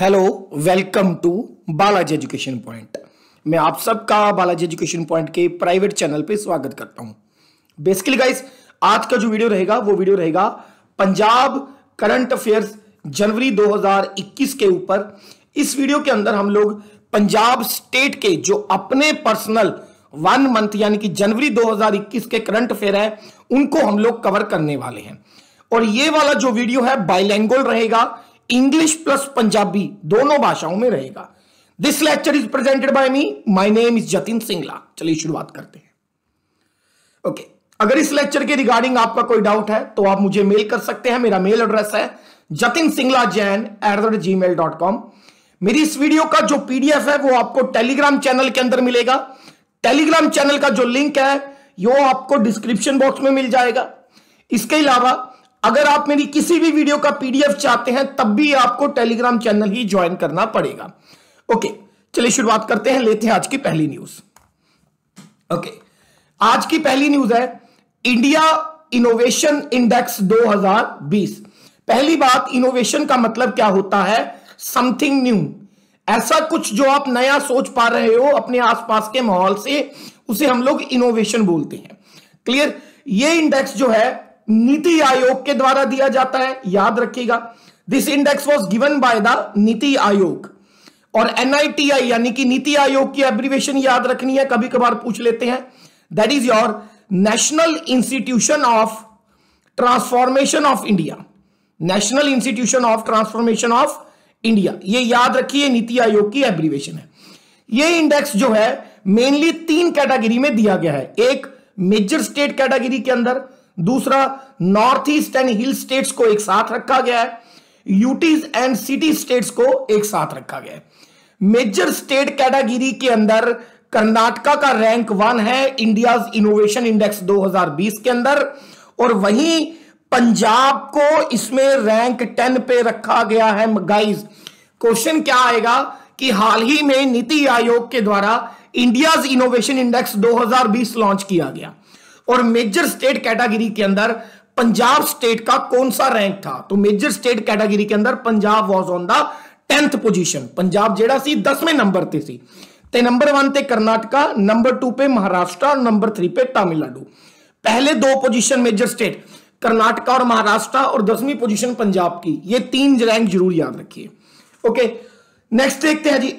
Hello welcome to Balaji education point मैं आप सबका बालाजी एजुकेशन पॉइंट के प्राइवेट चैनल पे स्वागत करता हूँ बेसिकली गाइस आज का जो वीडियो रहेगा वो वीडियो रहेगा पंजाब करंट अफेयर्स जनवरी 2021 के ऊपर इस वीडियो के अंदर हम लोग पंजाब स्टेट के जो अपने पर्सनल वन मंथ यानी कि जनवरी 2021 के करंट अफेयर है उनको हम लोग कवर करने वाले हैं और ये वाला जो वीडियो है बाइलैंगल रहेगा इंग्लिश प्लस पंजाबी दोनों भाषाओं में रहेगा this lecture is presented by me my name is Jatin Singla चलिए शुरुआत करते हैं ओके okay. अगर इस लेक्चर के रिगार्डिंग आपका कोई डाउट है तो आप मुझे मेल कर सकते हैं मेरा मेल एड्रेस है जतिन सिंगला जैन एट मेरी इस वीडियो का जो पीडीएफ है वो आपको टेलीग्राम चैनल के अंदर मिलेगा टेलीग्राम चैनल का जो लिंक है यो आपको डिस्क्रिप्शन बॉक्स में मिल जाएगा इसके अलावा अगर आप मेरी किसी भी वीडियो का पीडीएफ चाहते हैं तब भी आपको टेलीग्राम चैनल ही ज्वाइन करना पड़ेगा ओके चलिए शुरुआत करते हैं लेते हैं आज की पहली न्यूज ओके आज की पहली न्यूज है इंडिया इनोवेशन इंडेक्स 2020 पहली बात इनोवेशन का मतलब क्या होता है समथिंग न्यू ऐसा कुछ जो आप नया सोच पा रहे हो अपने आसपास के माहौल से उसे हम लोग इनोवेशन बोलते हैं क्लियर ये इंडेक्स जो है नीति आयोग के द्वारा दिया जाता है याद रखिएगा this index was given by the NITI Aayog और एनआईटीआई यानी कि नीति आयोग की एब्रीवेशन याद रखनी है कभी कभार पूछ लेते हैं that is your national institution of transformation of India national institution of transformation of India ये याद रखिए नीति आयोग की एब्रीवेशन है ये इंडेक्स जो है मेनली तीन कैटेगरी में दिया गया है एक मेजर स्टेट कैटेगरी के अंदर दूसरा north east and hill states को एक साथ रखा गया है यूटीज एंड सिटी स्टेट्स को एक साथ रखा गया है मेजर स्टेट कैटेगरी के अंदर कर्नाटका का रैंक वन है इंडिया इनोवेशन इंडेक्स 2020 के अंदर और वहीं पंजाब को इसमें रैंक टेन पे रखा गया है गाइस क्वेश्चन क्या आएगा कि हाल ही में नीति आयोग के द्वारा इंडियाज इनोवेशन इंडेक्स 2020 लॉन्च किया गया और मेजर स्टेट कैटेगरी के अंदर पंजाब स्टेट का कौन सा रैंक था तो मेजर स्टेट कैटेगरी के अंदर Punjab was on the tenth position Punjab जेड़ा सी दसवें नंबर पर सी ते नंबर वन पे कर्नाटका नंबर टू पे महाराष्ट्र और नंबर थ्री पे तमिलनाडु पहले दो पोजीशन मेजर स्टेट कर्नाटका और महाराष्ट्र और दसवीं पोजीशन पंजाब की ये तीन रैंक जरूर याद रखिए ओके नेक्स्ट देखते हैं जी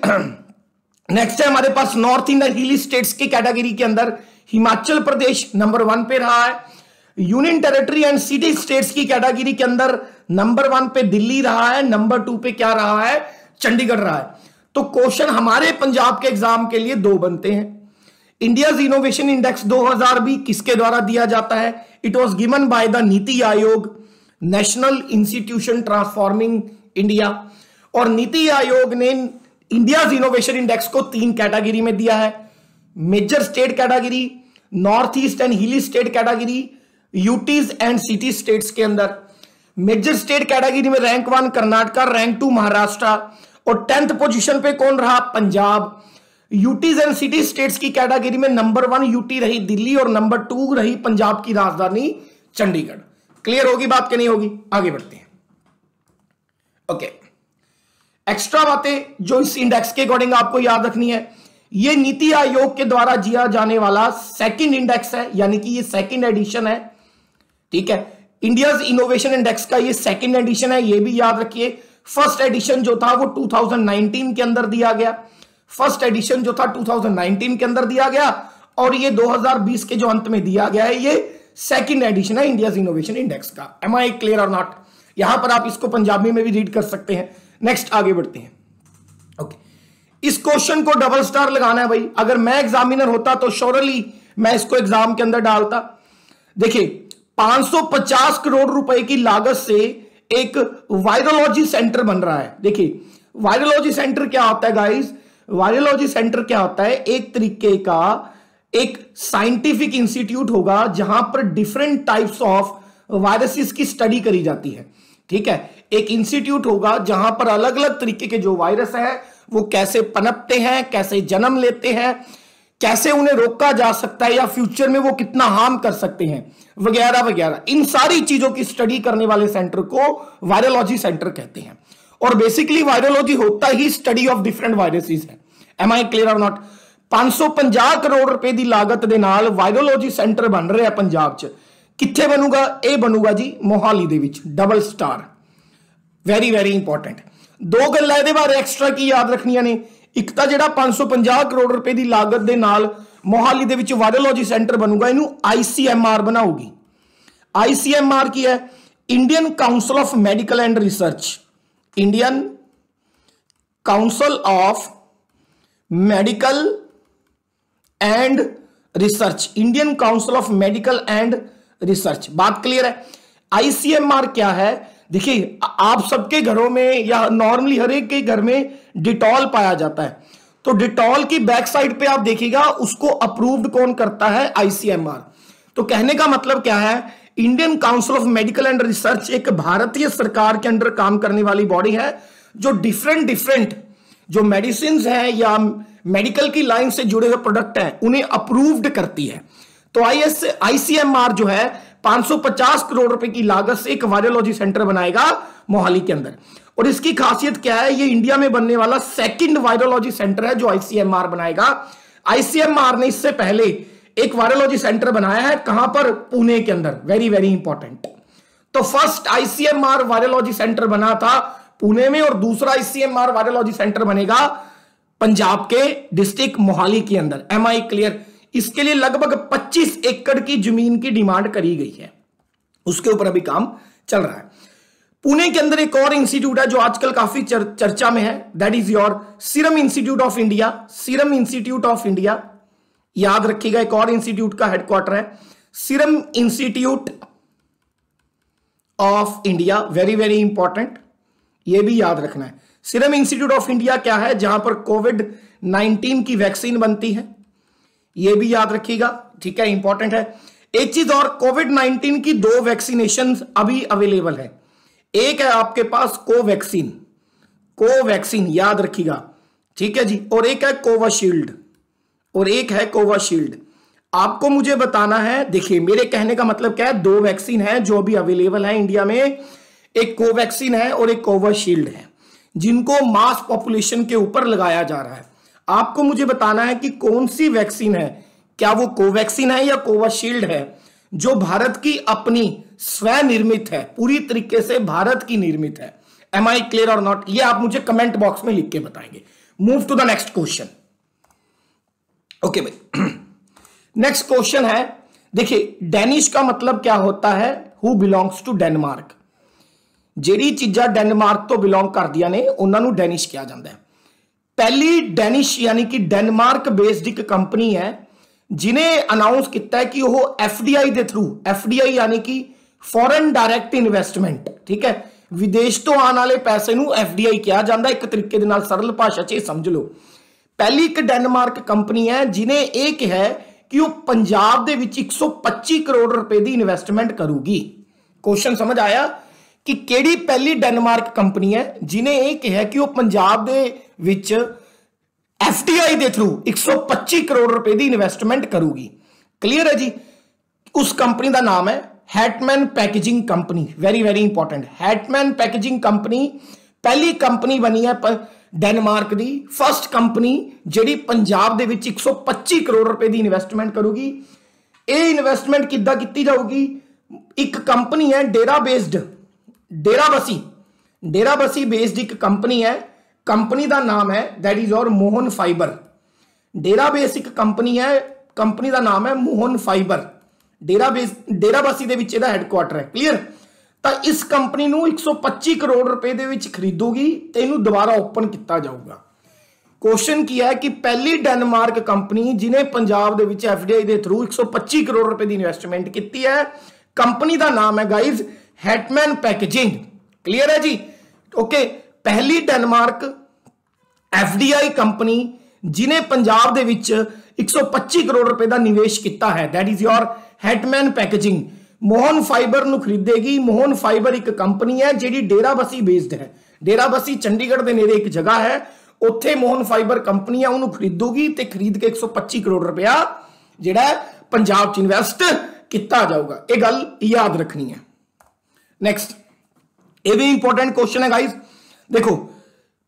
नेक्स्ट है हमारे पास नॉर्थ इंडिया हिली स्टेट्स की कैटेगरी के अंदर हिमाचल प्रदेश नंबर वन पे रहा है union territory and city states की कैटेगरी के अंदर नंबर वन पे दिल्ली रहा है नंबर टू पे क्या रहा है चंडीगढ़ रहा है तो क्वेश्चन हमारे पंजाब के एग्जाम के लिए दो बनते हैं इंडिया इनोवेशन इंडेक्स 2000 भी किसके द्वारा दिया जाता है it was given by the NITI Aayog national institution transforming India और नीति आयोग ने इंडिया इनोवेशन इंडेक्स को तीन कैटेगरी में दिया है major state category north east and hilly state category UTs and city states के अंदर मेजर स्टेट कैटेगरी में rank one Karnataka rank two Maharashtra और टेंथ पोजीशन पे कौन रहा Punjab UTs and city states की कैटेगरी में नंबर वन यूटी रही दिल्ली और नंबर टू रही पंजाब की राजधानी चंडीगढ़ क्लियर होगी बात क्या नहीं होगी आगे बढ़ते हैं ओके एक्स्ट्रा बातें जो इस इंडेक्स के अकॉर्डिंग आपको याद रखनी है ये नीति आयोग के द्वारा जिया जाने वाला सेकंड इंडेक्स है यानी कि ये सेकंड एडिशन है ठीक है इंडिया इनोवेशन इंडेक्स का ये सेकंड एडिशन है ये भी याद रखिए फर्स्ट एडिशन जो था वो 2019 के अंदर दिया गया फर्स्ट एडिशन जो था 2019 के अंदर दिया गया और ये 2020 के जो अंत में दिया गया है ये सेकंड एडिशन है इंडिया इनोवेशन इंडेक्स का एम आई क्लियर और नॉट यहां पर आप इसको पंजाबी में भी रीड कर सकते हैं नेक्स्ट आगे बढ़ते हैं ओके okay. इस क्वेश्चन को डबल स्टार लगाना है भाई अगर मैं एग्जामिनर होता तो श्योरली मैं इसको एग्जाम के अंदर डालता देखिए 550 करोड़ रुपए की लागत से एक वायरोलॉजी सेंटर बन रहा है देखिए वायरोलॉजी सेंटर क्या होता है गाइस वायरोलॉजी सेंटर क्या होता है एक तरीके का एक साइंटिफिक इंस्टीट्यूट होगा जहां पर डिफरेंट टाइप्स ऑफ वायरसेस की स्टडी करी जाती है ठीक है एक इंस्टीट्यूट होगा जहां पर अलग अलग तरीके के जो वायरस है वो कैसे पनपते हैं कैसे जन्म लेते हैं कैसे उन्हें रोका जा सकता है या फ्यूचर में वो कितना हार्म कर सकते हैं वगैरह वगैरह इन सारी चीजों की स्टडी करने वाले सेंटर को वायरोलॉजी सेंटर कहते हैं और बेसिकली वायरोलॉजी होता ही स्टडी ऑफ डिफरेंट वायरसेस है एम आई क्लियर नॉट पांच करोड़ रुपए की लागत के ਨਾਲ ਵਾਇਰੋਲੋਜੀ ਸੈਂਟਰ ਬਣ ਰਿਹਾ ਪੰਜਾਬ 'ਚ कितने बनूगा यह बनूगा जी मोहाली के double star very very important ਦੋ ਗੱਲਾਂ ਇਹਦੇ ਬਾਰੇ ਐਕਸਟਰਾ ਕੀ ਯਾਦ ਰੱਖਣੀਆਂ ਨੇ ਇੱਕ ਤਾਂ ਜਿਹੜਾ 550 ਕਰੋੜ ਰੁਪਏ ਦੀ ਲਾਗਤ ਦੇ ਨਾਲ ਮੋਹਾਲੀ ਦੇ ਵਿੱਚ ਵਾਇਰੋਲੋਜੀ ਸੈਂਟਰ ਬਣੂਗਾ ਇਹਨੂੰ ਆਈਸੀਐਮਆਰ ਬਣਾਉਗੀ ਆਈਸੀਐਮਆਰ ਕੀ ਹੈ Indian council of medical and research Indian council of medical and research Indian council of medical and research बात क्लियर है आईसीएमआर क्या है देखिए आप सबके घरों में या नॉर्मली हर एक के घर में डिटॉल पाया जाता है तो डिटॉल की बैक साइड पे आप देखिएगा उसको अप्रूव्ड कौन करता है आईसीएमआर तो कहने का मतलब क्या है Indian council of medical and research एक भारतीय सरकार के अंडर काम करने वाली बॉडी है जो डिफरेंट डिफरेंट जो मेडिसिन है या मेडिकल की लाइन से जुड़े हुए प्रोडक्ट हैं उन्हें अप्रूव्ड करती है तो आई एस आईसीएमआर जो है 550 करोड़ रुपए की लागत से एक वायरोलॉजी सेंटर बनाएगा मोहाली के अंदर और इसकी खासियत क्या है ये इंडिया में बनने वाला सेकंड वायरोलॉजी सेंटर है जो आईसीएमआर बनाएगा आईसीएमआर ने इससे पहले एक वायरोलॉजी सेंटर बनाया है कहां पर पुणे के अंदर वेरी वेरी इंपॉर्टेंट तो फर्स्ट आईसीएमआर वायरोलॉजी सेंटर बना था पुणे में और दूसरा आईसीएमआर वायरोलॉजी सेंटर बनेगा पंजाब के डिस्ट्रिक्ट मोहाली के अंदर एम आई क्लियर इसके लिए लगभग 25 एकड़ की जमीन की डिमांड करी गई है उसके ऊपर अभी काम चल रहा है पुणे के अंदर एक और इंस्टीट्यूट है जो आजकल काफी चर, चर्चा में है that is your serum institute of India serum institute of India याद रखिएगा एक और इंस्टीट्यूट का हेडक्वार्टर है serum institute of India very very important यह भी याद रखना है सीरम इंस्टीट्यूट ऑफ इंडिया क्या है जहां पर कोविड 19 की वैक्सीन बनती है ये भी याद रखिएगा ठीक है इंपॉर्टेंट है एक चीज और कोविड नाइनटीन की दो वैक्सीनेशन अभी अवेलेबल है एक है आपके पास कोवैक्सीन कोवैक्सीन याद रखिएगा ठीक है जी और एक है कोवाशील्ड और एक है कोवाशील्ड आपको मुझे बताना है देखिए मेरे कहने का मतलब क्या है दो वैक्सीन है जो अभी अवेलेबल है इंडिया में एक कोवैक्सीन है और एक कोवाशील्ड है जिनको मास पॉपुलेशन के ऊपर लगाया जा रहा है आपको मुझे बताना है कि कौन सी वैक्सीन है क्या वो कोवैक्सीन है या कोवाशील्ड है जो भारत की अपनी स्वनिर्मित है पूरी तरीके से भारत की निर्मित है एम आई क्लियर और नॉट ये आप मुझे कमेंट बॉक्स में लिख के बताएंगे move to the next question okay भाई नेक्स्ट क्वेश्चन है देखिए डेनिश का मतलब क्या होता है हु बिलोंग्स टू डेनमार्क जेडी चीजा डेनमार्क तो बिलोंग कर दिया ने उन्होंने डेनिश किया जाता है पहली डेनिश यानी कि डेनमार्क बेस्ड एक कंपनी है जिन्हें अनाउंस किया कि वह एफ डी आई के थ्रू एफ डी आई यानी कि फॉरन डायरैक्ट इनवैसटमेंट ठीक है विदेश तो आने वाले पैसे एफ डी आई कहा जाता एक तरीके सरल भाषा से समझ लो पहली एक डेनमार्क कंपनी है जिन्हें यह कह कि वह पंजाब के सौ पच्ची करोड़ रुपए की इनवैसटमेंट करूगी क्वेश्चन समझ आया कि पहली डेनमार्क कंपनी है जिन्हें यह कहा कि वह पंजाब के एफ टी आई के थ्रू एक सौ पच्ची करोड़ रुपए की इनवैसटमेंट करूगी क्लीयर है जी उस कंपनी का नाम है Hartmann packaging company very very important Hartmann packaging company पहली कंपनी बनी है डेनमार्क की फस्ट कंपनी जी एक सौ पच्ची करोड़ रुपए की इनवैसटमेंट करूगी ये इनवैसटमेंट कि जाएगी एक कंपनी है डेरा बेस्ड डेराबसी डेराबसी बेस्ड एक कंपनी है ਕੰਪਨੀ ਦਾ ਨਾਮ ਹੈ ਦੈਟ ਇਜ਼ ਔਰ ਮੋਹਨ ਫਾਈਬਰ ਡੇਰਾਬੇਸ ਇੱਕ ਕੰਪਨੀ ਹੈ ਕੰਪਨੀ ਦਾ ਨਾਮ ਹੈ ਮੋਹਨ ਫਾਈਬਰ ਡੇਰਾਬੇਸ ਡੇਰਾਬਾਸੀ ਦੇ ਵਿੱਚ ਇਹਦਾ ਹੈੱਡਕੁਆਟਰ ਹੈ ਕਲੀਅਰ ਤਾਂ ਇਸ ਕੰਪਨੀ ਨੂੰ 125 ਕਰੋੜ ਰੁਪਏ ਦੇ ਵਿੱਚ ਖਰੀਦੋਗੀ ਤੇ ਇਹਨੂੰ ਦੁਬਾਰਾ ਓਪਨ ਕੀਤਾ ਜਾਊਗਾ ਕੁਐਸਚਨ ਕੀ ਹੈ ਕਿ ਪਹਿਲੀ ਡੈਨਮਾਰਕ ਕੰਪਨੀ ਜਿਨੇ ਪੰਜਾਬ ਦੇ ਵਿੱਚ ਐਫਡੀਆਈ ਦੇ ਥਰੂ 125 ਕਰੋੜ ਰੁਪਏ ਦੀ ਇਨਵੈਸਟਮੈਂਟ ਕੀਤੀ ਹੈ ਕੰਪਨੀ ਦਾ ਨਾਮ ਹੈ ਗਾਇਜ਼ ਹੈਟਮੈਨ ਪੈਕੇਜਿੰਗ ਕਲੀਅਰ ਹੈ ਜੀ ਓਕੇ ਪਹਿਲੀ ਡੈਨਮਾਰਕ ਐਫਡੀਆਈ ਕੰਪਨੀ ਜਿਨੇ ਪੰਜਾਬ ਦੇ ਵਿੱਚ 125 ਕਰੋੜ ਰੁਪਏ ਦਾ ਨਿਵੇਸ਼ ਕੀਤਾ ਹੈ that is your Hartmann packaging Mohan fibre ਨੂੰ ਖਰੀਦੇਗੀ ਮੋਹਨ ਫਾਈਬਰ ਇੱਕ ਕੰਪਨੀ ਹੈ ਜਿਹੜੀ ਡੇਰਾਬਸੀ ਬੇਸਡ ਹੈ ਡੇਰਾਬਸੀ ਚੰਡੀਗੜ੍ਹ ਦੇ ਨੇੜੇ ਇੱਕ ਜਗ੍ਹਾ ਹੈ ਉੱਥੇ ਮੋਹਨ ਫਾਈਬਰ ਕੰਪਨੀ ਆ ਉਹਨੂੰ ਖਰੀਦੂਗੀ ਤੇ ਖਰੀਦ ਕੇ 125 ਕਰੋੜ ਰੁਪਇਆ ਜਿਹੜਾ ਪੰਜਾਬ 'ਚ ਇਨਵੈਸਟ ਕੀਤਾ ਜਾਊਗਾ ਇਹ ਗੱਲ ਯਾਦ ਰੱਖਣੀ ਹੈ ਨੈਕਸਟ ਇਹ ਵੀ ਇੰਪੋਰਟੈਂਟ ਕੁਐਸਚਨ ਹੈ ਗਾਇਸ ਦੇਖੋ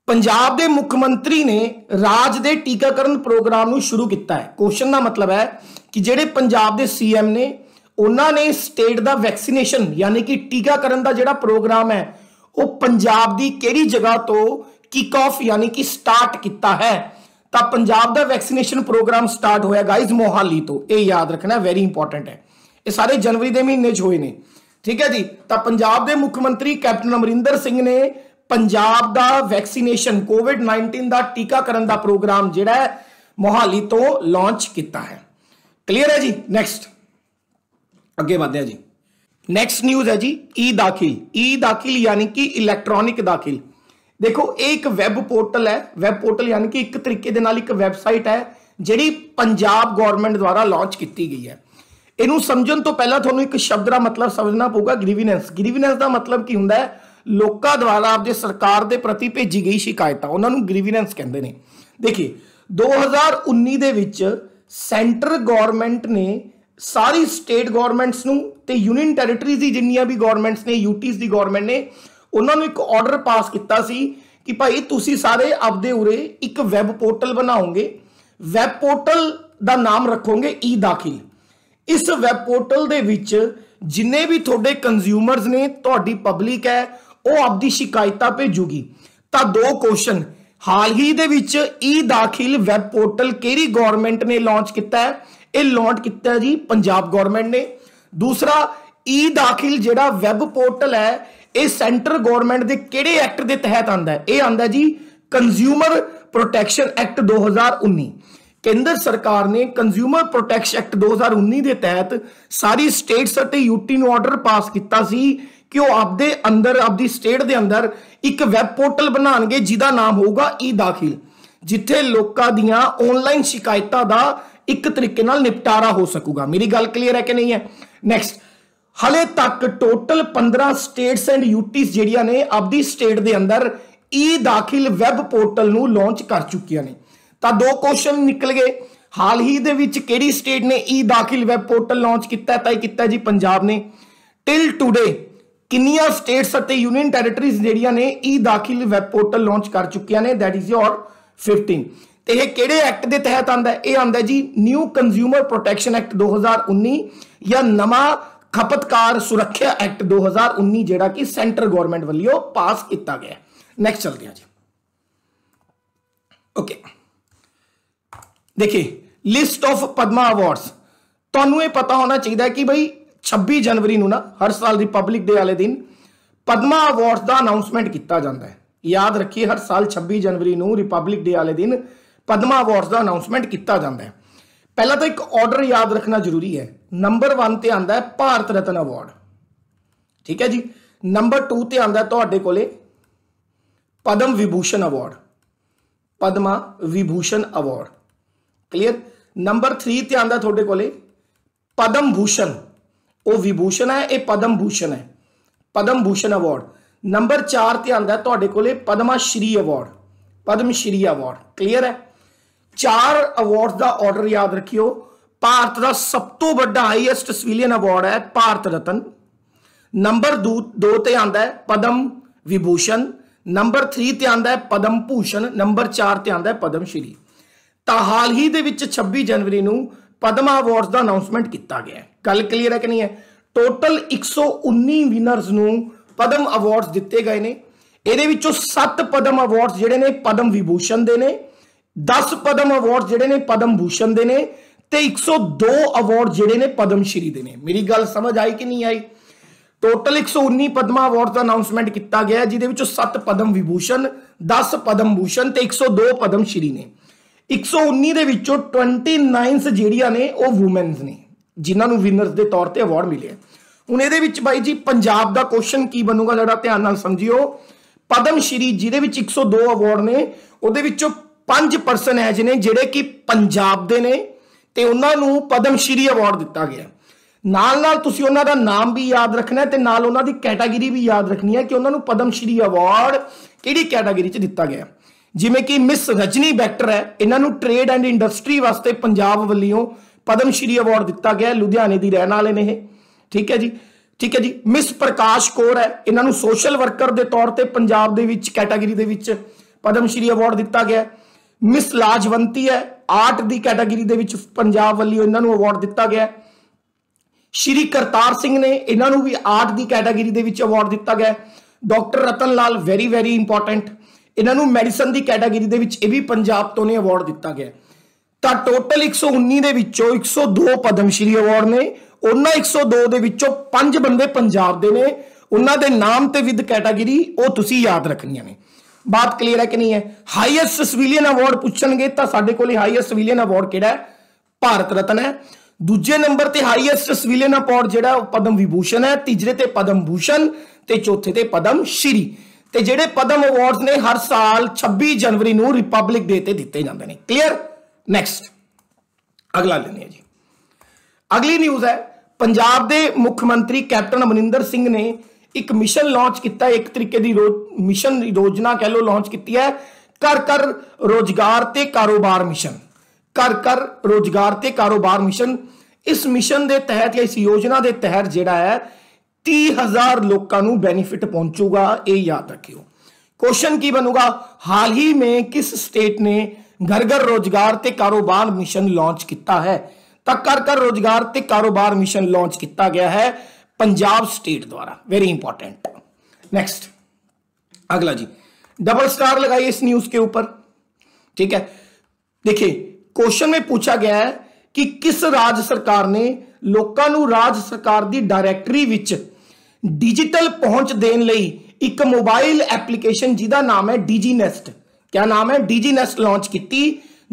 पंजाब के मुख्यमंत्री ने राज के टीकाकरण प्रोग्राम शुरू किया है क्वेश्चन का मतलब है कि जेडे पंजाब के सी एम ने उन्होंने स्टेट का वैक्सीनेशन यानी कि टीकाकरण का जोड़ा प्रोग्राम है वह पंजाब की कि जगह तो किक ऑफ यानी कि स्टार्ट किया है तो पंजाब का वैक्सीनेशन प्रोग्राम स्टार्ट होया गाइज मोहाली तो यह याद रखना वेरी इंपोर्टेंट है ये सारे जनवरी के महीने च हुए हैं ठीक है जी तो पंजाब के मुख्य कैप्टन अमरिंद ने ਪੰਜਾਬ ਦਾ ਵੈਕਸੀਨੇਸ਼ਨ ਕੋਵਿਡ-19 ਦਾ ਟੀਕਾਕਰਨ ਦਾ ਪ੍ਰੋਗਰਾਮ ਜਿਹੜਾ ਹੈ ਮੋਹਾਲੀ ਤੋਂ ਲਾਂਚ ਕੀਤਾ ਹੈ ਕਲੀਅਰ ਹੈ ਜੀ ਨੈਕਸਟ ਅੱਗੇ ਵਧਦੇ ਹਾਂ ਜੀ नेक्स्ट न्यूज है जी ई दाखिल ई दाखिल यानी कि इलेक्ट्रॉनिक दाखिल देखो एक वैब पोर्टल है वैब पोर्टल यानी कि एक तरीके ਦੇ ਨਾਲ ਇੱਕ ਵੈਬਸਾਈਟ ਹੈ ਜਿਹੜੀ ਪੰਜਾਬ ਗਵਰਨਮੈਂਟ ਦੁਆਰਾ ਲਾਂਚ ਕੀਤੀ ਗਈ ਹੈ ਇਹਨੂੰ ਸਮਝਣ ਤੋਂ ਪਹਿਲਾਂ ਤੁਹਾਨੂੰ ਇੱਕ ਸ਼ਬਦ ਦਾ ਮਤਲਬ ਸਮਝਣਾ ਪਊਗਾ ਗ੍ਰੀਵੈਂਸ ਗ੍ਰੀਵੈਂਸ ਦਾ ਮਤਲਬ ਕੀ ਹੁੰਦਾ ਹੈ ਲੋਕਾਂ ਦੁਆਰਾ ਆਪਦੇ ਸਰਕਾਰ ਦੇ ਪ੍ਰਤੀ ਭੇਜੀ ਗਈ ਸ਼ਿਕਾਇਤਾਂ ਉਹਨਾਂ ਨੂੰ ਗ੍ਰੀਵੈਂਸ ਕਹਿੰਦੇ ਨੇ ਦੇਖੀ 2019 ਦੇ ਵਿੱਚ ਸੈਂਟਰ ਗਵਰਨਮੈਂਟ ਨੇ ਸਾਰੀ ਸਟੇਟ ਗਵਰਨਮੈਂਟਸ ਨੂੰ ਤੇ ਯੂਨੀਅਨ ਟੈਰੀਟਰੀਜ਼ ਦੀ ਜਿੰਨੀਆਂ ਵੀ ਗਵਰਨਮੈਂਟਸ ਨੇ ਯੂਟੀਜ਼ ਦੀ ਗਵਰਨਮੈਂਟ ਨੇ ਉਹਨਾਂ ਨੂੰ ਇੱਕ ਆਰਡਰ ਪਾਸ ਕੀਤਾ ਸੀ ਕਿ ਭਾਈ ਤੁਸੀਂ ਸਾਰੇ ਆਪਦੇ ਉਰੇ ਇੱਕ ਵੈਬ ਪੋਰਟਲ ਬਣਾਓਗੇ ਵੈਬ ਪੋਰਟਲ ਦਾ ਨਾਮ ਰੱਖੋਗੇ ਈ ਦਾਖਿਲ ਇਸ ਵੈਬ ਪੋਰਟਲ ਦੇ ਵਿੱਚ ਜਿੰਨੇ ਵੀ ਤੁਹਾਡੇ ਕੰਜ਼ਿਊਮਰਸ ਨੇ ਤੁਹਾਡੀ ਪਬਲਿਕ ਹੈ ਉਹ ਆਪਦੀ ਸ਼ਿਕਾਇਤਾਂ ਭੇਜੂਗੀ ਤਾਂ ਦੋ ਕੁਐਸਚਨ ਹਾਲ ਹੀ ਦੇ ਵਿੱਚ ਈ ਦਾਖਿਲ ਵੈਬ ਪੋਰਟਲ ਕਿਹੜੀ ਗਵਰਨਮੈਂਟ ਨੇ ਲਾਂਚ ਕੀਤਾ ਹੈ ਇਹ ਲਾਂਚ ਕੀਤਾ ਜੀ ਪੰਜਾਬ ਗਵਰਨਮੈਂਟ ਨੇ ਦੂਸਰਾ ਈ ਦਾਖਿਲ ਜਿਹੜਾ ਵੈਬ ਪੋਰਟਲ ਹੈ ਇਹ ਸੈਂਟਰ ਗਵਰਨਮੈਂਟ ਦੇ ਕਿਹੜੇ ਐਕਟ ਦੇ ਤਹਿਤ ਆਂਦਾ ਹੈ ਇਹ ਆਂਦਾ ਜੀ ਕੰਜ਼ਿਊਮਰ ਪ੍ਰੋਟੈਕਸ਼ਨ ਐਕਟ 2019 ਕੇਂਦਰ ਸਰਕਾਰ ਨੇ ਕੰਜ਼ਿਊਮਰ ਪ੍ਰੋਟੈਕਸ਼ਨ ਐਕਟ 2019 ਦੇ ਤਹਿਤ ਸਾਰੀ ਸਟੇਟਸ ਅਤੇ ਯੂਟੀ ਨੂੰ ਆਰਡਰ ਪਾਸ ਕੀਤਾ ਸੀ ਕਿ ਉਹ ਆਪਦੇ ਅੰਦਰ ਆਪਦੀ ਸਟੇਟ ਦੇ ਅੰਦਰ ਇੱਕ ਵੈਬ ਪੋਰਟਲ ਬਣਾਣਗੇ ਜਿਹਦਾ ਨਾਮ ਹੋਊਗਾ ਈ ਦਾਖਿਲ ਜਿੱਥੇ ਲੋਕਾਂ ਦੀਆਂ ਆਨਲਾਈਨ ਸ਼ਿਕਾਇਤਾਂ ਦਾ ਇੱਕ ਤਰੀਕੇ ਨਾਲ ਨਿਪਟਾਰਾ ਹੋ ਸਕੂਗਾ ਮੇਰੀ ਗੱਲ ਕਲੀਅਰ ਹੈ ਕਿ ਨਹੀਂ ਹੈ ਨੈਕਸਟ ਹਲੇ ਤੱਕ ਟੋਟਲ 15 ਸਟੇਟਸ ਐਂਡ ਯੂਟੀਸ ਜਿਹੜੀਆਂ ਨੇ ਆਪਦੀ ਸਟੇਟ ਦੇ ਅੰਦਰ ਈ ਦਾਖਿਲ ਵੈਬ ਪੋਰਟਲ ਨੂੰ ਲਾਂਚ ਕਰ ਚੁੱਕੀਆਂ ਨੇ ਤਾਂ ਦੋ ਕੁਐਸਚਨ ਨਿਕਲ ਗਏ ਹਾਲ ਹੀ ਦੇ ਵਿੱਚ ਕਿਹੜੀ ਸਟੇਟ ਨੇ ਈ ਦਾਖਿਲ ਵੈਬ ਪੋਰਟਲ ਲਾਂਚ ਕੀਤਾ ਤਾਂ ਇਹ ਕੀਤਾ ਜੀ ਪੰਜਾਬ ਨੇ ਟਿਲ ਟੂਡੇ ਕਿੰਨੀਆਂ ਸਟੇਟਸ ਅਤੇ ਯੂਨੀਅਨ ਟੈਰੀਟਰੀਜ਼ ਜਿਹੜੀਆਂ ਨੇ ਈ ਦਾਖਿਲ ਵੈਬ ਪੋਰਟਲ ਲਾਂਚ ਕਰ ਚੁੱਕੀਆਂ ਨੇ ਥੈਟ ਇਜ਼ ਯੋਰ 15 ਤੇ ਇਹ ਕਿਹੜੇ ਐਕਟ ਦੇ ਤਹਿਤ ਆਂਦਾ ਇਹ ਆਂਦਾ ਜੀ ਨਿਊ ਕੰਜ਼ਿਊਮਰ ਪ੍ਰੋਟੈਕਸ਼ਨ ਐਕਟ 2019 ਜਾਂ ਨਵਾਂ ਖਪਤਕਾਰ ਸੁਰੱਖਿਆ ਐਕਟ 2019 ਜਿਹੜਾ ਕਿ ਸੈਂਟਰ ਗਵਰਨਮੈਂਟ ਵੱਲੋਂ ਪਾਸ ਕੀਤਾ ਗਿਆ ਨੈਕਸਟ ਚਲਦੇ ਹਾਂ ਜੀ ओके देखिए लिस्ट ऑफ पद्मा अवार्ड्स तो पता होना चाहिए कि भाई छब्बी जनवरी न हर साल रिपब्लिक डे वाले दिन पदमा अवार्ड का अनाउंसमेंट किया जाता है याद रखिए हर साल छब्बी जनवरी में रिपब्लिक डे वाले दिन पदमा अवार्ड का अनाउंसमेंट किया जाता है पहला तो एक ऑर्डर याद रखना जरूरी है नंबर वन पर आता है भारत रत्न अवार्ड ठीक है जी नंबर टू पर आता तो को Padma Vibhushan award Padma Vibhushan award clear number three पर आता थोड़े को पदम भूषण ਉਹ ਵਿਭੂਸ਼ਣ ਹੈ ਇਹ ਪਦਮ ਭੂਸ਼ਣ ਹੈ ਪਦਮ ਭੂਸ਼ਣ ਅਵਾਰਡ ਨੰਬਰ 4 ਤੇ ਆਂਦਾ ਤੁਹਾਡੇ ਕੋਲੇ Padma Shri award Padma Shri award clear ਹੈ ਚਾਰ ਅਵਾਰਡਸ ਦਾ ਆਰਡਰ ਯਾਦ ਰੱਖਿਓ ਭਾਰਤ ਦਾ ਸਭ ਤੋਂ ਵੱਡਾ ਹਾਈਐਸਟ ਸਿਵਿਲੀਅਨ ਅਵਾਰਡ ਹੈ ਭਾਰਤ ਰਤਨ ਨੰਬਰ 2 ਤੇ ਆਂਦਾ ਹੈ ਪਦਮ ਵਿਭੂਸ਼ਣ ਨੰਬਰ 3 ਤੇ ਆਂਦਾ ਹੈ ਪਦਮ ਭੂਸ਼ਣ ਨੰਬਰ 4 ਤੇ ਆਂਦਾ ਹੈ ਪਦਮ ਸ਼੍ਰੀ ਤਾਂ ਹਾਲ ਹੀ ਦੇ ਵਿੱਚ 26 ਜਨਵਰੀ ਨੂੰ ਪਦਮਾ ਅਵਾਰਡਸ ਦਾ ਅਨਾਉਂਸਮੈਂਟ ਕੀਤਾ ਗਿਆ ਹੈ गल क्लीयर है कि नहीं है टोटल एक सौ उन्नी विनर्स पदम अवार्ड्स दिते गए हैं ये सत्त पदम अवार्ड्स जोड़े ने पदम विभूषण के ने दस पदम अवार्ड जोड़े ने पदम भूषण के ने एक सौ दो अवार्ड जोड़े ने श्री ने मेरी गल समझ आई कि नहीं आई टोटल एक सौ उन्नी पदम अवार्ड का अनाउंसमेंट किया गया जिद सत्त पदम विभूषण दस पदम भूषण तो एक सौ दो पदम श्री ने एक सौ उन्नीस ट्वेंटी नाइनस जीडिया ने वह वूमेनस ने ਜਿਨ੍ਹਾਂ ਨੂੰ ਵਿਨਰਸ ਦੇ ਤੌਰ ਤੇ ਅਵਾਰਡ ਮਿਲੇ ਆ ਹੁਣ ਇਹਦੇ ਵਿੱਚ ਬਾਈ ਜੀ ਪੰਜਾਬ ਦਾ ਕੁਐਸਚਨ ਕੀ ਬਣੂਗਾ ਜਿਹੜਾ ਧਿਆਨ ਨਾਲ ਸਮਝਿਓ ਪਦਮ ਸ਼੍ਰੀ ਜਿਹਦੇ ਵਿੱਚ 102 ਅਵਾਰਡ ਨੇ ਉਹਦੇ ਵਿੱਚੋਂ 5% ਪਰਸਨ ਐਜ ਨੇ ਜਿਹੜੇ ਕਿ ਪੰਜਾਬ ਦੇ ਨੇ ਤੇ ਉਹਨਾਂ ਨੂੰ ਪਦਮ ਸ਼੍ਰੀ ਅਵਾਰਡ ਦਿੱਤਾ ਗਿਆ ਨਾਲ ਨਾਲ ਤੁਸੀਂ ਉਹਨਾਂ ਦਾ ਨਾਮ ਵੀ ਯਾਦ ਰੱਖਣਾ ਤੇ ਨਾਲ ਉਹਨਾਂ ਦੀ ਕੈਟਾਗਰੀ ਵੀ ਯਾਦ ਰੱਖਣੀ ਹੈ ਕਿ ਉਹਨਾਂ ਨੂੰ ਪਦਮ ਸ਼੍ਰੀ ਅਵਾਰਡ ਕਿਹੜੀ ਕੈਟਾਗਰੀ 'ਚ ਦਿੱਤਾ ਗਿਆ ਜਿਵੇਂ ਕਿ ਮਿਸ ਰਜਨੀ ਬੈਕਟਰ ਹੈ ਇਹਨਾਂ ਨੂੰ ਟ੍ਰੇਡ ਐਂਡ ਇੰਡਸਟਰੀ ਵਾਸਤੇ ਪੰਜਾਬ ਵੱਲੋਂ ਪਦਮ ਸ਼੍ਰੀ ਅਵਾਰਡ ਦਿੱਤਾ ਗਿਆ ਲੁਧਿਆਣੇ ਦੀ ਰਹਿਣ ਵਾਲੇ ਨੇ ਇਹ ਠੀਕ ਹੈ ਜੀ ਠੀਕ ਹੈ ਜੀ ਮਿਸ ਪ੍ਰਕਾਸ਼ ਕੋਰ ਹੈ ਇਹਨਾਂ ਨੂੰ ਸੋਸ਼ਲ ਵਰਕਰ ਦੇ ਤੌਰ ਤੇ ਪੰਜਾਬ ਦੇ ਵਿੱਚ ਕੈਟਾਗਰੀ ਦੇ ਵਿੱਚ ਪਦਮ ਸ਼੍ਰੀ ਅਵਾਰਡ ਦਿੱਤਾ ਗਿਆ ਮਿਸ ਲਾਜਵੰਤੀ ਹੈ ਆਰਟ ਦੀ ਕੈਟਾਗਰੀ ਦੇ ਵਿੱਚ ਪੰਜਾਬ ਵੱਲੋਂ ਇਹਨਾਂ ਨੂੰ ਅਵਾਰਡ ਦਿੱਤਾ ਗਿਆ ਸ਼੍ਰੀ ਕਰਤਾਰ ਸਿੰਘ ਨੇ ਇਹਨਾਂ ਨੂੰ ਵੀ ਆਰਟ ਦੀ ਕੈਟਾਗਰੀ ਦੇ ਵਿੱਚ ਅਵਾਰਡ ਦਿੱਤਾ ਗਿਆ doctor Ratan Lal very very important ਇਹਨਾਂ ਨੂੰ ਮੈਡੀਸਨ ਦੀ ਕੈਟਾਗਰੀ ਦੇ ਵਿੱਚ ਇਹ ਵੀ ਪੰਜਾਬ ਤੋਂ ਨੇ ਅਵਾਰਡ ਦਿੱਤਾ ਗਿਆ ਤਾਂ ਟੋਟਲ 119 ਦੇ ਵਿੱਚੋਂ 102 ਪਦਮ ਸ਼੍ਰੀ ਅਵਾਰਡ ਨੇ ਉਹਨਾਂ 102 ਦੇ ਵਿੱਚੋਂ 5 ਬੰਦੇ ਪੰਜਾਬ ਦੇ ਨੇ ਉਹਨਾਂ ਦੇ ਨਾਮ ਤੇ ਵਿਦ ਕੈਟਾਗਰੀ ਉਹ ਤੁਸੀਂ ਯਾਦ ਰੱਖਣੀਆਂ ਨੇ ਬਾਤ ਕਲੀਅਰ ਹੈ ਕਿ ਨਹੀਂ ਹੈ ਹਾਈਐਸਟ ਸਿਵਿਲੀਅਨ ਅਵਾਰਡ ਪੁੱਛਣਗੇ ਤਾਂ ਸਾਡੇ ਕੋਲ ਹਾਈਐਸਟ ਸਿਵਿਲੀਅਨ ਅਵਾਰਡ ਕਿਹੜਾ ਹੈ ਭਾਰਤ ਰਤਨ ਹੈ ਦੂਜੇ ਨੰਬਰ ਤੇ ਹਾਈਐਸਟ ਸਿਵਿਲੀਅਨ ਅਵਾਰਡ ਜਿਹੜਾ ਉਹ ਪਦਮ ਵਿਭੂਸ਼ਣ ਹੈ ਤੀਜੇ ਤੇ ਪਦਮ ਭੂਸ਼ਣ ਤੇ ਚੌਥੇ ਤੇ ਪਦਮ ਸ਼੍ਰੀ ਤੇ ਜਿਹੜੇ ਪਦਮ ਅਵਾਰਡਸ ਨੇ ਹਰ ਸਾਲ 26 ਜਨਵਰੀ ਨੂੰ ਰਿਪਬਲਿਕ ਡੇ ਤੇ ਦਿੱਤੇ ਜਾਂਦੇ ਨੇ ਕਲੀਅਰ नैक्सट अगला लिखिए जी अगली न्यूज है पंजाब के मुख्यमंत्री कैप्टन अमरिंद ने एक मिशन लॉन्च किया एक तरीके की रो मिशन योजना कह लो लॉन्च की है घर घर रोजगार से कारोबार मिशन घर घर रोजगार से कारोबार मिशन इस मिशन के तहत या इस योजना के तहत जोड़ा है तीह हज़ार लोगों बेनीफिट पहुँचूगा ये याद रखियो क्वेश्चन की बनेगा हाल ही में किस स्टेट ने घर घर रोजगार से कारोबार मिशन लॉन्च किया है तो घर घर रोजगार से कारोबार मिशन लॉन्च किया गया है पंजाब स्टेट द्वारा वेरी इंपॉर्टेंट नेक्स्ट अगला जी डबल स्टार लगाइए इस न्यूज के ऊपर ठीक है देखिए क्वेश्चन में पूछा गया है कि किस राज्य सरकार ने लोगों राज्य सरकार की डायरेक्टरी डिजिटल पहुंच देने एक मोबाइल एप्लीकेशन जिदा नाम है डीजी नैसट ਕਿਆ ਨਾਮ ਹੈ ਡੀਜੀ ਨੈਸਟ ਲਾਂਚ ਕੀਤੀ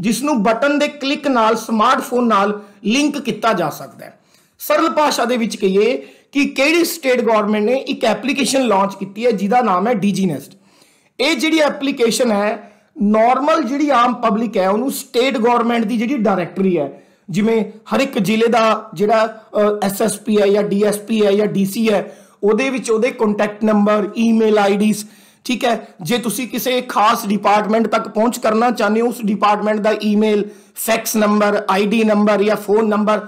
ਜਿਸ ਨੂੰ ਬਟਨ ਦੇ ਕਲਿੱਕ ਨਾਲ ਸਮਾਰਟਫੋਨ ਨਾਲ ਲਿੰਕ ਕੀਤਾ ਜਾ ਸਕਦਾ ਹੈ ਸਰਲ ਭਾਸ਼ਾ ਦੇ ਵਿੱਚ ਕਹੀਏ ਕਿ ਕਿਹੜੀ ਸਟੇਟ ਗਵਰਨਮੈਂਟ ਨੇ ਇੱਕ ਐਪਲੀਕੇਸ਼ਨ ਲਾਂਚ ਕੀਤੀ ਹੈ ਜਿਹਦਾ ਨਾਮ ਹੈ ਡੀਜੀ ਨੈਸਟ ਇਹ ਜਿਹੜੀ ਐਪਲੀਕੇਸ਼ਨ ਹੈ ਨਾਰਮਲ ਜਿਹੜੀ ਆਮ ਪਬਲਿਕ ਹੈ ਉਹਨੂੰ ਸਟੇਟ ਗਵਰਨਮੈਂਟ ਦੀ ਜਿਹੜੀ ਡਾਇਰੈਕਟਰੀ ਹੈ ਜਿਵੇਂ ਹਰ ਇੱਕ ਜ਼ਿਲ੍ਹੇ ਦਾ ਜਿਹੜਾ ਐਸਐਸਪੀ ਹੈ ਜਾਂ ਡੀਐਸਪੀ ਹੈ ਜਾਂ ਡੀਸੀ ਹੈ ਉਹਦੇ ਵਿੱਚ ਉਹਦੇ ਕੰਟੈਕਟ ਨੰਬਰ ਈਮੇਲ ਆਈਡੀਜ਼ ਠੀਕ ਹੈ ਜੇ ਤੁਸੀਂ ਕਿਸੇ ਖਾਸ ਡਿਪਾਰਟਮੈਂਟ ਤੱਕ ਪਹੁੰਚ ਕਰਨਾ ਚਾਹੁੰਦੇ ਹੋ ਉਸ ਡਿਪਾਰਟਮੈਂਟ ਦਾ email fax number ID number ਜਾਂ ਫੋਨ ਨੰਬਰ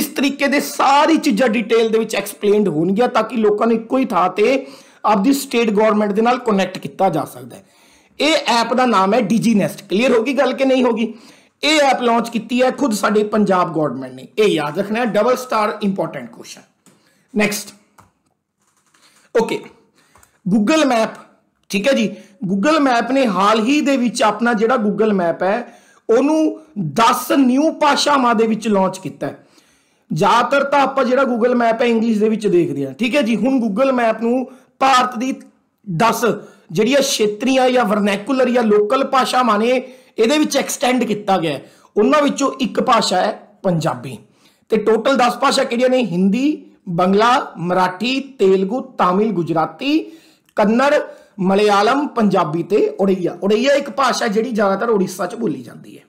ਇਸ ਤਰੀਕੇ ਦੇ ਸਾਰੀ ਚੀਜ਼ਾਂ ਡਿਟੇਲ ਦੇ ਵਿੱਚ ਐਕਸਪਲੇਨਡ ਹੋਣਗੀਆਂ ਤਾਂ ਕਿ ਲੋਕਾਂ ਨੂੰ ਇੱਕੋ ਹੀ ਥਾਂ ਤੇ ਆਪਦੀ ਸਟੇਟ ਗਵਰਨਮੈਂਟ ਦੇ ਨਾਲ ਕਨੈਕਟ ਕੀਤਾ ਜਾ ਸਕਦਾ ਹੈ ਇਹ ਐਪ ਦਾ ਨਾਮ ਹੈ ਡੀਜੀ ਕਲੀਅਰ ਹੋ ਗਈ ਗੱਲ ਕਿ ਨਹੀਂ ਹੋ ਗਈ ਇਹ ਐਪ ਲਾਂਚ ਕੀਤੀ ਹੈ ਖੁਦ ਸਾਡੇ ਪੰਜਾਬ ਗਵਰਨਮੈਂਟ ਨੇ ਇਹ ਯਾਦ ਰੱਖਣਾ ਹੈ double star important question next okay Google map ਠੀਕ ਹੈ ਜੀ ਗੂਗਲ ਮੈਪ ਨੇ ਹਾਲ ਹੀ ਦੇ ਵਿੱਚ ਆਪਣਾ ਜਿਹੜਾ ਗੂਗਲ ਮੈਪ ਹੈ ਉਹਨੂੰ 10 ਨਿਊ ਭਾਸ਼ਾਵਾਂ ਦੇ ਵਿੱਚ ਲਾਂਚ ਕੀਤਾ ਹੈ ਜ਼ਿਆਦਾਤਰ ਤਾਂ ਆਪਾਂ ਜਿਹੜਾ ਗੂਗਲ ਮੈਪ ਹੈ ਇੰਗਲਿਸ਼ ਦੇ ਵਿੱਚ ਦੇਖਦੇ ਆ ਠੀਕ ਹੈ ਜੀ ਹੁਣ ਗੂਗਲ ਮੈਪ ਨੂੰ ਭਾਰਤ ਦੀ 10 ਜਿਹੜੀਆਂ ਖੇਤਰੀਆਂ ਜਾਂ ਵਰਨੈਕੂਲਰ ਜਾਂ ਲੋਕਲ ਭਾਸ਼ਾਵਾਂ ਨੇ ਇਹਦੇ ਵਿੱਚ ਐਕਸਟੈਂਡ ਕੀਤਾ ਗਿਆ ਉਹਨਾਂ ਵਿੱਚੋਂ ਇੱਕ ਭਾਸ਼ਾ ਹੈ ਪੰਜਾਬੀ ਤੇ ਟੋਟਲ 10 ਭਾਸ਼ਾ ਕਿਹੜੀਆਂ ਨੇ ਹਿੰਦੀ ਬੰਗਲਾ ਮਰਾਠੀ ਤੇਲਗੂ ਤਾਮਿਲ ਗੁਜਰਾਤੀ ਕੰਨੜ ਮਲਿਆਲਮ ਪੰਜਾਬੀ ਤੇ ਉੜਈਆ ਉੜਈਆ ਇੱਕ ਭਾਸ਼ਾ ਜਿਹੜੀ ਜ਼ਿਆਦਾਤਰ ਉੜੀਸਾ 'ਚ ਬੋਲੀ ਜਾਂਦੀ ਹੈ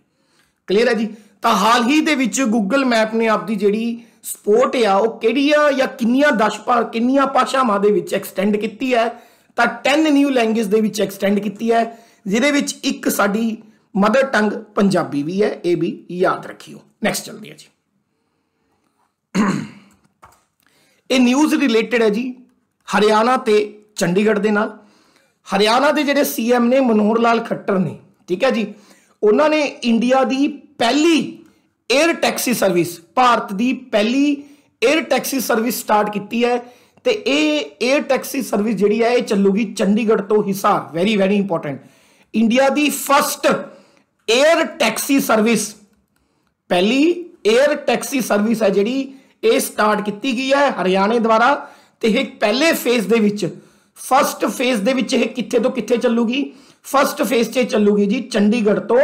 ਕਲੀਅਰ ਹੈ ਜੀ ਤਾਂ ਹਾਲ ਹੀ ਦੇ ਵਿੱਚ ਗੂਗਲ ਮੈਪ ਨੇ ਆਪਦੀ ਜਿਹੜੀ ਸਪੋਰਟ ਆ ਉਹ ਕਿਹੜੀ ਆ ਜਾਂ ਕਿੰਨੀਆਂ ਦਸ਼ ਕਿੰਨੀਆਂ ਭਾਸ਼ਾਵਾਂ ਦੇ ਵਿੱਚ ਐਕਸਟੈਂਡ ਕੀਤੀ ਹੈ ਤਾਂ 10 ਨਿਊ ਲੈਂਗੁਏਜ ਦੇ ਵਿੱਚ ਐਕਸਟੈਂਡ ਕੀਤੀ ਹੈ ਜਿਹਦੇ ਵਿੱਚ ਇੱਕ ਸਾਡੀ ਮਦਰ ਟੰਗ ਪੰਜਾਬੀ ਵੀ ਹੈ ਇਹ ਵੀ ਯਾਦ ਰੱਖਿਓ ਨੈਕਸਟ ਚਲਦੇ ਆ ਜੀ ਇਹ ਨਿਊਜ਼ ਰਿਲੇਟਡ ਹੈ ਜੀ ਹਰਿਆਣਾ ਤੇ ਚੰਡੀਗੜ੍ਹ ਦੇ ਨਾਲ ਹਰਿਆਣਾ ਦੇ ਜਿਹੜੇ ਸੀਐਮ ਨੇ ਮਨੋਹਰ ਲਾਲ ਖੱਟਰ ਨੇ ਠੀਕ ਹੈ ਜੀ ਉਹਨਾਂ ਨੇ ਇੰਡੀਆ ਦੀ ਪਹਿਲੀ 에ਅਰ ਟੈਕਸੀ ਸਰਵਿਸ ਭਾਰਤ ਦੀ ਪਹਿਲੀ 에ਅਰ ਟੈਕਸੀ ਸਰਵਿਸ ਸਟਾਰਟ ਕੀਤੀ ਹੈ ਤੇ ਇਹ 에ਅਰ ਟੈਕਸੀ ਸਰਵਿਸ ਜਿਹੜੀ ਹੈ ਇਹ ਚੱਲੂਗੀ ਚੰਡੀਗੜ੍ਹ ਤੋਂ Hisar very very important India ਦੀ ਫਸਟ 에ਅਰ ਟੈਕਸੀ ਸਰਵਿਸ ਪਹਿਲੀ 에ਅਰ ਟੈਕਸੀ ਸਰਵਿਸ ਹੈ ਜਿਹੜੀ ਇਹ ਸਟਾਰਟ ਕੀਤੀ ਗਈ ਹੈ ਹਰਿਆਣੇ ਦੁਆਰਾ ਤੇ ਇਹ ਪਹਿਲੇ ਫੇਸ ਦੇ ਵਿੱਚ फस्ट फेज के कितने चलूगी फस्ट फेज से चलूगी जी चंडीगढ़ तो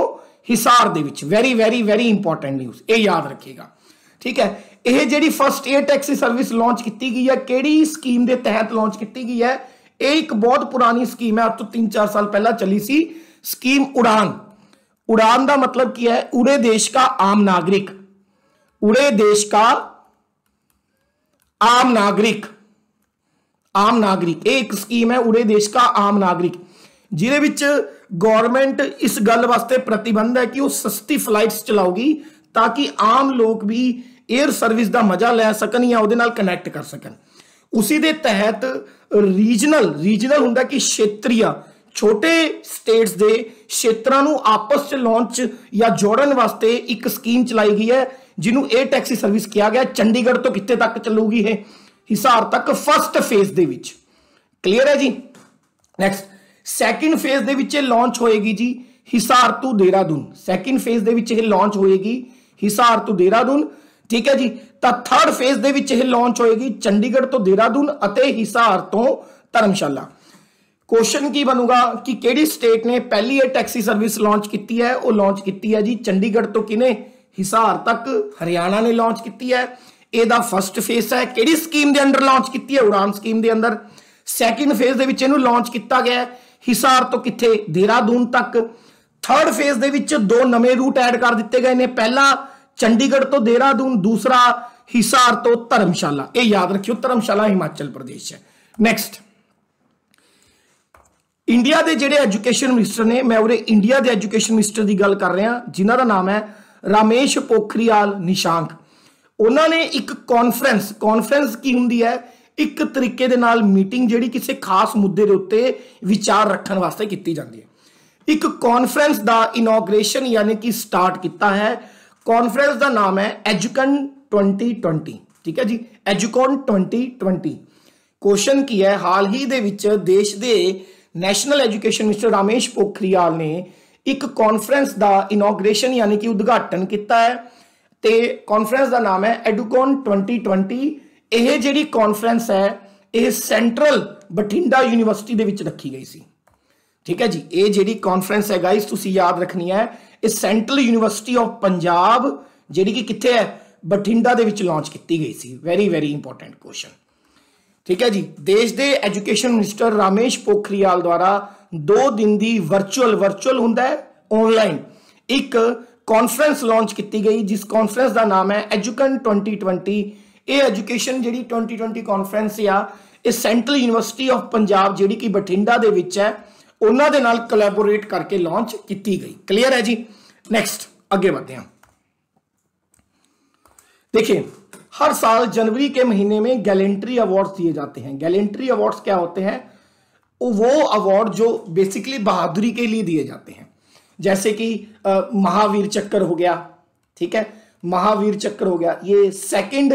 हिसार के very very very important news ये याद रखिएगा ठीक है यह जी first air taxi service launch की गई है किम के तहत लॉन्च की गई है यह एक बहुत पुरानी स्कीम है अब तो तीन चार साल पहला चली सी स्कीम उड़ान उड़ान का मतलब की है उड़े देश का आम नागरिक उड़े देश का आम नागरिक ਆਮ ਨਾਗਰਿਕ ਇਹ ਇੱਕ ਸਕੀਮ ਹੈ ਉਰੇ ਦੇਸ਼ ਦਾ ਆਮ ਨਾਗਰਿਕ ਜਿਹਦੇ ਵਿੱਚ ਗਵਰਨਮੈਂਟ ਇਸ ਗੱਲ ਵਾਸਤੇ ਪ੍ਰਤੀਬੰਧ ਹੈ ਕਿ ਉਹ ਸਸਤੀ ਫਲਾਈਟਸ ਚਲਾਉਗੀ ਤਾਂ ਕਿ ਆਮ ਲੋਕ ਵੀ 에ਅਰ ਸਰਵਿਸ ਦਾ ਮਜ਼ਾ ਲੈ ਸਕਣ ਜਾਂ ਉਹਦੇ ਨਾਲ ਕਨੈਕਟ ਕਰ ਸਕਣ ਉਸੇ ਦੇ ਤਹਿਤ ਰੀਜਨਲ ਰੀਜਨਲ ਹੁੰਦਾ ਕਿ ਖੇਤਰੀਆ ਛੋਟੇ ਸਟੇਟਸ ਦੇ ਖੇਤਰਾਂ ਨੂੰ ਆਪਸ ਚ ਲਾਂਚ ਜਾਂ ਜੋੜਨ ਵਾਸਤੇ ਇੱਕ ਸਕੀਮ ਚਲਾਈ ਗਈ ਹੈ ਜਿਹਨੂੰ 에 ਟੈਕਸੀ ਸਰਵਿਸ ਕਿਹਾ ਗਿਆ ਚੰਡੀਗੜ੍ਹ ਤੋਂ ਕਿੱਥੇ ਤੱਕ ਚੱਲੂਗੀ ਇਹ हिसार तक फस्ट फेज के क्लीयर है जी नैक्सट सैकेंड फेज के लॉन्च होएगी जी Hisar to Dehradun second phase के लॉन्च होएगी हिसार टू देहरादून ठीक है जी तो थर्ड फेज के लॉन्च होएगी चंडीगढ़ तो देहरादून हिसार तो धर्मशाला क्वेश्चन की बनूगा कि कि स्टेट ने पहली यह टैक्सी सर्विस लॉन्च की है वह लॉन्च की है जी चंडीगढ़ तो किने हिसार तक हरियाणा ने लॉन्च की है ਇਹਦਾ ਫਰਸਟ ਫੇਸ ਹੈ ਕਿਹੜੀ ਸਕੀਮ ਦੇ ਅੰਡਰ ਲਾਂਚ ਕੀਤੀ ਹੈ ਉਡਾਨ ਸਕੀਮ ਦੇ ਅੰਦਰ ਸੈਕਿੰਡ ਫੇਸ ਦੇ ਵਿੱਚ ਇਹਨੂੰ ਲਾਂਚ ਕੀਤਾ ਗਿਆ ਹੈ ਹਿਸਾਰ ਤੋਂ ਕਿੱਥੇ ਦੇਰਾਦੂਨ ਤੱਕ ਥਰਡ ਫੇਸ ਦੇ ਵਿੱਚ ਦੋ ਨਵੇਂ ਰੂਟ ਐਡ ਕਰ ਦਿੱਤੇ ਗਏ ਨੇ ਪਹਿਲਾ ਚੰਡੀਗੜ੍ਹ ਤੋਂ ਦੇਰਾਦੂਨ ਦੂਸਰਾ ਹਿਸਾਰ ਤੋਂ ਧਰਮਸ਼ਾਲਾ ਇਹ ਯਾਦ ਰੱਖਿਓ ਧਰਮਸ਼ਾਲਾ ਹਿਮਾਚਲ ਪ੍ਰਦੇਸ਼ ਹੈ ਨੈਕਸਟ ਇੰਡੀਆ ਦੇ ਜਿਹੜੇ ਐਜੂਕੇਸ਼ਨ ਮਿਨਿਸਟਰ ਨੇ ਮੈਂ ਉਹਰੇ ਇੰਡੀਆ ਦੇ ਐਜੂਕੇਸ਼ਨ ਮਿਨਿਸਟਰ ਦੀ ਗੱਲ ਕਰ ਰਿਹਾ ਜਿਨ੍ਹਾਂ ਦਾ ਨਾਮ ਹੈ ਰਾਮੇਸ਼ ਪੋਖਰੀਆਲ ਨਿਸ਼ਾਂਕ ਉਹਨਾਂ ਨੇ ਇੱਕ ਕਾਨਫਰੰਸ ਕਾਨਫਰੰਸ ਕੀ ਹੁੰਦੀ ਹੈ ਇੱਕ ਤਰੀਕੇ ਦੇ ਨਾਲ ਮੀਟਿੰਗ ਜਿਹੜੀ ਕਿਸੇ ਖਾਸ ਮੁੱਦੇ ਦੇ ਉੱਤੇ ਵਿਚਾਰ ਰੱਖਣ ਵਾਸਤੇ ਕੀਤੀ ਜਾਂਦੀ ਹੈ ਇੱਕ ਕਾਨਫਰੰਸ ਦਾ ਇਨੋਗ੍ਰੇਸ਼ਨ ਯਾਨੀ ਕਿ ਸਟਾਰਟ ਕੀਤਾ ਹੈ ਕਾਨਫਰੰਸ ਦਾ ਨਾਮ ਹੈ ਐਜੂਕਨ 2020 ਠੀਕ ਹੈ ਜੀ ਐਜੂਕਨ 2020 ਕੁਐਸਚਨ ਕੀ ਹੈ ਹਾਲ ਹੀ ਦੇ ਵਿੱਚ ਦੇਸ਼ ਦੇ national education minister Ramesh Pokhriyal ਨੇ ਇੱਕ ਕਾਨਫਰੰਸ ਦਾ ਇਨੋਗ੍ਰੇਸ਼ਨ ਯਾਨੀ ਕਿ ਉਦਘਾਟਨ ਕੀਤਾ ਹੈ ਤੇ ਕਾਨਫਰੰਸ ਦਾ ਨਾਮ ਹੈ ਐਡੂਕਨ 2020 ਇਹ ਜਿਹੜੀ ਕਾਨਫਰੰਸ ਹੈ ਇਹ ਸੈਂਟਰਲ ਬਠਿੰਡਾ ਯੂਨੀਵਰਸਿਟੀ ਦੇ ਵਿੱਚ ਰੱਖੀ ਗਈ ਸੀ ਠੀਕ ਹੈ ਜੀ ਇਹ ਜਿਹੜੀ ਕਾਨਫਰੰਸ ਹੈ ਗਾਇਸ ਤੁਸੀਂ ਯਾਦ ਰੱਖਣੀ ਹੈ ਇਹ ਸੈਂਟਰਲ ਯੂਨੀਵਰਸਿਟੀ ਆਫ ਪੰਜਾਬ ਜਿਹੜੀ ਕਿ ਕਿੱਥੇ ਹੈ ਬਠਿੰਡਾ ਦੇ ਵਿੱਚ ਲਾਂਚ ਕੀਤੀ ਗਈ ਸੀ ਵੈਰੀ ਵੈਰੀ ਇੰਪੋਰਟੈਂਟ ਕੁਐਸਚਨ ਠੀਕ ਹੈ ਜੀ ਦੇਸ਼ ਦੇ ਐਜੂਕੇਸ਼ਨ ਮਿਨਿਸਟਰ ਰਾਮੇਸ਼ ਪੋਖਰੀਆਲ ਦੁਆਰਾ 2 ਦਿਨ ਦੀ ਵਰਚੁਅਲ ਵਰਚੁਅਲ ਹੁੰਦਾ ਹੈ ਆਨਲਾਈਨ ਇੱਕ कॉन्फ्रेंस लॉन्च की गई जिस कॉन्फ्रेंस का नाम है एजुकन ट्वेंटी ट्वेंटी ये एजुकेशन जी ट्वेंटी ट्वेंटी कॉन्फ्रेंस आ सेंट्रल यूनिवर्सिटी ऑफ पंजाब जी कि बठिंडा के उन्होंने कलैबोरेट करके लॉन्च की गई क्लीयर है जी नैक्सट अगे बढ़ते हैं देखिए हर साल जनवरी के महीने में गैलेंट्री अवार्ड्स दिए जाते हैं गैलेंट्री अवार्ड्स क्या होते हैं वो अवार्ड जो बेसिकली बहादुरी के लिए दिए जाते हैं जैसे कि महावीर चक्कर हो गया ठीक है महावीर चक्र हो गया ये सेकंड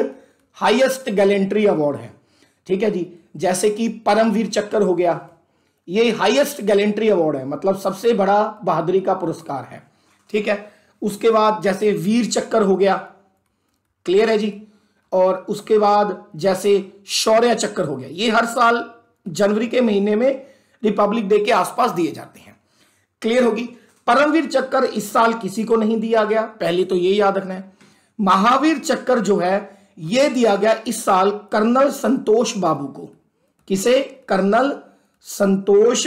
हाईएस्ट गैलेंट्री अवार्ड है ठीक है जी जैसे कि परमवीर चक्कर हो गया ये हाईएस्ट गैलेंट्री अवार्ड है मतलब सबसे बड़ा बहादुरी का पुरस्कार है ठीक है उसके बाद जैसे वीर चक्कर हो गया क्लियर है जी और उसके बाद जैसे शौर्य चक्कर हो गया ये हर साल जनवरी के महीने में रिपब्लिक डे के आसपास दिए जाते हैं क्लियर होगी परमवीर चक्कर इस साल किसी को नहीं दिया गया पहले तो ये याद रखना है महावीर चक्कर जो है ये दिया गया इस साल कर्नल संतोष बाबू को किसे कर्नल संतोष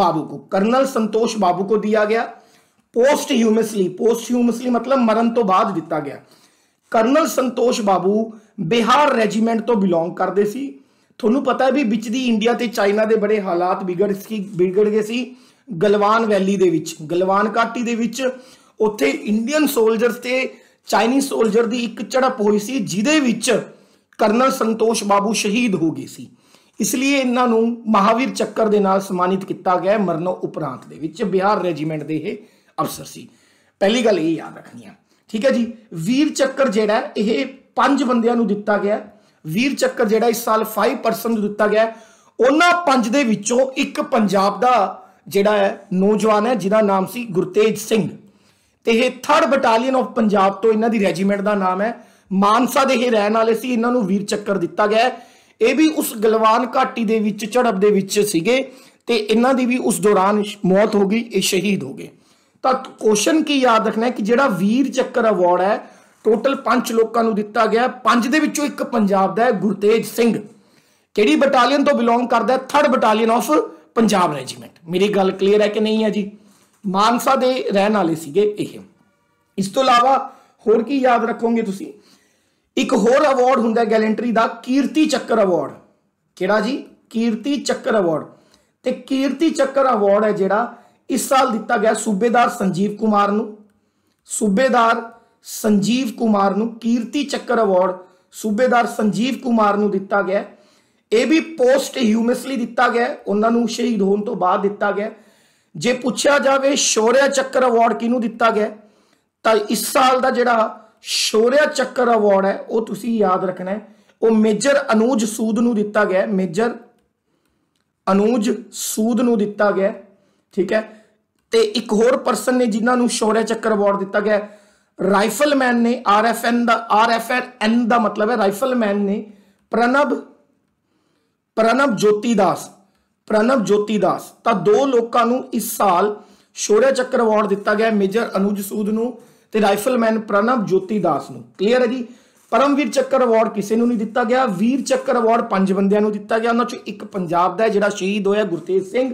बाबू को कर्नल संतोष बाबू को दिया गया पोस्ट ह्यूमसली पोस्ट ह्यूमसली मतलब मरण तो बाद दिता गया कर्नल संतोष बाबू बिहार रेजिमेंट तो बिलोंग करते ਸੀ ਤੁਹਾਨੂੰ ਪਤਾ ਵੀ ਵਿੱਚ ਦੀ ਇੰਡੀਆ ਤੇ ਚਾਈਨਾ ਦੇ ਬੜੇ ਹਾਲਾਤ बिगड़ ਸੀ ਵਿਗੜ ਗਏ ਗਲਵਾਨ ਵੈਲੀ ਦੇ ਵਿੱਚ ਗਲਵਾਨ ਘਾਟੀ ਦੇ ਵਿੱਚ ਉੱਥੇ ਇੰਡੀਅਨ ਸੋਲਜਰਸ ਤੇ ਚਾਈਨੀਜ਼ ਸੋਲਜਰ ਦੀ ਇੱਕ ਝੜਪ ਹੋਈ ਸੀ ਜਿਹਦੇ ਵਿੱਚ ਕਰਨਲ ਸੰਤੋਸ਼ ਬਾਬੂ ਸ਼ਹੀਦ ਹੋ ਗਏ ਸੀ ਇਸ ਲਈ ਇਹਨਾਂ ਨੂੰ ਮਹਾਵੀਰ ਚੱਕਰ ਦੇ ਨਾਲ ਸਨਮਾਨਿਤ ਕੀਤਾ ਗਿਆ ਮਰਨੋ ਉਪਰਾਂਤ ਦੇ ਵਿੱਚ ਬਿਹਾਰ ਰੈਜੀਮੈਂਟ ਦੇ ਇਹ ਅਫਸਰ ਸੀ ਪਹਿਲੀ ਗੱਲ ਇਹ ਯਾਦ ਰੱਖਣੀ ਆ ਠੀਕ ਹੈ ਜੀ ਵੀਰ ਚੱਕਰ ਜਿਹੜਾ ਇਹ ਪੰਜ ਬੰਦਿਆਂ ਨੂੰ ਦਿੱਤਾ ਗਿਆ ਵੀਰ ਚੱਕਰ ਜਿਹੜਾ ਇਸ ਸਾਲ 5% ਨੂੰ ਦਿੱਤਾ ਗਿਆ ਉਹਨਾਂ ਪੰਜ ਦੇ ਵਿੱਚੋਂ ਇੱਕ ਪੰਜਾਬ ਦਾ ਜਿਹੜਾ ਹੈ ਨੌਜਵਾਨ ਹੈ ਜਿਹਦਾ ਨਾਮ ਸੀ ਗੁਰਤੇਜ ਸਿੰਘ ਤੇ ਇਹ 3rd ਬਟਾਲੀਅਨ ਆਫ ਪੰਜਾਬ ਤੋਂ ਇਹਨਾਂ ਦੀ ਰੈਜੀਮੈਂਟ ਦਾ ਨਾਮ ਹੈ ਮਾਨਸਾ ਦੇ ਹੀ ਰਹਿਣ ਵਾਲੇ ਸੀ ਇਹਨਾਂ ਨੂੰ ਵੀਰ ਚੱਕਰ ਦਿੱਤਾ ਗਿਆ ਇਹ ਵੀ ਉਸ ਗਲਵਾਨ ਘਾਟੀ ਦੇ ਵਿੱਚ ਝੜਪ ਦੇ ਵਿੱਚ ਸੀਗੇ ਤੇ ਇਹਨਾਂ ਦੀ ਵੀ ਉਸ ਦੌਰਾਨ ਮੌਤ ਹੋ ਗਈ ਇਹ ਸ਼ਹੀਦ ਹੋ ਗਏ ਤਾਂ ਕੁਐਸਚਨ ਕੀ ਯਾਦ ਰੱਖਣਾ ਹੈ ਕਿ ਜਿਹੜਾ ਵੀਰ ਚੱਕਰ ਅਵਾਰਡ ਹੈ ਟੋਟਲ 5 ਲੋਕਾਂ ਨੂੰ ਦਿੱਤਾ ਗਿਆ ਪੰਜ ਦੇ ਵਿੱਚੋਂ ਇੱਕ ਪੰਜਾਬ ਦਾ ਹੈ ਗੁਰਤੇਜ ਸਿੰਘ ਕਿਹੜੀ ਬਟਾਲੀਅਨ ਤੋਂ ਬਿਲੋਂਗ ਕਰਦਾ ਹੈ 3rd battalion of Punjab regiment ਮੇਰੀ ਗੱਲ ਕਲੀਅਰ ਹੈ ਕਿ ਨਹੀਂ ਹੈ ਜੀ ਮਾਨਸਾ ਦੇ ਰਹਿਣ ਵਾਲੇ ਸੀਗੇ ਇਹ ਇਸ ਤੋਂ ਇਲਾਵਾ ਹੋਰ ਕੀ ਯਾਦ ਰੱਖੋਗੇ ਤੁਸੀਂ ਇੱਕ ਹੋਰ ਅਵਾਰਡ ਹੁੰਦਾ ਗੈਲੈਂਟਰੀ ਦਾ ਕੀਰਤੀ ਚੱਕਰ ਅਵਾਰਡ ਕਿਹੜਾ ਜੀ ਕੀਰਤੀ ਚੱਕਰ ਅਵਾਰਡ ਤੇ ਕੀਰਤੀ ਚੱਕਰ ਅਵਾਰਡ ਹੈ ਜਿਹੜਾ ਇਸ ਸਾਲ ਦਿੱਤਾ ਗਿਆ ਸੂਬੇਦਾਰ ਸੰਜੀਵ ਕੁਮਾਰ ਨੂੰ ਸੂਬੇਦਾਰ ਸੰਜੀਵ ਕੁਮਾਰ ਨੂੰ ਕੀਰਤੀ ਚੱਕਰ ਅਵਾਰਡ ਸੂਬੇਦਾਰ ਸੰਜੀਵ ਕੁਮਾਰ ਨੂੰ ਦਿੱਤਾ ਗਿਆ ਇਹ ਵੀ ਪੋਸਟ ਹਿਊਮਸਲੀ ਦਿੱਤਾ ਗਿਆ ਉਹਨਾਂ ਨੂੰ ਸ਼ਹੀਦ ਹੋਣ ਤੋਂ ਬਾਅਦ ਦਿੱਤਾ ਗਿਆ ਜੇ ਪੁੱਛਿਆ ਜਾਵੇ ਸ਼ੌਰਿਆ ਚੱਕਰ ਅਵਾਰਡ ਕਿਹਨੂੰ ਦਿੱਤਾ ਗਿਆ ਤਾਂ ਇਸ ਸਾਲ ਦਾ ਜਿਹੜਾ ਸ਼ੌਰਿਆ ਚੱਕਰ ਅਵਾਰਡ ਹੈ ਉਹ ਤੁਸੀਂ ਯਾਦ ਰੱਖਣਾ ਹੈ ਉਹ ਮੇਜਰ ਅਨੂਜ ਸੂਦ ਨੂੰ ਦਿੱਤਾ ਗਿਆ ਮੇਜਰ ਅਨੂਜ ਸੂਦ ਨੂੰ ਦਿੱਤਾ ਗਿਆ ਠੀਕ ਹੈ ਤੇ ਇੱਕ ਹੋਰ ਪਰਸਨ ਨੇ ਜਿਨ੍ਹਾਂ ਨੂੰ ਸ਼ੌਰਿਆ ਚੱਕਰ ਅਵਾਰਡ ਦਿੱਤਾ ਗਿਆ ਰਾਈਫਲਮੈਨ ਨੇ ਆਰਐਫਐਨ ਦਾ ਆਰਐਫਐਨ ਦਾ ਮਤਲਬ ਹੈ ਰਾਈਫਲਮੈਨ ਨੇ ਪ੍ਰਨਬ ਦਾਸ ਜੋਤੀਦਾਸ ਜੋਤੀ ਜੋਤੀਦਾਸ ਤਾਂ ਦੋ ਲੋਕਾਂ ਨੂੰ ਇਸ ਸਾਲ ਸ਼ੋਰਿਆ ਚੱਕਰ ਅਵਾਰਡ ਦਿੱਤਾ ਗਿਆ ਮੇਜਰ ਅਨੁਜ ਸੂਦ ਨੂੰ ਤੇ ਰਾਈਫਲਮੈਨ ਜੋਤੀ ਜੋਤੀਦਾਸ ਨੂੰ ਕਲੀਅਰ ਹੈ ਜੀ ਪਰਮਵੀਰ ਚੱਕਰ ਅਵਾਰਡ ਕਿਸੇ ਨੂੰ ਨਹੀਂ ਦਿੱਤਾ ਗਿਆ ਵੀਰ ਚੱਕਰ ਅਵਾਰਡ ਪੰਜ ਬੰਦਿਆਂ ਨੂੰ ਦਿੱਤਾ ਗਿਆ ਉਹਨਾਂ ਚੋਂ ਇੱਕ ਪੰਜਾਬ ਦਾ ਹੈ ਜਿਹੜਾ ਸ਼ਹੀਦ ਹੋਇਆ ਗੁਰਤੇਜ ਸਿੰਘ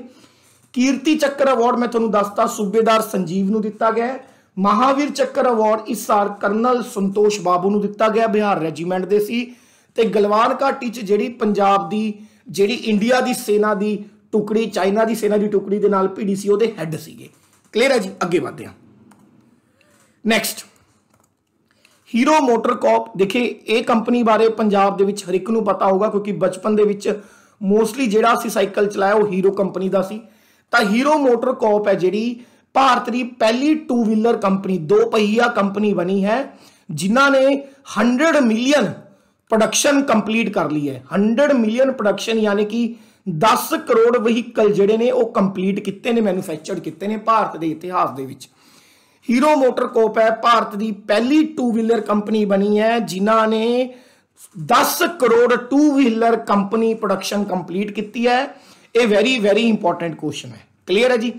ਕੀਰਤੀ ਚੱਕਰ ਅਵਾਰਡ ਮੈਂ ਤੁਹਾਨੂੰ ਦੱਸਤਾ ਸੂਬੇਦਾਰ ਸੰਜੀਵ ਨੂੰ ਦਿੱਤਾ ਗਿਆ ਮਹਾਵੀਰ ਚੱਕਰ ਅਵਾਰਡ ਇਸ ਸਾਲ ਕਰਨਲ ਸੰਤੋਸ਼ ਬਾਬੂ ਨੂੰ ਦਿੱਤਾ ਗਿਆ ਬਿਹਾਰ ਰੈਜੀਮੈਂਟ ਦੇ ਸੀ ਤੇ ਗਲਵਾਨ ਘਾਟੀ 'ਚ ਜਿਹੜੀ ਪੰਜਾਬ ਦੀ ਜਿਹੜੀ ਇੰਡੀਆ ਦੀ ਸੈਨਾ ਦੀ ਟੁਕੜੀ ਚਾਈਨਾ ਦੀ ਸੈਨਾ ਦੀ ਟੁਕੜੀ ਦੇ ਨਾਲ ਪੀਡੀਸੀ ਸੀ ਉਹਦੇ ਹੈੱਡ ਸੀਗੇ ਕਲੀਅਰ ਹੈ ਜੀ ਅੱਗੇ ਵਧਦੇ ਹਾਂ ਨੈਕਸਟ ਹੀਰੋ ਮੋਟਰ ਕਾਰਪ ਦੇਖੇ ਇਹ ਕੰਪਨੀ ਬਾਰੇ ਪੰਜਾਬ ਦੇ ਵਿੱਚ ਹਰ ਇੱਕ ਨੂੰ ਪਤਾ ਹੋਊਗਾ ਕਿਉਂਕਿ ਬਚਪਨ ਦੇ ਵਿੱਚ ਮੋਸਟਲੀ ਜਿਹੜਾ ਅਸੀਂ ਸਾਈਕਲ ਚਲਾਇਆ ਉਹ ਹੀਰੋ ਕੰਪਨੀ ਦਾ ਸੀ ਤਾਂ ਹੀਰੋ ਮੋਟਰ ਕਾਰਪ ਹੈ ਜਿਹੜੀ ਭਾਰਤ ਦੀ ਪਹਿਲੀ ਟੂ ਵੀਲਰ ਕੰਪਨੀ ਦੋ ਪਹੀਆ ਕੰਪਨੀ ਬਣੀ ਹੈ ਜਿਨ੍ਹਾਂ ਨੇ 100 ਮਿਲੀਅਨ ਪ੍ਰੋਡਕਸ਼ਨ ਕੰਪਲੀਟ ਕਰ ਲਈ ਹੈ 100 ਮਿਲੀਅਨ ਪ੍ਰੋਡਕਸ਼ਨ ਯਾਨੀ ਕਿ 10 ਕਰੋੜ ਵਹੀਕਲ ਜਿਹੜੇ ਨੇ ਉਹ ਕੰਪਲੀਟ ਕੀਤੇ ਨੇ ਮੈਨੂਫੈਕਚਰਡ ਕੀਤੇ ਨੇ ਭਾਰਤ ਦੇ ਇਤਿਹਾਸ ਦੇ ਵਿੱਚ ਹੀਰੋ ਮੋਟਰ ਕੋਪ ਹੈ ਭਾਰਤ ਦੀ ਪਹਿਲੀ ਟੂ ਵੀਲਰ ਕੰਪਨੀ ਬਣੀ ਹੈ ਜਿਨ੍ਹਾਂ ਨੇ 10 crore two wheeler company production complete ਕੀਤੀ ਹੈ ਇਹ ਵੈਰੀ ਵੈਰੀ ਇੰਪੋਰਟੈਂਟ ਕੁਐਸਚਨ ਹੈ ਕਲੀਅਰ ਹੈ ਜੀ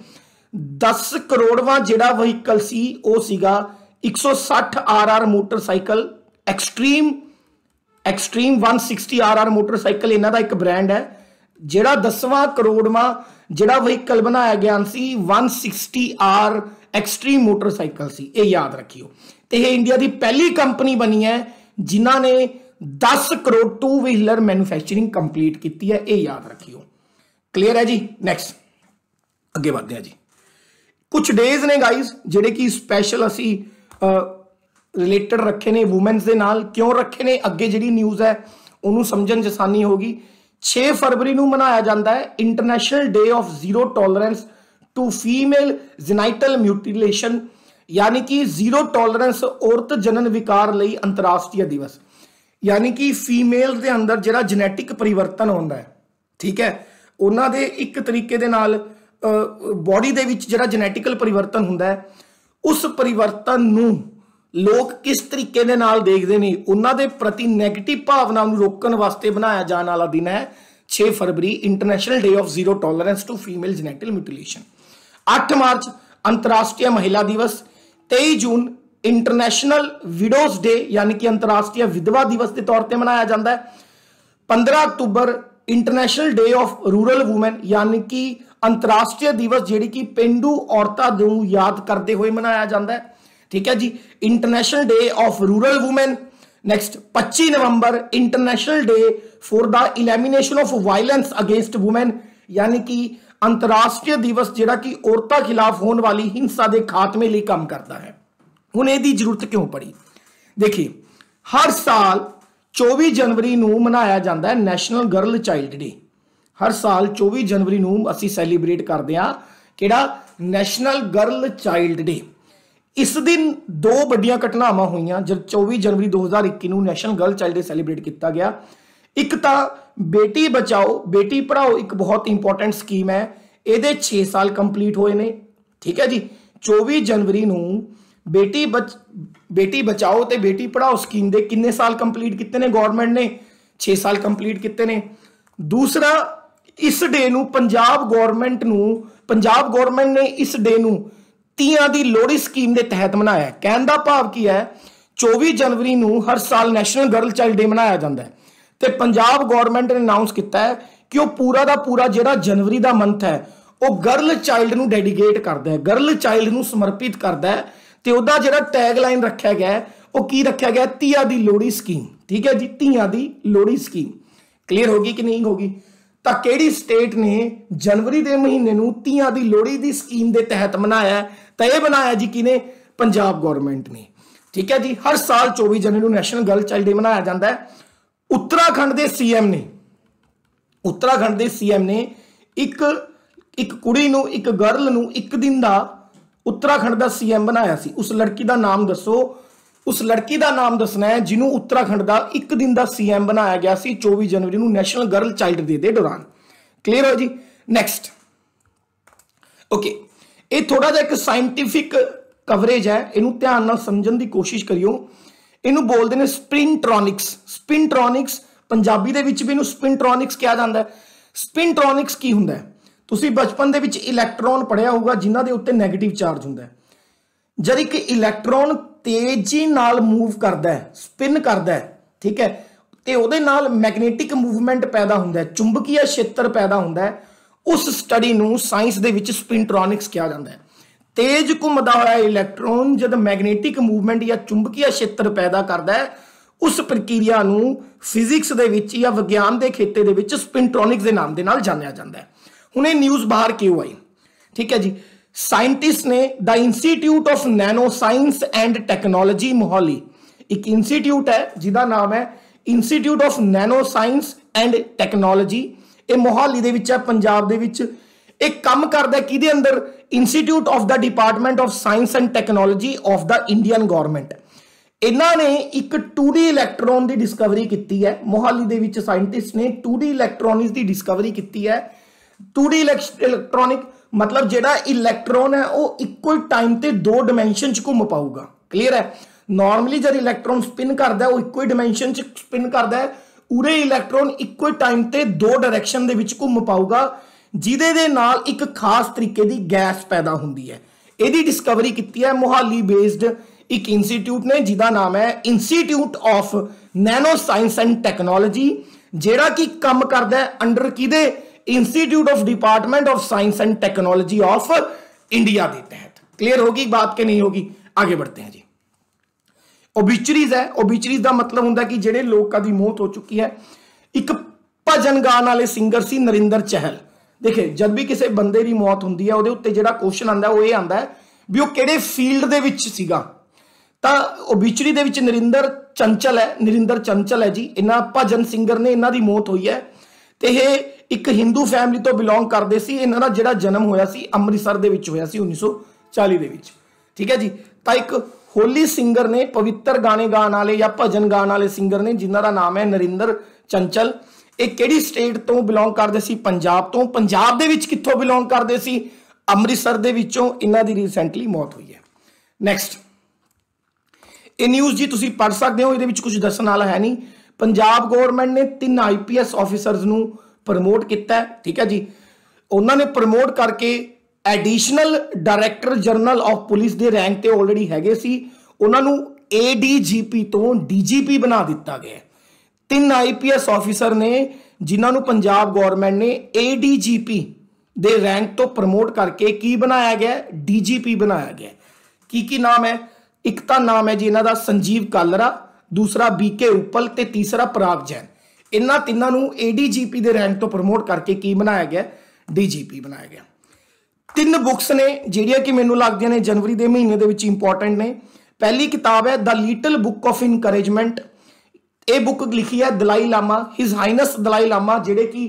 10 ਕਰੋੜਵਾਂ ਜਿਹੜਾ ਵਹੀਕਲ ਸੀ ਉਹ ਸੀਗਾ 160 RR motorcycle Xtreme Xtreme one sixty R R motorcycle इन्ह का एक ब्रांड है जोड़ा दसवं करोड़वा जोड़ा वहीकल बनाया गया one sixty R Xtreme motorcycle से याद रखियो तो यह इंडिया की पहली कंपनी बनी है जिन्होंने दस crore two wheeler manufacturing complete की है ये याद रखियो क्लीयर है जी नैक्स अगे बढ़ते हैं जी कुछ डेज ने गाइज जेडे कि स्पैशल असी ਰਿਲੇਟਡ ਰੱਖੇ ਨੇ ਔਮਨਸ ਦੇ ਨਾਲ ਕਿਉਂ ਰੱਖੇ ਨੇ ਅੱਗੇ ਜਿਹੜੀ ਨਿਊਜ਼ ਹੈ ਉਹਨੂੰ ਸਮਝਣ 'ਚ ਆਸਾਨੀ ਹੋਗੀ 6 ਫਰਵਰੀ ਨੂੰ ਮਨਾਇਆ ਜਾਂਦਾ ਹੈ international day of zero tolerance to female genital mutilation ਯਾਨੀ ਕਿ ਜ਼ੀਰੋ ਟੋਲਰੈਂਸ ਔਰਤ ਜਨਨ ਵਿਕਾਰ ਲਈ ਅੰਤਰਰਾਸ਼ਟਰੀ ਦਿਵਸ ਯਾਨੀ ਕਿ ਫੀਮੇਲ ਦੇ ਅੰਦਰ ਜਿਹੜਾ ਜੈਨੇਟਿਕ ਪਰਿਵਰਤਨ ਹੁੰਦਾ ਹੈ ਠੀਕ ਹੈ ਉਹਨਾਂ ਦੇ ਇੱਕ ਤਰੀਕੇ ਦੇ ਨਾਲ ਬਾਡੀ ਦੇ ਵਿੱਚ ਜਿਹੜਾ ਜੈਨੇਟਿਕਲ ਪਰਿਵਰਤਨ ਹੁੰਦਾ ਹੈ ਉਸ ਪਰਿਵਰਤਨ ਨੂੰ लोग किस तरीके ਦੇ ਨਾਲ ਦੇਖਦੇ ਨੇ ਉਹਨਾਂ ਦੇ ਪ੍ਰਤੀ 네ਗੇਟਿਵ ਭਾਵਨਾ ਨੂੰ ਰੋਕਣ ਵਾਸਤੇ ਬਣਾਇਆ ਜਾਣ ਵਾਲਾ ਦਿਨ ਹੈ 6 ਫਰਵਰੀ international day of zero tolerance to female genital mutilation महिला दिवस तेई जून इंटरैशनल विडोज डे यानी कि अंतरराष्ट्रीय विधवा दिवस के तौर पर मनाया जाता है पंद्रह अक्टूबर international day of rural women यानी कि अंतरराष्ट्रीय दिवस जिड़ी कि पेंडू औरतों याद करते हुए मनाया जाता है ठीक है जी international day of rural women next 25 नवंबर international day for the elimination of violence against women यानी कि अंतरराष्ट्रीय दिवस जरा कि औरतों खिलाफ होने वाली हिंसा के खात्मे लिए काम करता है हूँ यदि जरूरत क्यों पड़ी देखिए हर साल चौबी जनवरी को मनाया जाता है नैशनल गर्ल चाइल्ड डे हर साल चौबीस जनवरी असी सैलीब्रेट करते हैं कि नैशनल गर्ल चाइल्ड डे ਇਸ ਦਿਨ ਦੋ ਵੱਡੀਆਂ ਘਟਨਾਵਾਂ ਹੋਈਆਂ ਜਦ 24 ਜਨਵਰੀ 2021 ਨੂੰ national girl child day celebrate ਕੀਤਾ ਗਿਆ ਇੱਕ ਤਾਂ ਬੇਟੀ ਬਚਾਓ ਬੇਟੀ ਪੜਾਓ ਇੱਕ ਬਹੁਤ ਇੰਪੋਰਟੈਂਟ ਸਕੀਮ ਹੈ ਇਹਦੇ 6 ਸਾਲ ਕੰਪਲੀਟ ਹੋਏ ਨੇ ਠੀਕ ਹੈ ਜੀ 24 ਜਨਵਰੀ ਨੂੰ ਬੇਟੀ ਬਚ ਬੇਟੀ ਬਚਾਓ ਤੇ ਬੇਟੀ ਪੜਾਓ ਸਕੀਮ ਦੇ ਕਿੰਨੇ ਸਾਲ ਕੰਪਲੀਟ ਕੀਤੇ ਨੇ ਗਵਰਨਮੈਂਟ ਨੇ 6 ਸਾਲ ਕੰਪਲੀਟ ਕੀਤੇ ਨੇ ਦੂਸਰਾ ਇਸ ਡੇ ਨੂੰ ਪੰਜਾਬ ਗਵਰਨਮੈਂਟ ਨੂੰ ਪੰਜਾਬ ਗਵਰਨਮੈਂਟ ਨੇ ਇਸ ਡੇ ਨੂੰ ਤੀਆਂ ਦੀ ਲੋਹੜੀ ਸਕੀਮ ਦੇ ਤਹਿਤ ਮਨਾਇਆ ਕਹਿਣ ਦਾ ਭਾਵ ਕੀ ਹੈ 24 ਜਨਵਰੀ ਨੂੰ ਹਰ ਸਾਲ ਨੈਸ਼ਨਲ ਗਰਲ ਚਾਈਲਡ ਡੇ ਮਨਾਇਆ ਜਾਂਦਾ ਹੈ ਤੇ ਪੰਜਾਬ ਗਵਰਨਮੈਂਟ ਨੇ ਅਨਾਉਂਸ ਕੀਤਾ ਹੈ ਕਿ ਉਹ ਪੂਰਾ ਦਾ ਪੂਰਾ ਜਿਹੜਾ ਜਨਵਰੀ ਦਾ ਮੰਥ ਹੈ ਉਹ ਗਰਲ ਚਾਈਲਡ ਨੂੰ ਡੈਡੀਕੇਟ ਕਰਦਾ ਹੈ ਗਰਲ ਚਾਈਲਡ ਨੂੰ ਸਮਰਪਿਤ ਕਰਦਾ ਹੈ ਤੇ ਉਹਦਾ ਜਿਹੜਾ ਟੈਗ ਲਾਈਨ ਰੱਖਿਆ ਗਿਆ ਉਹ ਕੀ ਰੱਖਿਆ ਗਿਆ ਤੀਆਂ ਦੀ ਲੋਹੜੀ ਸਕੀਮ ਠੀਕ ਹੈ ਜੀ ਤੀਆਂ ਦੀ ਲੋਹੜੀ ਸਕੀਮ ਕਲੀਅਰ ਹੋ ਗਈ ਕਿ ਨਹੀਂ ਹੋ ਗਈ ਤਾਂ ਕਿਹੜੀ ਸਟੇਟ ਨੇ ਜਨਵਰੀ ਦੇ ਮਹੀਨੇ ਨੂੰ ਤੀਆਂ ਦੀ ਲੋਹੜੀ ਦੀ ਸਕੀਮ ਦੇ ਤਹਿਤ ਮਨਾਇਆ ਤਾਂ ਇਹ ਬਣਾਇਆ ਜੀ ਕਿਨੇ ਪੰਜਾਬ ਗਵਰਨਮੈਂਟ ਨੇ ਠੀਕ ਹੈ ਜੀ ਹਰ ਸਾਲ 24 ਜਨਵਰੀ ਨੂੰ ਨੈਸ਼ਨਲ ਗਰਲ ਚਾਈਲਡ ਡੇ ਮਨਾਇਆ ਜਾਂਦਾ ਹੈ ਉੱਤਰਾਖੰਡ ਦੇ ਸੀਐਮ ਨੇ ਉੱਤਰਾਖੰਡ ਦੇ ਸੀਐਮ ਨੇ ਇੱਕ ਇੱਕ ਕੁੜੀ ਨੂੰ ਇੱਕ ਗਰਲ ਨੂੰ ਇੱਕ ਦਿਨ ਦਾ ਉੱਤਰਾਖੰਡ ਦਾ ਸੀਐਮ ਬਣਾਇਆ ਸੀ ਉਸ ਲੜਕੀ ਦਾ ਨਾਮ ਦੱਸੋ ਉਸ ਲੜਕੀ ਦਾ ਨਾਮ ਦੱਸਣਾ ਹੈ ਜਿਹਨੂੰ ਉੱਤਰਾਖੰਡ ਦਾ ਇੱਕ ਦਿਨ ਦਾ ਸੀਐਮ ਬਣਾਇਆ ਗਿਆ ਸੀ 24 ਜਨਵਰੀ ਨੂੰ ਨੈਸ਼ਨਲ ਗਰਲ ਚਾਈਲਡ ਡੇ ਦੇ ਦੌਰਾਨ ਕਲੀਅਰ ਹੋ ਜੀ ਨੈਕਸਟ ਓਕੇ ਇਹ ਥੋੜਾ ਜਿਹਾ ਇੱਕ ਸਾਇੰਟਿਫਿਕ ਕਵਰੇਜ ਹੈ ਇਹਨੂੰ ਧਿਆਨ ਨਾਲ ਸਮਝਣ ਦੀ ਕੋਸ਼ਿਸ਼ ਕਰਿਓ ਇਹਨੂੰ ਬੋਲਦੇ ਨੇ ਸਪਿੰਟ੍ਰੋਨਿਕਸ ਸਪਿੰਟ੍ਰੋਨਿਕਸ ਪੰਜਾਬੀ ਦੇ ਵਿੱਚ ਵੀ ਇਹਨੂੰ ਸਪਿੰਟ੍ਰੋਨਿਕਸ ਕਿਹਾ ਜਾਂਦਾ ਹੈ ਸਪਿੰਟ੍ਰੋਨਿਕਸ ਕੀ ਹੁੰਦਾ ਹੈ ਤੁਸੀਂ ਬਚਪਨ ਦੇ ਵਿੱਚ ਇਲੈਕਟ੍ਰੋਨ ਪੜਿਆ ਹੋਊਗਾ ਜਿਨ੍ਹਾਂ ਦੇ ਉੱਤੇ 네ਗੇਟਿਵ ਚਾਰਜ ਹੁੰਦਾ ਹੈ ਜਦ ਇੱਕ ਇਲੈਕਟ੍ਰੋਨ ਤੇਜ਼ੀ ਨਾਲ ਮੂਵ ਕਰਦਾ ਹੈ ਸਪਿਨ ਕਰਦਾ ਹੈ ਠੀਕ ਹੈ ਤੇ ਉਹਦੇ ਨਾਲ ਮੈਗਨੇਟਿਕ ਮੂਵਮੈਂਟ ਪੈਦਾ ਹੁੰਦਾ ਹੈ ਚੁੰਬਕੀਆ ਖੇਤਰ ਪੈਦਾ ਹੁੰਦਾ ਹੈ ਉਸ ਸਟੱਡੀ ਨੂੰ ਸਾਇੰਸ ਦੇ ਵਿੱਚ ਸਪਿਨਟ੍ਰੋਨਿਕਸ ਕਿਹਾ ਜਾਂਦਾ ਹੈ ਤੇਜ਼ ਘੁੰਮਦਾ ਹੋਇਆ ਇਲੈਕਟ੍ਰੋਨ ਜਦ ਮੈਗਨੇਟਿਕ ਮੂਵਮੈਂਟ ਜਾਂ ਚੁੰਬਕੀਆ ਖੇਤਰ ਪੈਦਾ ਕਰਦਾ ਹੈ ਉਸ ਪ੍ਰਕਿਰਿਆ ਨੂੰ ਫਿਜ਼ਿਕਸ ਦੇ ਵਿੱਚ ਜਾਂ ਵਿਗਿਆਨ ਦੇ ਖੇਤੇ ਦੇ ਵਿੱਚ ਸਪਿਨਟ੍ਰੋਨਿਕਸ ਦੇ ਨਾਮ ਦੇ ਨਾਲ ਜਾਣਿਆ ਜਾਂਦਾ ਹੈ ਹੁਣ ਇਹ ਨਿਊਜ਼ ਬਾਹਰ ਕਿਉਂ ਆਈ ਠੀਕ ਹੈ ਜੀ साइंटिस्ट ने the institute of nano science and technology Mohali एक इंस्टीट्यूट है ਜਿਹਦਾ ਨਾਮ ਹੈ institute of nano science and technology ਇਹ ਮੋਹਾਲੀ ਦੇ ਵਿੱਚ ਹੈ ਪੰਜਾਬ ਦੇ ਵਿੱਚ ਇਹ ਕੰਮ ਕਰਦਾ ਕਿਹਦੇ ਅੰਦਰ ਇੰਸਟੀਟਿਊਟ ਆਫ ਦਾ department of science and technology of ਦਾ ਇੰਡੀਅਨ ਗਵਰਨਮੈਂਟ ਇਹਨਾਂ ਨੇ ਇੱਕ 2D ਇਲੈਕਟ੍ਰੋਨ ਦੀ ਡਿਸਕਵਰੀ ਕੀਤੀ ਹੈ ਮੋਹਾਲੀ ਦੇ ਵਿੱਚ ਸਾਇੰਟਿਸਟ ਨੇ 2D ਇਲੈਕਟ੍ਰੋਨਿਕਸ ਦੀ ਡਿਸਕਵਰੀ ਕੀਤੀ ਹੈ 2D ਇਲੈਕਟ੍ਰੋਨਿਕ ਮਤਲਬ ਜਿਹੜਾ ਇਲੈਕਟ੍ਰੋਨ ਹੈ ਉਹ ਇਕੁਅਲ ਟਾਈਮ ਤੇ ਦੋ ਡਾਈਮੈਂਸ਼ਨ 'ਚ ਘੁੰਮ ਪਾਊਗਾ ਕਲੀਅਰ ਹੈ ਨਾਰਮਲੀ ਜਦ ਇਲੈਕਟ੍ਰੋਨ ਸਪਿਨ ਕਰਦਾ ਉਹ ਇਕੁਅਲ ਡਾਈਮੈਂਸ਼ਨ 'ਚ ਸਪਿਨ ਕਰਦਾ ਹੈ ਉਰੇ ਇਲੈਕਟ੍ਰੋਨ ਇਕੁਅਲ ਟਾਈਮ ਤੇ ਦੋ ਡਾਇਰੈਕਸ਼ਨ ਦੇ ਵਿੱਚ ਘੁੰਮ ਪਾਊਗਾ ਜਿਹਦੇ ਦੇ ਨਾਲ ਇੱਕ ਖਾਸ ਤਰੀਕੇ ਦੀ ਗੈਸ ਪੈਦਾ ਹੁੰਦੀ ਹੈ ਇਹਦੀ ਡਿਸਕਵਰੀ ਕੀਤੀ ਹੈ ਮੋਹਾਲੀ ਬੇਸਡ ਇੱਕ ਇੰਸਟੀਚਿਊਟ ਨੇ ਜਿਹਦਾ ਨਾਮ ਹੈ institute of nano science and technology ਜਿਹੜਾ ਕਿ ਕੰਮ ਕਰਦਾ ਹੈ ਅੰਡਰ ਕਿਹਦੇ institute of department of science and technology of India देते हैं क्लियर होगी बात के नहीं होगी आगे बढ़ते हैं जी ओबिचरीज है ओबिचरीज ਦਾ ਮਤਲਬ ਹੁੰਦਾ ਕਿ ਜਿਹੜੇ ਲੋਕਾਂ ਦੀ ਮੌਤ ਹੋ ਚੁੱਕੀ ਹੈ ਇੱਕ ਭਜਨ ਗਾਣ ਵਾਲੇ ਸਿੰਗਰ ਸੀ ਨਰਿੰਦਰ ਚਹਿਲ ਦੇਖੇ ਜਦ ਵੀ ਕਿਸੇ ਬੰਦੇ ਦੀ ਮੌਤ ਹੁੰਦੀ ਹੈ ਉਹਦੇ ਉੱਤੇ ਜਿਹੜਾ ਕੁਐਸਚਨ ਆਂਦਾ ਉਹ ਇਹ ਆਂਦਾ ਵੀ ਉਹ ਕਿਹੜੇ ਫੀਲਡ ਦੇ ਵਿੱਚ ਸੀਗਾ ਤਾਂ ਓਬਿਚਰੀ ਦੇ ਵਿੱਚ ਨਰਿੰਦਰ ਚੰਚਲ ਹੈ ਨਰਿੰਦਰ ਚੰਚਲ ਹੈ ਜੀ ਇਹਨਾਂ ਭਜਨ ਸਿੰਗਰ ਨੇ ਇਹਨਾਂ ਦੀ ਮੌਤ ਹੋਈ ਹੈ ਤੇ ਇਹ ਇੱਕ ਹਿੰਦੂ ਫੈਮਿਲੀ ਤੋਂ ਬਿਲੋਂਗ ਕਰਦੇ ਸੀ ਇਹਨਾਂ ਦਾ ਜਿਹੜਾ ਜਨਮ ਹੋਇਆ ਸੀ ਅੰਮ੍ਰਿਤਸਰ ਦੇ ਵਿੱਚ ਹੋਇਆ ਸੀ 1940 ਦੇ ਵਿੱਚ ਠੀਕ ਹੈ ਜੀ ਤਾਂ ਇੱਕ ਹੋਲੀ ਸਿੰਗਰ ਨੇ ਪਵਿੱਤਰ ਗਾਣੇ ਗਾਣ ਵਾਲੇ ਜਾਂ ਭਜਨ ਗਾਣ ਵਾਲੇ ਸਿੰਗਰ ਨੇ ਜਿਨ੍ਹਾਂ ਦਾ ਨਾਮ ਹੈ ਨਰਿੰਦਰ ਚੰਚਲ ਇਹ ਕਿਹੜੀ ਸਟੇਟ ਤੋਂ ਬਿਲੋਂਗ ਕਰਦੇ ਸੀ ਪੰਜਾਬ ਤੋਂ ਪੰਜਾਬ ਦੇ ਵਿੱਚ ਕਿੱਥੋਂ ਬਿਲੋਂਗ ਕਰਦੇ ਸੀ ਅੰਮ੍ਰਿਤਸਰ ਦੇ ਵਿੱਚੋਂ ਇਹਨਾਂ ਦੀ ਰੀਸੈਂਟਲੀ ਮੌਤ ਹੋਈ ਹੈ ਨੈਕਸਟ ਇਹ ਨਿਊਜ਼ ਜੀ ਤੁਸੀਂ ਪੜ ਸਕਦੇ ਹੋ ਇਹਦੇ ਵਿੱਚ ਕੁਝ ਦੱਸਣ ਵਾਲਾ ਹੈ ਨਹੀਂ ਪੰਜਾਬ ਗਵਰਨਮੈਂਟ ਨੇ ਤਿੰਨ ਆਈਪੀਐਸ ਆਫੀਸਰਸ ਨੂੰ ਪ੍ਰਮੋਟ ਕੀਤਾ ਠੀਕ ਹੈ ਜੀ ਉਹਨਾਂ ਨੇ ਪ੍ਰਮੋਟ ਕਰਕੇ additional director general of police ਦੇ ਰੈਂਕ ਤੇ ਆਲਰੇਡੀ ਹੈਗੇ ਸੀ ਉਹਨਾਂ ਨੂੰ ਏਡੀਜੀਪੀ ਤੋਂ ਡੀਜੀਪੀ ਬਣਾ ਦਿੱਤਾ ਗਿਆ ਤਿੰਨ ਆਈਪੀਐਸ ਆਫੀਸਰ ਨੇ ਜਿਨ੍ਹਾਂ ਨੂੰ ਪੰਜਾਬ ਗਵਰਨਮੈਂਟ ਨੇ ਏਡੀਜੀਪੀ ਦੇ ਰੈਂਕ ਤੋਂ ਪ੍ਰਮੋਟ ਕਰਕੇ ਕੀ ਬਣਾਇਆ ਗਿਆ ਡੀਜੀਪੀ ਬਣਾਇਆ ਗਿਆ ਕੀ ਕੀ ਨਾਮ ਹੈ ਇੱਕ ਤਾਂ ਨਾਮ ਹੈ ਜੀ ਇਹਨਾਂ ਦਾ ਸੰਜੀਵ ਕਾਲਰਾ ਦੂਸਰਾ ਬੀਕੇ ਉਪਲ ਤੇ ਤੀਸਰਾ ਪ੍ਰਾਗ ਜੈਨ ਇਹਨਾਂ ਤਿੰਨਾਂ ਨੂੰ ਏਡੀਜੀਪੀ ਦੇ ਰੈਂਕ ਤੋਂ ਪ੍ਰਮੋਟ ਕਰਕੇ ਕੀ ਬਣਾਇਆ ਗਿਆ ਡੀਜੀਪੀ ਬਣਾਇਆ ਗਿਆ ਤਿੰਨ ਬੁੱਕਸ ਨੇ ਜਿਹੜੀਆਂ ਕਿ ਮੈਨੂੰ ਲੱਗਦੀਆਂ ਨੇ ਜਨਵਰੀ ਦੇ ਮਹੀਨੇ ਦੇ ਵਿੱਚ ਇੰਪੋਰਟੈਂਟ ਨੇ ਪਹਿਲੀ ਕਿਤਾਬ ਹੈ the little book of encouragement ਇਹ ਬੁੱਕ ਲਿਖੀ ਹੈ ਦਲਾਈ ਲਾਮਾ ਹਿਸ ਹਾਈਨਸ ਦਲਾਈ ਲਾਮਾ ਜਿਹੜੇ ਕਿ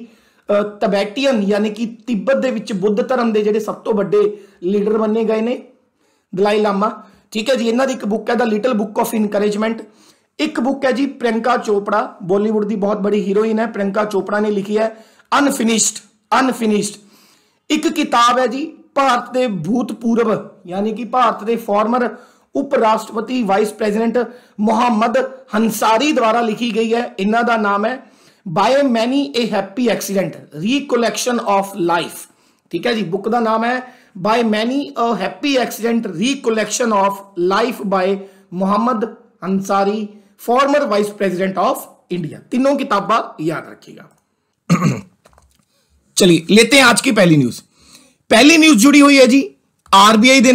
ਤਬੈਟੀਅਨ ਯਾਨੀ ਕਿ ਤਿੱਬਤ ਦੇ ਵਿੱਚ ਬੁੱਧ ਧਰਮ ਦੇ ਜਿਹੜੇ ਸਭ ਤੋਂ ਵੱਡੇ ਲੀਡਰ ਮੰਨੇ ਗਏ ਨੇ ਦਲਾਈ ਲਾਮਾ ਠੀਕ ਹੈ ਜੀ ਇਹਨਾਂ ਦੀ ਇੱਕ ਬੁੱਕ ਹੈ the little book of encouragement एक बुक है जी प्रियंका चोपड़ा बॉलीवुड की बहुत बड़ी हीरोइन है प्रियंका चोपड़ा ने लिखी है अनफिनिश्ड अनफिनिश्ड एक किताब है जी भारत के भूतपूर्व यानी कि भारत के फॉर्मर उपराष्ट्रपति वाइस प्रेजिडेंट मुहम्मद हंसारी द्वारा लिखी गई है इन्हों नाम है by many a happy accident recollection of life ठीक है जी बुक का नाम है by many a happy accident recollection of life by Muhammad Ansari former vice president of India तीनों की याद रखिएगा चलिए लेते हैं आज की पहली न्यूज पहली न्यूज जुड़ी हुई है जी आरबीआई के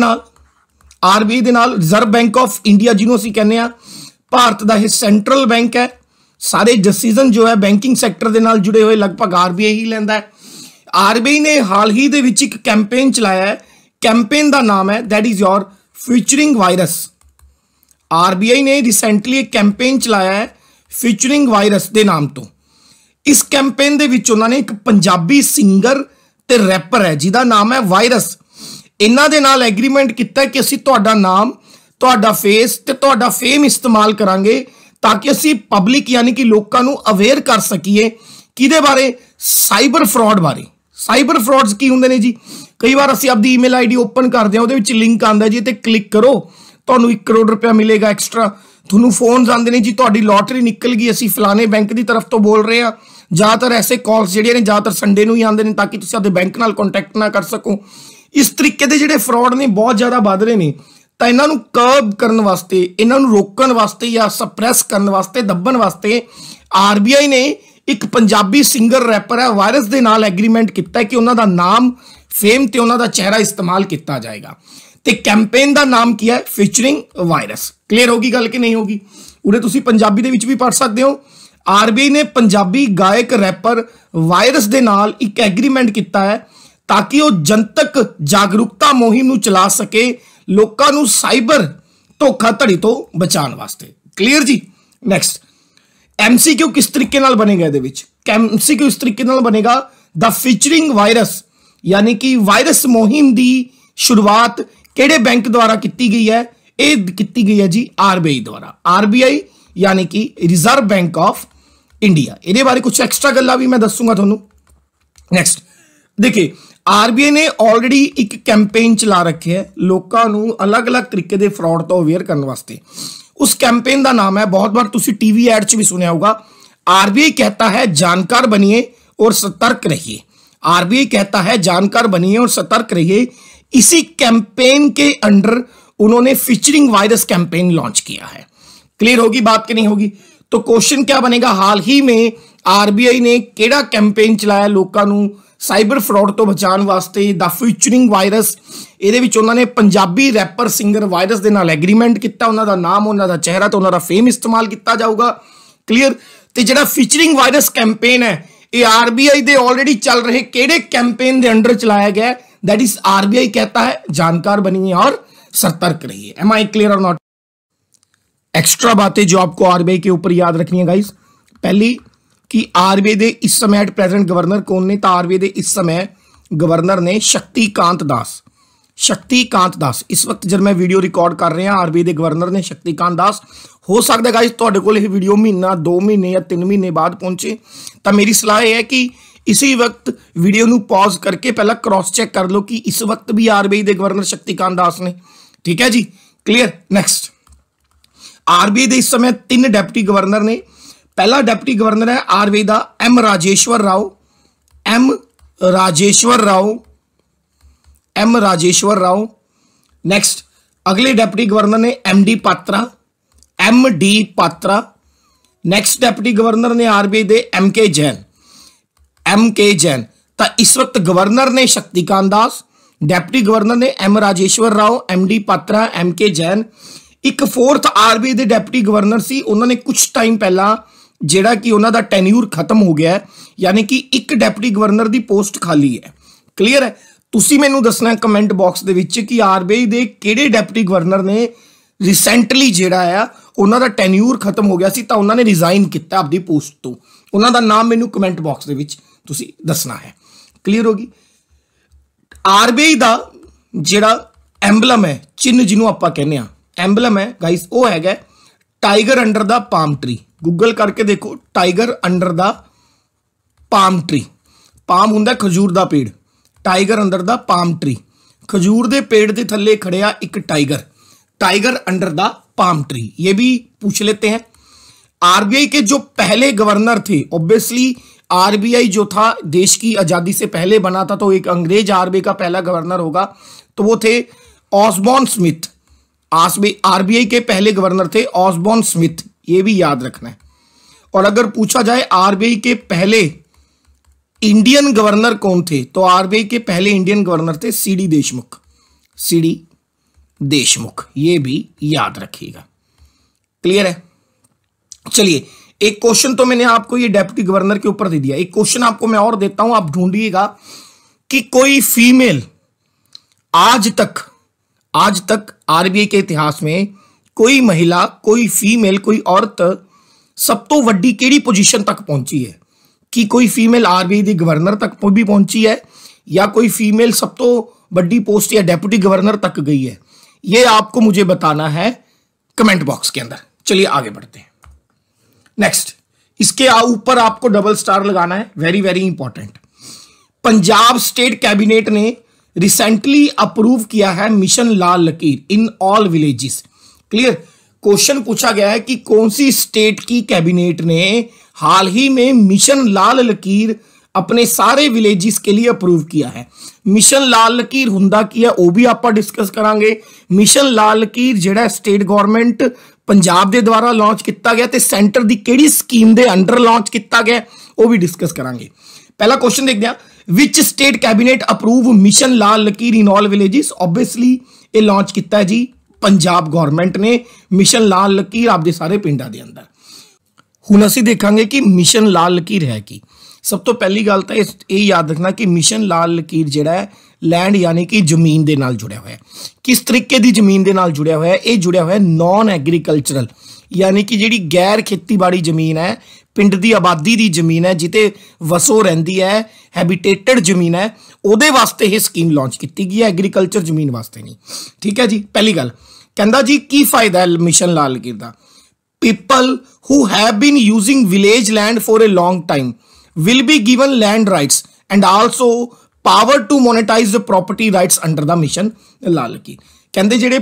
आरबीआई के रिजर्व बैंक ऑफ इंडिया जिन्होंने अं कहने भारत का यह सेंट्रल बैंक है सारे डिसीजन जो है बैंकिंग सैक्टर के जुड़े हुए लगभग आरबीआई ही लेंदा है आरबीआई ने हाल ही के कैंपेन चलाया है कैंपेन का नाम है that is your featuring virus RBI ਨੇ ਰੀਸੈਂਟਲੀ ਇੱਕ ਕੈਂਪੇਨ ਚਲਾਇਆ ਹੈ ਫੀਚਰਿੰਗ ਵਾਇਰਸ ਦੇ ਨਾਮ ਤੋਂ ਇਸ ਕੈਂਪੇਨ ਦੇ ਵਿੱਚ ਉਹਨਾਂ ਨੇ ਇੱਕ ਪੰਜਾਬੀ ਸਿੰਗਰ ਤੇ ਰੈਪਰ ਹੈ ਜਿਹਦਾ ਨਾਮ ਹੈ ਵਾਇਰਸ ਇਹਨਾਂ ਦੇ ਨਾਲ ਐਗਰੀਮੈਂਟ ਕੀਤਾ ਕਿ ਅਸੀਂ ਤੁਹਾਡਾ ਨਾਮ ਤੁਹਾਡਾ ਫੇਸ ਤੇ ਤੁਹਾਡਾ ਫੇਮ ਇਸਤੇਮਾਲ ਕਰਾਂਗੇ ਤਾਂ ਕਿ ਅਸੀਂ ਪਬਲਿਕ ਯਾਨੀ ਕਿ ਲੋਕਾਂ ਨੂੰ ਅਵੇਅਰ ਕਰ ਸਕੀਏ ਕਿਹਦੇ ਬਾਰੇ ਸਾਈਬਰ ਫਰਾਡ ਬਾਰੇ ਸਾਈਬਰ ਫਰਾਡਸ ਕੀ ਹੁੰਦੇ ਨੇ ਜੀ ਕਈ ਵਾਰ ਅਸੀਂ ਆਪਦੀ ਈਮੇਲ ਆਈਡੀ ਓਪਨ ਕਰਦੇ ਆ ਉਹਦੇ ਵਿੱਚ ਲਿੰਕ ਆਂਦਾ ਜੀ ਤੇ ਕਲਿੱਕ ਕਰੋ ਤੁਹਾਨੂੰ 1 ਕਰੋੜ ਰੁਪਇਆ ਮਿਲੇਗਾ ਐਕਸਟਰਾ ਤੁਹਾਨੂੰ ਫੋਨ ਆਉਂਦੇ ਨੇ ਜੀ ਤੁਹਾਡੀ ਲੋਟਰੀ ਨਿਕਲ ਗਈ ਅਸੀਂ ਫਲਾਣੇ ਬੈਂਕ ਦੀ ਤਰਫ ਤੋਂ ਬੋਲ ਰਹੇ ਆ ਜ਼ਿਆਦਾਤਰ ਐਸੇ ਕਾਲਸ ਜਿਹੜੀਆਂ ਨੇ ਜ਼ਿਆਦਾਤਰ ਸੰਡੇ ਨੂੰ ਹੀ ਆਉਂਦੇ ਨੇ ਤਾਂ ਕਿ ਤੁਸੀਂ ਆਪਣੇ ਬੈਂਕ ਨਾਲ ਕੰਟੈਕਟ ਨਾ ਕਰ ਸਕੋ ਇਸ ਤਰੀਕੇ ਦੇ ਜਿਹੜੇ ਫਰਾਡ ਨੇ ਬਹੁਤ ਜ਼ਿਆਦਾ ਵੱਧ ਰਹੇ ਨੇ ਤਾਂ ਇਹਨਾਂ ਨੂੰ ਕਰਬ ਕਰਨ ਵਾਸਤੇ ਇਹਨਾਂ ਨੂੰ ਰੋਕਣ ਵਾਸਤੇ ਜਾਂ ਸਪਰੈਸ ਕਰਨ ਵਾਸਤੇ ਦੱਬਣ ਵਾਸਤੇ ਆਰਬੀਆਈ ਨੇ ਇੱਕ ਪੰਜਾਬੀ ਸਿੰਗਰ ਰੈਪਰ ਹੈ ਵਾਇਰਸ ਦੇ ਨਾਲ ਐਗਰੀਮੈਂਟ ਕੀਤਾ ਕਿ ਉਹਨਾਂ ਦਾ ਨਾਮ ਫੇਮ ਤੇ ਉਹਨਾਂ ਦਾ ਚਿਹਰਾ ਇਸਤੇਮਾਲ ਕੀਤਾ ਜਾਏਗਾ ਤੇ ਕੈਂਪੇਨ ਦਾ ਨਾਮ ਕੀ ਹੈ ਫਿਚਰਿੰਗ ਵਾਇਰਸ ਕਲੀਅਰ ਹੋਗੀ ਗੱਲ ਕਿ ਨਹੀਂ ਹੋਗੀ ਉਰੇ ਤੁਸੀਂ ਪੰਜਾਬੀ ਦੇ ਵਿੱਚ ਵੀ ਪੜ ਸਕਦੇ ਹੋ ਆਰਬੀ ਨੇ ਪੰਜਾਬੀ ਗਾਇਕ ਰੈਪਰ ਵਾਇਰਸ ਦੇ ਨਾਲ ਇੱਕ ਐਗਰੀਮੈਂਟ ਕੀਤਾ ਹੈ ਤਾਂ ਕਿ ਉਹ ਜਨਤਕ ਜਾਗਰੂਕਤਾ ਮੁਹਿੰਮ ਨੂੰ ਚਲਾ ਸਕੇ ਲੋਕਾਂ ਨੂੰ ਸਾਈਬਰ ਧੋਖਾ ਧੜੀ ਤੋਂ ਬਚਾਉਣ ਵਾਸਤੇ ਕਲੀਅਰ ਜੀ ਨੈਕਸਟ ਐਮਸੀਕਿਊ ਕਿਸ ਤਰੀਕੇ ਨਾਲ ਬਣੇਗਾ ਇਹਦੇ ਵਿੱਚ ਐਮਸੀਕਿਊ ਇਸ ਤਰੀਕੇ ਨਾਲ ਬਣੇਗਾ ਦਾ ਫੀਚਰਿੰਗ ਵਾਇਰਸ ਯਾਨੀ ਕਿ ਵਾਇਰਸ ਮੁਹਿੰਮ ਦੀ ਸ਼ੁਰੂਆਤ केड़े बैंक द्वारा की गई है ये की गई है जी आर बी आई द्वारा आर बी आई यानी कि रिजर्व बैंक ऑफ इंडिया ये बारे कुछ एक्सट्रा गल् भी मैं दसूंगा थोनू नैक्सट देखिए आई ने ऑलरेडी एक कैंपेन चला रखे है लोगों अलग अलग तरीके के फ्रॉड तो अवेयर करने वास्ते उस कैंपेन का नाम है बहुत बार तुम टीवी एड च भी सुने होगा आरबीआई कहता है जानकार बनीए और सतर्क रहिए आई कहता है जानकार बनीए और सतर्क रहिए इसी कैंपेन के अंडर उन्होंने फीचरिंग वायरस कैंपेन लॉन्च किया है क्लियर होगी बात कि नहीं होगी तो क्वेश्चन क्या बनेगा हाल ही में ਆਰਬੀਆਈ ਨੇ ਕਿਹੜਾ ਕੈਂਪੇਨ ਚਲਾਇਆ ਲੋਕਾਂ ਨੂੰ ਸਾਈਬਰ ਫਰਾਡ ਤੋਂ ਬਚਾਉਣ ਵਾਸਤੇ ਦਾ ਫਿਊਚਰਿੰਗ ਵਾਇਰਸ ਇਹਦੇ ਵਿੱਚ ਉਹਨਾਂ ਨੇ ਪੰਜਾਬੀ ਰੈਪਰ ਸਿੰਗਰ ਵਾਇਰਸ ਦੇ ਨਾਲ ਐਗਰੀਮੈਂਟ ਕੀਤਾ ਉਹਨਾਂ ਦਾ ਨਾਮ ਉਹਨਾਂ ਦਾ ਚਿਹਰਾ ਤੇ ਉਹਨਾਂ ਦਾ ਫੇਮ ਇਸਤੇਮਾਲ ਕੀਤਾ ਜਾਊਗਾ ਕਲੀਅਰ ਤੇ ਜਿਹੜਾ ਫਿਊਚਰਿੰਗ ਵਾਇਰਸ ਕੈਂਪੇਨ ਹੈ ਇਹ ਆਰਬੀਆਈ ਦੇ ਆਲਰੇਡੀ ਚੱਲ ਰਹੇ ਕਿਹੜੇ ਕੈਂਪੇਨ ਦੇ ਅੰਡਰ ਚਲਾਇਆ ਗਿਆ ਹੈ दैट इज आरबीआई कहता है जानकार बनिए और सतर्क रहिए एम आई क्लियर और नॉट एक्स्ट्रा बातें जो आपको आरबीआई के ऊपर याद रखनी है गाइस पहली कि आरबीआई दे इस समय एट प्रेजेंट गवर्नर कौन ने तो आरबीआई दे इस समय गवर्नर ने शक्तिकांत दास शक्तिकांत दास इस वक्त जब मैं वीडियो रिकॉर्ड कर रहे हैं आरबीआई दे गवर्नर ने शक्तिकांत दास हो सकता है गाइज ਤੁਹਾਡੇ ਕੋਲ ਇਹ वीडियो महीना दो महीने या तीन महीने बाद पहुंचे तो मेरी सलाह यह है कि इसी वक्त वीडियो पॉज करके पहला क्रॉस चेक कर लो कि इस वक्त भी आरबीआई के गवर्नर शक्तिकांत दास ने ठीक है जी क्लियर नैक्सट आरबीआई इस समय तीन डेप्टी गवर्नर ने पहला डेप्टी गवर्नर है आरबीआई का M Rajeshwar Rao M Rajeshwar Rao M Rajeshwar Rao next अगले डेप्टी गवर्नर ने M D Patra M D Patra next deputy governor ने आरबीआई के M K Jain M K Jain ਤਾਂ ਇਸ ਵਕਤ ਗਵਰਨਰ ਨੇ ਸ਼ਕਤੀਕਾਂਤ ਦਾਸ ਡਿਪਟੀ ਗਵਰਨਰ ਨੇ M Rajeshwar Rao M D Patra M K Jain ਇੱਕ ਫੋਰਥ ਆਰਬੀ ਦੇ ਡਿਪਟੀ ਗਵਰਨਰ ਸੀ ਉਹਨਾਂ ਨੇ ਕੁਝ ਟਾਈਮ ਪਹਿਲਾਂ ਜਿਹੜਾ ਕਿ ਉਹਨਾਂ ਦਾ ਟੈਨਿਊਰ ਖਤਮ ਹੋ ਗਿਆ ਹੈ ਯਾਨੀ ਕਿ ਇੱਕ ਡਿਪਟੀ ਗਵਰਨਰ ਦੀ ਪੋਸਟ ਖਾਲੀ ਹੈ ਕਲੀਅਰ ਹੈ ਤੁਸੀਂ ਮੈਨੂੰ ਦੱਸਣਾ ਕਮੈਂਟ ਬਾਕਸ ਦੇ ਵਿੱਚ ਕਿ ਬੀ ਦੇ ਕਿਹੜੇ ਡਿਪਟੀ ਗਵਰਨਰ ਨੇ ਰੀਸੈਂਟਲੀ ਜਿਹੜਾ ਆ ਉਹਨਾਂ ਦਾ ਟੈਨਿਊਰ ਖਤਮ ਹੋ ਗਿਆ ਸੀ ਤਾਂ ਉਹਨਾਂ ਨੇ ਰਿਜ਼ਾਈਨ ਕੀਤਾ ਆਪਣੀ ਪੋਸਟ ਤੋਂ ਉਹਨਾਂ ਦਾ ਨਾਮ ਮੈਨੂੰ ਕਮੈਂਟ ਬਾਕਸ ਦੇ ਵਿੱਚ ਤੁਸੀਂ ਦੱਸਣਾ ਹੈ ਕਲੀਅਰ ਹੋ ਗਈ ਆਰਬੀਆਈ ਦਾ ਜਿਹੜਾ ਐਂਬਲਮ ਹੈ ਚਿੰਨ ਜਿਹਨੂੰ ਆਪਾਂ ਕਹਿੰਦੇ ਆ ਐਂਬਲਮ ਹੈ ਗਾਇਸ ਉਹ ਹੈਗਾ tiger under the palm tree Google ਕਰਕੇ ਦੇਖੋ tiger under the palm tree palm ਹੁੰਦਾ ਖਜੂਰ ਦਾ ਪੇੜ ਟਾਈਗਰ ਅੰਦਰ ਦਾ ਪਾਮ ਟਰੀ ਖਜੂਰ ਦੇ ਪੇੜ ਦੇ ਥੱਲੇ ਖੜਿਆ ਇੱਕ tiger tiger under the palm tree ये भी पूछ लेते हैं आरबीआई के जो पहले गवर्नर थे ऑब्वियसली आरबीआई जो था देश की आज़ादी से पहले बना था तो एक अंग्रेज आरबीआई का पहला गवर्नर होगा तो वो थे ऑसबॉन स्मिथ आरबीआई के पहले गवर्नर थे ऑसबॉन स्मिथ ये भी याद रखना है और अगर पूछा जाए आरबीआई के पहले इंडियन गवर्नर कौन थे तो आरबीआई के पहले इंडियन गवर्नर थे सीडी देशमुख सीडी देशमुख ये भी याद रखिएगा क्लियर है चलिए एक क्वेश्चन तो मैंने आपको ये डेप्यूटी गवर्नर के ऊपर दे दिया एक क्वेश्चन आपको मैं और देता हूं आप ढूंढिएगा कि कोई फीमेल आज तक आज तक आरबीआई के इतिहास में कोई महिला कोई फीमेल कोई औरत सब तो ਵੱਡੀ केड़ी पोजीशन तक पहुंची है कि कोई फीमेल आरबीआई गवर्नर तक भी पहुंची है या कोई फीमेल सब तो ਤੋਂ पोस्ट या डेप्यूटी गवर्नर तक गई है ये आपको मुझे बताना है कमेंट बॉक्स के अंदर चलिए आगे बढ़ते हैं नेक्स्ट इसके ऊपर आपको डबल स्टार लगाना है very very important Punjab state cabinet ने रिसेंटली अप्रूव किया है mission Lal Lakir in all villages clear question पूछा गया है कि कौन सी स्टेट की कैबिनेट ने हाल ही में मिशन लाल लकीर अपने सारे विलेजेस के लिए अप्रूव किया है मिशन लाल लकीर हुंदा की है वह भी आप डिस्कस करा मिशन लाल लकीर जेड़ा स्टेट गवर्नमेंट ਪੰਜਾਬ ਦੇ ਦੁਆਰਾ ਲਾਂਚ ਕੀਤਾ ਗਿਆ ਤੇ ਸੈਂਟਰ ਦੀ ਕਿਹੜੀ ਸਕੀਮ ਦੇ ਅੰਡਰ ਲਾਂਚ ਕੀਤਾ ਗਿਆ ਉਹ ਵੀ ਡਿਸਕਸ ਕਰਾਂਗੇ ਪਹਿਲਾ ਕੁਐਸਚਨ ਦੇਖਦੇ ਹਾਂ ਵਿਚ state cabinet approve mission Lal Lakir in all villages obviously ਇਹ ਲਾਂਚ ਕੀਤਾ ਹੈ ਜੀ ਪੰਜਾਬ ਗਵਰਨਮੈਂਟ ਨੇ ਮਿਸ਼ਨ ਲਾਲ ਲਕੀਰ ਆਪਦੇ ਸਾਰੇ ਪਿੰਡਾਂ ਦੇ ਅੰਦਰ ਹੁਣ ਅਸੀਂ ਦੇਖਾਂਗੇ ਕਿ ਮਿਸ਼ਨ ਲਾਲ ਲਕੀਰ ਹੈ ਕੀ ਸਭ ਤੋਂ ਪਹਿਲੀ ਗੱਲ ਤਾਂ ਇਹ ਯਾਦ ਰੱਖਣਾ ਕਿ ਮਿਸ਼ਨ ਲਾਲ ਲਕੀਰ ਜਿਹੜਾ ਹੈ ਲੈਂਡ ਯਾਨੀ ਕਿ ਜ਼ਮੀਨ ਦੇ ਨਾਲ ਜੁੜਿਆ ਹੋਇਆ ਹੈ ਕਿਸ ਤਰੀਕੇ ਦੀ ਜ਼ਮੀਨ ਦੇ ਨਾਲ ਜੁੜਿਆ ਹੋਇਆ ਹੈ ਇਹ ਜੁੜਿਆ ਹੋਇਆ ਹੈ ਨਾਨ ਐਗਰੀਕਲਚਰਲ ਯਾਨੀ ਕਿ ਜਿਹੜੀ ਗੈਰ ਖੇਤੀਬਾੜੀ ਜ਼ਮੀਨ ਹੈ ਪਿੰਡ ਦੀ ਆਬਾਦੀ ਦੀ ਜ਼ਮੀਨ ਹੈ ਜਿੱਤੇ ਵਸੋ ਰਹਿੰਦੀ ਹੈ ਹੈਬਿਟੇਟਡ ਜ਼ਮੀਨ ਹੈ ਉਹਦੇ ਵਾਸਤੇ ਇਹ ਸਕੀਮ ਲਾਂਚ ਕੀਤੀ ਗਈ ਹੈ ਐਗਰੀਕਲਚਰ ਜ਼ਮੀਨ ਵਾਸਤੇ ਨਹੀਂ ਠੀਕ ਹੈ ਜੀ ਪਹਿਲੀ ਗੱਲ ਕਹਿੰਦਾ ਜੀ ਕੀ ਫਾਇਦਾ ਹੈ ਮਿਸ਼ਨ ਲਾਲ ਗਿਰ the people who have been using village land for a long time will be given land rights and also power to monetize the property rights under the mission Lal ਕੀ ਕਹਿੰਦੇ ਜਿਹੜੇ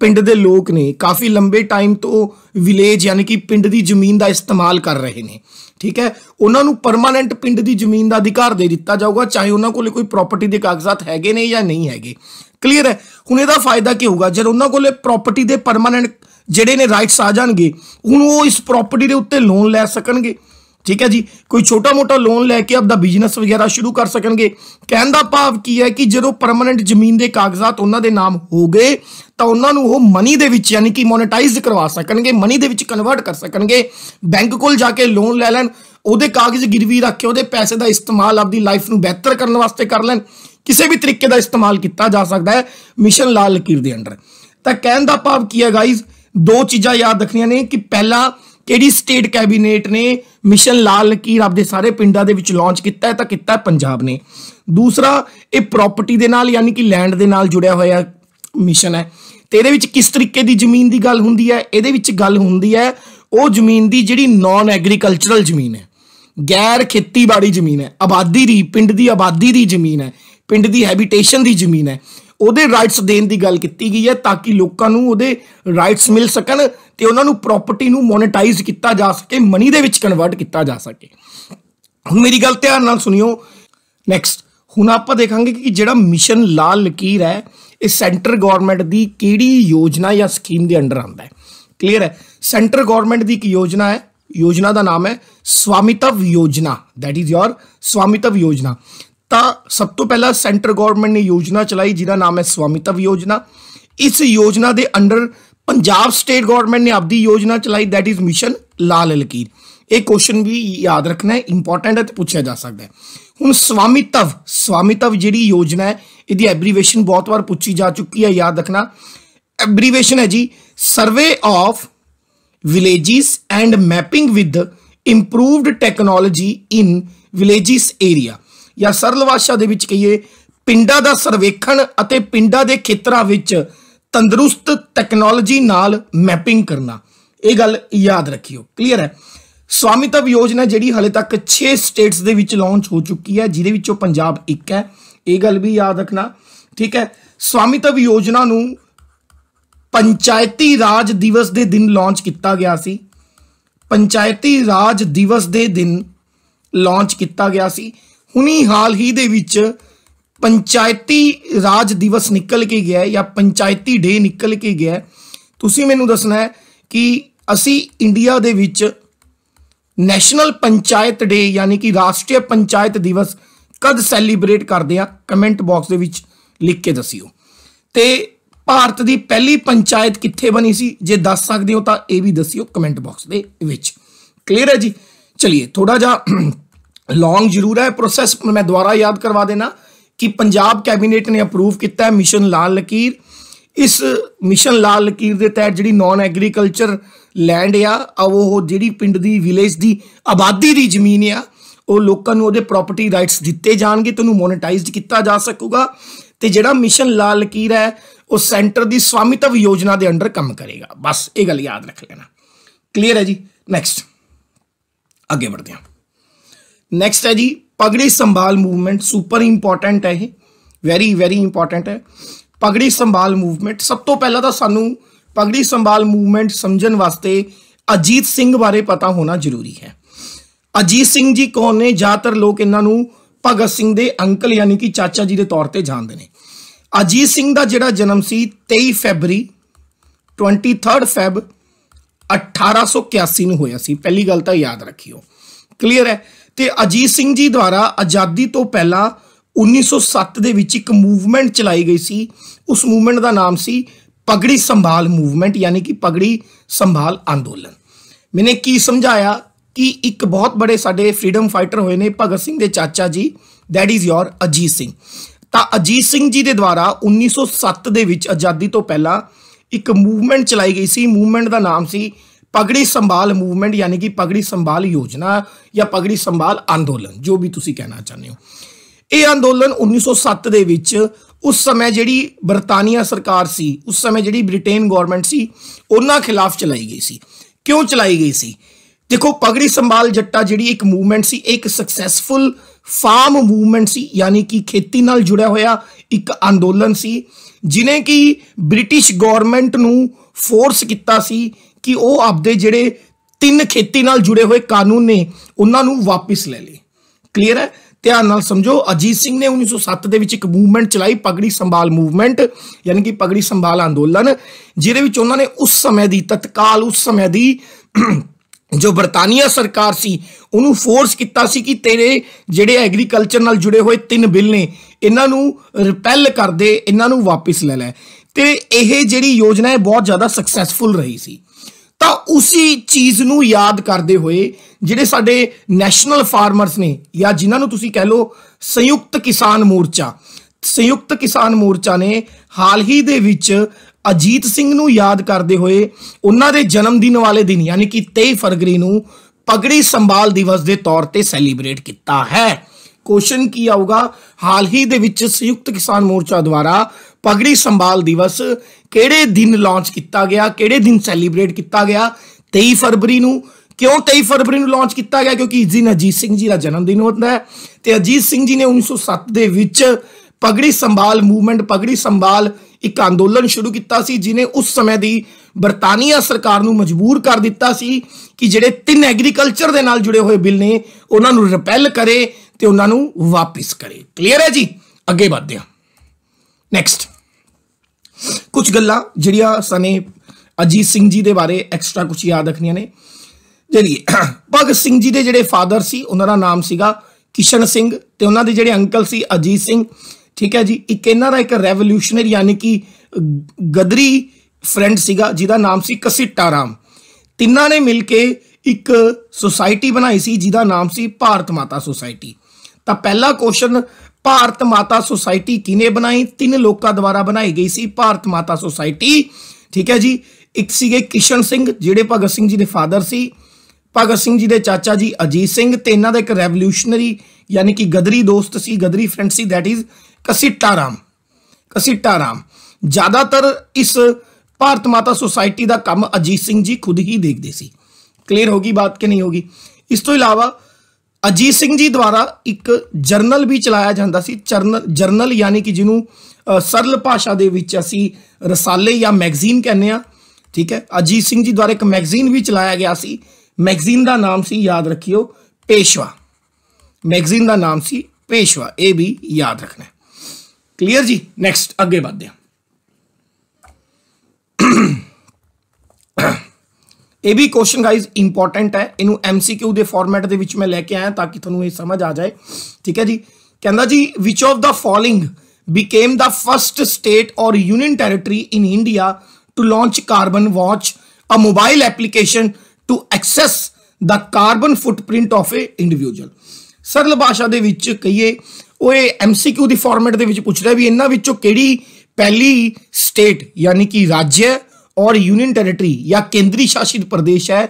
ਪਿੰਡ ਦੇ ਲੋਕ ਨੇ ਕਾਫੀ ਲੰਬੇ ਟਾਈਮ ਤੋਂ ਵਿਲੇਜ ਯਾਨੀ ਕਿ ਪਿੰਡ ਦੀ ਜ਼ਮੀਨ ਦਾ ਇਸਤੇਮਾਲ ਕਰ ਰਹੇ ਨੇ ਠੀਕ ਹੈ ਉਹਨਾਂ ਨੂੰ ਪਰਮਾਨੈਂਟ ਪਿੰਡ ਦੀ ਜ਼ਮੀਨ ਦਾ ਅਧਿਕਾਰ ਦੇ ਦਿੱਤਾ ਜਾਊਗਾ ਚਾਹੇ ਉਹਨਾਂ ਕੋਲੇ ਕੋਈ ਪ੍ਰਾਪਰਟੀ ਦੇ ਕਾਗਜ਼ਾਤ ਹੈਗੇ ਨੇ ਜਾਂ ਨਹੀਂ ਹੈਗੇ ਕਲੀਅਰ ਹੈ ਹੁਣ ਇਹਦਾ ਫਾਇਦਾ ਕੀ ਹੋਊਗਾ ਜਦ ਉਹਨਾਂ ਕੋਲੇ ਪ੍ਰਾਪਰਟੀ ਦੇ ਪਰਮਾਨੈਂਟ ਜਿਹੜੇ ਨੇ ਰਾਈਟਸ ਆ ਜਾਣਗੇ ਉਹਨੂੰ ਉਹ ਇਸ ਪ੍ਰਾਪਰਟੀ ਦੇ ਉੱਤੇ ਲੋਨ ਲੈ ਸਕਣਗੇ ਠੀਕ ਹੈ ਜੀ ਕੋਈ ਛੋਟਾ ਮੋਟਾ ਲੋਨ ਲੈ ਕੇ ਆਪਦਾ ਬਿਜ਼ਨਸ ਵਗੈਰਾ ਸ਼ੁਰੂ ਕਰ ਸਕਣਗੇ ਕਹਿਣ ਦਾ ਭਾਵ ਕੀ ਹੈ ਕਿ ਜਦੋਂ ਪਰਮਨੈਂਟ ਜ਼ਮੀਨ ਦੇ ਕਾਗਜ਼ਾਤ ਉਹਨਾਂ ਦੇ ਨਾਮ ਹੋ ਗਏ ਤਾਂ ਉਹਨਾਂ ਨੂੰ ਉਹ ਮਨੀ ਦੇ ਵਿੱਚ ਯਾਨੀ ਕਿ ਮੋਨੇਟਾਈਜ਼ ਕਰਵਾ ਸਕਣਗੇ ਮਨੀ ਦੇ ਵਿੱਚ ਕਨਵਰਟ ਕਰ ਸਕਣਗੇ ਬੈਂਕ ਕੋਲ ਜਾ ਕੇ ਲੋਨ ਲੈ ਲੈਣ ਉਹਦੇ ਕਾਗਜ਼ ਗਿਰਵੀ ਰੱਖ ਕੇ ਉਹਦੇ ਪੈਸੇ ਦਾ ਇਸਤੇਮਾਲ ਆਪਦੀ ਲਾਈਫ ਨੂੰ ਬਿਹਤਰ ਕਰਨ ਵਾਸਤੇ ਕਰ ਲੈਣ ਕਿਸੇ ਵੀ ਤਰੀਕੇ ਦਾ ਇਸਤੇਮਾਲ ਕੀਤਾ ਜਾ ਸਕਦਾ ਹੈ ਮਿਸ਼ਨ ਲਾਲ ਲਕੀਰ ਦੇ ਅੰਡਰ ਤਾਂ ਕਹਿਣ ਦਾ ਭਾਵ ਕੀ ਹੈ ਗਾਇਜ਼ ਦੋ ਚੀਜ਼ਾਂ ਯਾਦ ਰੱਖਣੀਆਂ ਨੇ ਕਿ ਪਹਿਲਾ ਕਿਹੜੀ ਸਟੇਟ ਕੈਬਨਿਟ ਨੇ ਮਿਸ਼ਨ ਲਾਲ ਲਕੀਰ ਆਪਦੇ ਸਾਰੇ ਪਿੰਡਾਂ ਦੇ ਵਿੱਚ ਲਾਂਚ ਕੀਤਾ ਹੈ ਤਾਂ ਕੀਤਾ ਪੰਜਾਬ ਨੇ ਦੂਸਰਾ ਇਹ ਪ੍ਰਾਪਰਟੀ ਦੇ ਨਾਲ ਯਾਨੀ ਕਿ ਲੈਂਡ ਦੇ ਨਾਲ ਜੁੜਿਆ ਹੋਇਆ ਮਿਸ਼ਨ ਹੈ ਤੇ ਇਹਦੇ ਵਿੱਚ ਕਿਸ ਤਰੀਕੇ ਦੀ ਜ਼ਮੀਨ ਦੀ ਗੱਲ ਹੁੰਦੀ ਹੈ ਇਹਦੇ ਵਿੱਚ ਗੱਲ ਹੁੰਦੀ ਹੈ ਉਹ ਜ਼ਮੀਨ ਦੀ ਜਿਹੜੀ ਨਾਨ ਐਗਰੀਕਲਚਰਲ ਜ਼ਮੀਨ ਹੈ ਗੈਰ ਖੇਤੀਬਾੜੀ ਜ਼ਮੀਨ ਹੈ ਆਬਾਦੀ ਦੀ ਪਿੰਡ ਦੀ ਆਬਾਦੀ ਦੀ ਜ਼ਮੀਨ ਹੈ ਪਿੰਡ ਦੀ ਹੈਬਿਟੇਸ਼ਨ ਦੀ ਜ਼ਮੀਨ ਹੈ ਉਹਦੇ ਰਾਈਟਸ ਦੇਣ ਦੀ ਗੱਲ ਕੀਤੀ ਗਈ ਹੈ ਤਾਂ ਕਿ ਲੋਕਾਂ ਨੂੰ ਉਹਦੇ ਰਾਈਟਸ ਮਿਲ ਸਕਣ ਤੇ ਉਹਨਾਂ ਨੂੰ ਪ੍ਰਾਪਰਟੀ ਨੂੰ ਮੋਨੇਟਾਈਜ਼ ਕੀਤਾ ਜਾ ਸਕੇ ਮਨੀ ਦੇ ਵਿੱਚ ਕਨਵਰਟ ਕੀਤਾ ਜਾ ਸਕੇ ਹੁਣ ਮੇਰੀ ਗੱਲ ਧਿਆਨ ਨਾਲ ਸੁਣਿਓ ਨੈਕਸਟ ਹੁਣ ਆਪਾਂ ਦੇਖਾਂਗੇ ਕਿ ਜਿਹੜਾ ਮਿਸ਼ਨ ਲਾਲ ਲਕੀਰ ਹੈ ਇਹ ਸੈਂਟਰ ਗਵਰਨਮੈਂਟ ਦੀ ਕਿਹੜੀ ਯੋਜਨਾ ਜਾਂ ਸਕੀਮ ਦੇ ਅੰਡਰ ਆਉਂਦਾ ਹੈ ਕਲੀਅਰ ਹੈ ਸੈਂਟਰ ਗਵਰਨਮੈਂਟ ਦੀ ਇੱਕ ਯੋਜਨਾ ਹੈ ਯੋਜਨਾ ਦਾ ਨਾਮ ਹੈ ਸਵਾਮਿਤਵ ਯੋਜਨਾ ਥੈਟ ਇਜ਼ ਯੋਰ ਸਵਾਮਿਤਵ ਯੋਜਨਾ तो सब तो पहला सेंटर गौरमेंट ने योजना चलाई जिंद नाम है स्वामित्व योजना इस योजना के अंडर पंजाब स्टेट गौरमेंट ने अपनी योजना चलाई दैट इज़ मिशन लाल लकीर एक क्वेश्चन भी याद रखना है इंपॉर्टेंट है तो पूछा जा सकता है हूँ स्वामित्व स्वामित्व जी योजना है यदि एब्रीवेशन बहुत बार पूछी जा चुकी है याद रखना एब्रीवेशन है जी survey of villages and mapping with improved technology in villages area ਜਾਂ ਸਰਲ ਭਾਸ਼ਾ ਦੇ ਵਿੱਚ ਕਹੀਏ ਪਿੰਡਾਂ ਦਾ ਸਰਵੇਖਣ ਅਤੇ ਪਿੰਡਾਂ ਦੇ ਖੇਤਰਾਂ ਵਿੱਚ ਤੰਦਰੁਸਤ ਟੈਕਨੋਲੋਜੀ ਨਾਲ ਮੈਪਿੰਗ ਕਰਨਾ ਇਹ ਗੱਲ ਯਾਦ ਰੱਖਿਓ ਕਲੀਅਰ ਹੈ ਸਵਾਮਿਤਵ ਯੋਜਨਾ ਜਿਹੜੀ ਹਲੇ ਤੱਕ 6 ਸਟੇਟਸ ਦੇ ਵਿੱਚ ਲਾਂਚ ਹੋ ਚੁੱਕੀ ਹੈ ਜਿਹਦੇ ਵਿੱਚੋਂ ਪੰਜਾਬ ਇੱਕ ਹੈ ਇਹ ਗੱਲ ਵੀ ਯਾਦ ਰੱਖਣਾ ਠੀਕ ਹੈ ਸਵਾਮਿਤਵ ਯੋਜਨਾ ਨੂੰ ਪੰਚਾਇਤੀ ਰਾਜ ਦਿਵਸ ਦੇ ਦਿਨ ਲਾਂਚ ਕੀਤਾ ਗਿਆ ਸੀ ਪੰਚਾਇਤੀ ਰਾਜ ਦਿਵਸ ਦੇ ਦਿਨ ਲਾਂਚ ਕੀਤਾ ਗਿਆ ਸੀ ਹੁਣੀ ਹਾਲ ਹੀ ਦੇ ਵਿੱਚ ਪੰਚਾਇਤੀ ਰਾਜ ਦਿਵਸ ਨਿਕਲ ਕੇ ਗਿਆ ਜਾਂ ਪੰਚਾਇਤੀ ਡੇ ਨਿਕਲ ਕੇ ਗਿਆ ਤੁਸੀਂ ਮੈਨੂੰ ਦੱਸਣਾ ਹੈ ਕਿ ਅਸੀਂ ਇੰਡੀਆ ਦੇ ਵਿੱਚ ਨੈਸ਼ਨਲ ਪੰਚਾਇਤ ਡੇ ਯਾਨੀ ਕਿ ਰਾਸ਼ਟਰੀ ਪੰਚਾਇਤ ਦਿਵਸ ਕਦ ਸੈਲੀਬ੍ਰੇਟ ਕਰਦੇ ਆ ਕਮੈਂਟ ਬਾਕਸ ਦੇ ਵਿੱਚ ਲਿਖ ਕੇ ਦੱਸਿਓ ਤੇ ਭਾਰਤ ਦੀ ਪਹਿਲੀ ਪੰਚਾਇਤ ਕਿੱਥੇ ਬਣੀ ਸੀ ਜੇ ਦੱਸ ਸਕਦੇ ਹੋ ਤਾਂ ਇਹ ਵੀ ਦੱਸਿਓ ਕਮੈਂਟ ਬਾਕਸ ਦੇ ਵਿੱਚ ਕਲੀਅਰ ਹੈ ਜੀ ਚਲਿਏ ਥੋੜਾ ਜਿਹਾ ਲੌਂਗ ਜ਼ਰੂਰ ਹੈ ਪ੍ਰੋਸੈਸ ਮੈਂ ਦੁਬਾਰਾ ਯਾਦ ਕਰਵਾ ਦੇਣਾ ਕਿ ਪੰਜਾਬ ਕੈਬਨਿਟ ਨੇ ਅਪਰੂਵ ਕੀਤਾ ਹੈ ਮਿਸ਼ਨ ਲਾਲ ਲਕੀਰ ਇਸ ਮਿਸ਼ਨ ਲਾਲ ਲਕੀਰ ਦੇ ਤਹਿਤ ਜਿਹੜੀ ਨਾਨ ਐਗਰੀਕਲਚਰ ਲੈਂਡ ਆ ਉਹ ਜਿਹੜੀ ਪਿੰਡ ਦੀ ਵਿਲੇਜ ਦੀ ਆਬਾਦੀ ਦੀ ਜ਼ਮੀਨ ਆ ਉਹ ਲੋਕਾਂ ਨੂੰ ਉਹਦੇ ਪ੍ਰਾਪਰਟੀ ਰਾਈਟਸ ਦਿੱਤੇ ਜਾਣਗੇ ਤੇ ਉਹਨੂੰ ਮੋਨੇਟਾਈਜ਼ਡ ਕੀਤਾ ਜਾ ਸਕੂਗਾ ਤੇ ਜਿਹੜਾ ਮਿਸ਼ਨ ਲਾਲ ਲਕੀਰ ਹੈ ਉਹ ਸੈਂਟਰ ਦੀ ਸਵਾਮਿਤਵ ਯੋਜਨਾ ਦੇ ਅੰਡਰ ਕੰਮ ਕਰੇਗਾ ਬਸ ਇਹ ਗੱਲ ਯਾਦ ਰੱਖ ਲੈਣਾ ਕਲੀਅਰ ਹੈ ਜੀ ਨੈਕਸਟ ਅੱਗੇ ਵਧਦੇ ਹਾਂ ਨੈਕਸਟ ਹੈ ਜੀ ਪਗੜੀ ਸੰਭਾਲ ਮੂਵਮੈਂਟ ਸੁਪਰ ਇੰਪੋਰਟੈਂਟ ਹੈ ਇਹ ਵੈਰੀ ਵੈਰੀ ਇੰਪੋਰਟੈਂਟ ਹੈ ਪਗੜੀ ਸੰਭਾਲ ਮੂਵਮੈਂਟ ਸਭ ਤੋਂ ਪਹਿਲਾਂ ਤਾਂ ਸਾਨੂੰ ਪਗੜੀ ਸੰਭਾਲ ਮੂਵਮੈਂਟ ਸਮਝਣ ਵਾਸਤੇ ਅਜੀਤ ਸਿੰਘ ਬਾਰੇ ਪਤਾ ਹੋਣਾ ਜ਼ਰੂਰੀ ਹੈ ਅਜੀਤ ਸਿੰਘ ਜੀ ਕੌਣ ਨੇ ਜ਼ਿਆਦਾਤਰ ਲੋਕ ਇਹਨਾਂ ਨੂੰ ਭਗਤ ਸਿੰਘ ਦੇ ਅੰਕਲ ਯਾਨੀ ਕਿ ਚਾਚਾ ਜੀ ਦੇ ਤੌਰ ਤੇ ਜਾਣਦੇ ਨੇ ਅਜੀਤ ਸਿੰਘ ਦਾ ਜਿਹੜਾ ਜਨਮ ਸੀ 23 ਫੈਬਰੀ 23 ਫੈਬ 1881 ਨੂੰ ਹੋਇਆ ਸੀ ਪਹਿਲੀ ਗੱਲ ਤਾਂ ਯਾਦ ਰੱਖਿਓ ਕਲੀਅਰ ਹੈ ਤੇ ਅਜੀਤ ਸਿੰਘ ਜੀ ਦੁਆਰਾ ਆਜ਼ਾਦੀ ਤੋਂ ਪਹਿਲਾਂ 1907 ਦੇ ਵਿੱਚ ਇੱਕ ਮੂਵਮੈਂਟ ਚਲਾਈ ਗਈ ਸੀ ਉਸ ਮੂਵਮੈਂਟ ਦਾ ਨਾਮ ਸੀ ਪਗੜੀ ਸੰਭਾਲ ਮੂਵਮੈਂਟ ਯਾਨੀ ਕਿ ਪਗੜੀ ਸੰਭਾਲ ਅੰਦੋਲਨ ਮੈਨੇ ਕੀ ਸਮਝਾਇਆ ਕਿ ਇੱਕ ਬਹੁਤ ਬੜੇ ਸਾਡੇ ਫਰੀडम ਫਾਈਟਰ ਹੋਏ ਨੇ ਭਗਤ ਸਿੰਘ ਦੇ ਚਾਚਾ ਜੀ that is your Ajit Singh ਤਾਂ ਅਜੀਤ ਸਿੰਘ ਜੀ ਦੇ ਦੁਆਰਾ 1907 ਦੇ ਵਿੱਚ ਆਜ਼ਾਦੀ ਤੋਂ ਪਹਿਲਾਂ ਇੱਕ ਮੂਵਮੈਂਟ ਚਲਾਈ ਗਈ ਸੀ ਮੂਵਮੈਂਟ ਦਾ ਨਾਮ ਸੀ ਪਗੜੀ ਸੰਭਾਲ ਮੂਵਮੈਂਟ ਯਾਨੀ ਕਿ ਪਗੜੀ ਸੰਭਾਲ ਯੋਜਨਾ ਜਾਂ ਪਗੜੀ ਸੰਭਾਲ ਅੰਦੋਲਨ ਜੋ ਵੀ ਤੁਸੀਂ ਕਹਿਣਾ ਚਾਹੁੰਦੇ ਹੋ ਇਹ ਅੰਦੋਲਨ 1907 ਦੇ ਵਿੱਚ ਉਸ ਸਮੇਂ ਜਿਹੜੀ ਬ੍ਰਿਟਾਨੀਆ ਸਰਕਾਰ ਸੀ ਉਸ ਸਮੇਂ ਜਿਹੜੀ ਬ੍ਰਿਟੇਨ ਗਵਰਨਮੈਂਟ ਸੀ ਉਹਨਾਂ ਖਿਲਾਫ ਚਲਾਈ ਗਈ ਸੀ ਕਿਉਂ ਚਲਾਈ ਗਈ ਸੀ ਦੇਖੋ ਪਗੜੀ ਸੰਭਾਲ ਜੱਟਾ ਜਿਹੜੀ ਇੱਕ ਮੂਵਮੈਂਟ ਸੀ ਇੱਕ ਸਕਸੈਸਫੁਲ ਫਾਰਮ ਮੂਵਮੈਂਟ ਸੀ ਯਾਨੀ ਕਿ ਖੇਤੀ ਨਾਲ ਜੁੜਿਆ ਹੋਇਆ ਇੱਕ ਅੰਦੋਲਨ ਸੀ ਜਿਨੇ ਕਿ ਬ੍ਰਿਟਿਸ਼ ਗਵਰਨਮੈਂਟ ਨੂੰ ਫੋਰਸ ਕੀਤਾ ਸੀ ਕਿ ਉਹ ਆਪਦੇ ਜਿਹੜੇ ਤਿੰਨ ਖੇਤੀ ਨਾਲ ਜੁੜੇ ਹੋਏ ਕਾਨੂੰਨ ਨੇ ਉਹਨਾਂ ਨੂੰ ਵਾਪਸ ਲੈ ਲਏ ਕਲੀਅਰ ਹੈ ਧਿਆਨ ਨਾਲ ਸਮਝੋ ਅਜੀਤ ਸਿੰਘ ਨੇ 1907 ਦੇ ਵਿੱਚ ਇੱਕ ਮੂਵਮੈਂਟ ਚਲਾਈ ਪਗੜੀ ਸੰਭਾਲ ਮੂਵਮੈਂਟ ਯਾਨੀ ਕਿ ਪਗੜੀ ਸੰਭਾਲ ਅੰਦੋਲਨ ਜਿਹਦੇ ਵਿੱਚ ਉਹਨਾਂ ਨੇ ਉਸ ਸਮੇਂ ਦੀ ਤਤਕਾਲ ਉਸ ਸਮੇਂ ਦੀ ਜੋ ਬਰਤਾਨੀਆ ਸਰਕਾਰ ਸੀ ਉਹਨੂੰ ਫੋਰਸ ਕੀਤਾ ਸੀ ਕਿ ਤੇਰੇ ਜਿਹੜੇ ਐਗਰੀਕਲਚਰ ਨਾਲ ਜੁੜੇ ਹੋਏ ਤਿੰਨ ਬਿੱਲ ਨੇ ਇਹਨਾਂ ਨੂੰ ਰਿਪੈਲ ਕਰ ਦੇ ਇਹਨਾਂ ਨੂੰ ਵਾਪਸ ਲੈ ਲੈ ਤੇ ਇਹ ਜਿਹੜੀ ਯੋਜਨਾ ਹੈ ਬਹੁਤ ਜ਼ਿਆਦਾ ਸਕਸੈਸਫੁਲ ਰਹੀ ਸੀ ਤਾਂ ਉਸੇ ਚੀਜ਼ ਨੂੰ ਯਾਦ ਕਰਦੇ ਹੋਏ ਜਿਹੜੇ ਸਾਡੇ ਨੈਸ਼ਨਲ ਫਾਰਮਰਸ ਨੇ ਜਾਂ ਜਿਨ੍ਹਾਂ ਨੂੰ ਤੁਸੀਂ ਕਹਿ ਲਓ ਸੰਯੁਕਤ ਕਿਸਾਨ ਮੋਰਚਾ ਸੰਯੁਕਤ ਕਿਸਾਨ ਮੋਰਚਾ ਨੇ ਹਾਲ ਹੀ ਦੇ ਵਿੱਚ ਅਜੀਤ ਸਿੰਘ ਨੂੰ ਯਾਦ ਕਰਦੇ ਹੋਏ ਉਹਨਾਂ ਦੇ ਜਨਮ ਦਿਨ ਵਾਲੇ ਦਿਨ ਯਾਨੀ ਕਿ 23 ਫਰਵਰੀ ਨੂੰ ਪਗੜੀ ਸੰਭਾਲ ਦਿਵਸ ਦੇ ਤੌਰ ਤੇ ਸੈਲੀਬ੍ਰੇਟ ਕੀਤਾ ਹੈ ਕੁਐਸਚਨ ਕੀ ਆਊਗਾ ਹਾਲ ਹੀ ਦੇ ਵਿੱਚ ਸੰਯੁਕਤ ਕਿਸਾਨ ਮੋਰਚਾ ਦੁਆਰਾ ਪਗੜੀ ਸੰਭਾਲ ਦਿਵਸ ਕਿਹੜੇ ਦਿਨ ਲਾਂਚ ਕੀਤਾ ਗਿਆ ਕਿਹੜੇ ਦਿਨ ਸੈਲੀਬ੍ਰੇਟ ਕੀਤਾ ਗਿਆ 23 ਫਰਵਰੀ ਨੂੰ ਕਿਉਂ 23 ਫਰਵਰੀ ਨੂੰ ਲਾਂਚ ਕੀਤਾ ਗਿਆ ਕਿਉਂਕਿ ਇਸ ਦਿਨ ਅਜੀਤ ਸਿੰਘ ਜੀ ਦਾ ਜਨਮ ਦਿਨ ਹੁੰਦਾ ਹੈ ਤੇ ਅਜੀਤ ਸਿੰਘ ਜੀ ਨੇ 1907 ਦੇ ਵਿੱਚ ਪਗੜੀ ਸੰਭਾਲ ਮੂਵਮੈਂਟ ਪਗੜੀ ਸੰਭਾਲ ਇੱਕ ਅੰਦੋਲਨ ਸ਼ੁਰੂ ਕੀਤਾ ਸੀ ਜਿਨੇ ਉਸ ਸਮੇਂ ਦੀ ਬਰਤਾਨੀਆ ਸਰਕਾਰ ਨੂੰ ਮਜਬੂਰ ਕਰ ਦਿੱਤਾ ਸੀ ਕਿ ਜਿਹੜੇ ਤਿੰਨ ਐਗਰੀਕਲਚਰ ਦੇ ਨਾਲ ਜੁੜੇ ਹੋਏ ਬਿੱਲ ਨੇ ਉਹਨਾਂ ਨੂੰ ਰਿਪੈਲ ਕਰੇ ਤੇ ਉਹਨਾਂ ਨੂੰ ਵਾਪਿਸ ਕਰੇ ਕਲੀਅਰ ਹੈ ਜੀ ਅੱਗੇ ਵਧਦੇ ਹਾਂ ਨੈਕਸਟ ਕੁਝ ਗੱਲਾਂ ਜਿਹੜੀਆਂ ਸਾਨੇ ਅਜੀਤ ਸਿੰਘ ਜੀ ਦੇ ਬਾਰੇ ਐਕਸਟਰਾ ਕੁਝ ਯਾਦ ਰੱਖਣੀਆਂ ਨੇ ਜਿਹੜੀ ਭਗਤ ਸਿੰਘ ਜੀ ਦੇ ਜਿਹੜੇ ਫਾਦਰ ਸੀ ਉਹਨਾਂ ਦਾ ਨਾਮ ਸੀਗਾ ਕਿਸ਼ਨ ਸਿੰਘ ਤੇ ਉਹਨਾਂ ਦੇ ਜਿਹੜੇ ਅੰਕਲ ਸੀ ਅਜੀਤ ਸਿੰਘ ਠੀਕ ਹੈ ਜੀ ਇੱਕ ਇਹਨਾਂ ਦਾ ਇੱਕ ਰੈਵੋਲੂਸ਼ਨਰੀ ਯਾਨੀ ਕਿ ਗਦਰੀ ਫਰੈਂਡ ਸੀਗਾ ਜਿਹਦਾ ਨਾਮ ਸੀ ਕਸਿੱਟਾ ਰਾਮ ਤਿੰਨਾਂ ਨੇ ਮਿਲ ਕੇ ਇੱਕ ਸੁਸਾਇਟੀ ਬਣਾਈ ਸੀ ਜਿਹਦਾ ਨਾਮ ਸੀ ਭਾਰਤ ਮਾਤਾ ਸੁਸਾਇਟੀ ਤਾਂ ਪਹਿਲਾ ਕੁਐਸਚਨ भारत माता सोसाइटी किने बनाई तीन लोगों द्वारा बनाई गई सी भारत माता सोसाइटी ठीक है जी एक ਸੀਗੇ ਕਿਸ਼ਨ ਸਿੰਘ ਜਿਹੜੇ ਭਗਤ ਸਿੰਘ ਜੀ ਦੇ ਫਾਦਰ ਸੀ ਭਗਤ ਸਿੰਘ ਜੀ ਦੇ ਚਾਚਾ ਜੀ ਅਜੀਤ ਸਿੰਘ ਤੇ ਇਹਨਾਂ ਦਾ ਇੱਕ ਰੈਵੋਲੂਸ਼ਨਰੀ ਯਾਨੀ ਕਿ ਗਦਰੀ ਦੋਸਤ ਸੀ ਗਦਰੀ ਫਰੈਂਡ ਸੀ ਥੈਟ ਇਜ਼ ਕਸਿੱਟਾ ਰਾਮ ਕਸਿੱਟਾ ਰਾਮ ਜ਼ਿਆਦਾਤਰ ਇਸ ਭਾਰਤ ਮਾਤਾ ਸੁਸਾਇਟੀ ਦਾ ਕੰਮ ਅਜੀਤ ਸਿੰਘ ਜੀ ਖੁਦ ਹੀ ਦੇਖਦੇ ਸੀ ਕਲੀਅਰ ਹੋਗੀ ਬਾਤ ਕਿ ਨਹੀਂ ਹੋਗੀ ਇਸ ਤੋਂ ਇਲਾਵਾ ਅਜੀਤ ਸਿੰਘ ਜੀ ਦੁਆਰਾ ਇੱਕ ਜਰਨਲ ਵੀ ਚਲਾਇਆ ਜਾਂਦਾ ਸੀ ਜਰਨਲ ਜਰਨਲ ਯਾਨੀ ਕਿ ਜਿਹਨੂੰ ਸਰਲ ਭਾਸ਼ਾ ਦੇ ਵਿੱਚ ਅਸੀਂ ਰਸਾਲੇ ਜਾਂ ਮੈਗਜ਼ੀਨ ਕਹਿੰਦੇ ਆ ਠੀਕ ਹੈ ਅਜੀਤ ਸਿੰਘ ਜੀ ਦੁਆਰਾ ਇੱਕ ਮੈਗਜ਼ੀਨ ਵੀ ਚਲਾਇਆ ਗਿਆ ਸੀ ਮੈਗਜ਼ੀਨ ਦਾ ਨਾਮ ਸੀ ਯਾਦ ਰੱਖਿਓ ਪੇਸ਼ਵਾ ਮੈਗਜ਼ੀਨ ਦਾ ਨਾਮ ਸੀ ਪੇਸ਼ਵਾ ਇਹ ਵੀ ਯਾਦ ਰੱਖਣਾ ਕਲੀਅਰ ਜੀ ਨੈਕਸਟ ਅੱਗੇ ਵਧਦੇ ਹਾਂ ਇਹ ਵੀ ਕੁਐਸਚਨ ਗਾਇਜ਼ ਇੰਪੋਰਟੈਂਟ ਹੈ ਇਹਨੂੰ ਐਮਸੀਕਿਊ ਦੇ ਫਾਰਮੈਟ ਦੇ ਵਿੱਚ ਮੈਂ ਲੈ ਕੇ ਆਇਆ ਤਾਂ ਕਿ ਤੁਹਾਨੂੰ ਇਹ ਸਮਝ ਆ ਜਾਏ ਠੀਕ ਹੈ ਜੀ ਕਹਿੰਦਾ ਜੀ which of the following became the first state or union territory in India to launch carbon watch a mobile application to access the carbon footprint of a individual ਸਰਲ ਭਾਸ਼ਾ ਦੇ ਵਿੱਚ ਕਹੀਏ ਉਹ ਇਹ ਐਮਸੀਕਿਊ ਦੀ ਫਾਰਮੈਟ ਦੇ ਵਿੱਚ ਪੁੱਛ ਰਿਹਾ ਵੀ ਇਹਨਾਂ ਵਿੱਚੋਂ ਕਿਹੜੀ ਪਹਿਲੀ ਸਟੇਟ ਯਾਨੀ ਕਿ ਰਾਜ और यूनियन टेरिटरी या केंद्री शासित ਪ੍ਰਦੇਸ਼ ਹੈ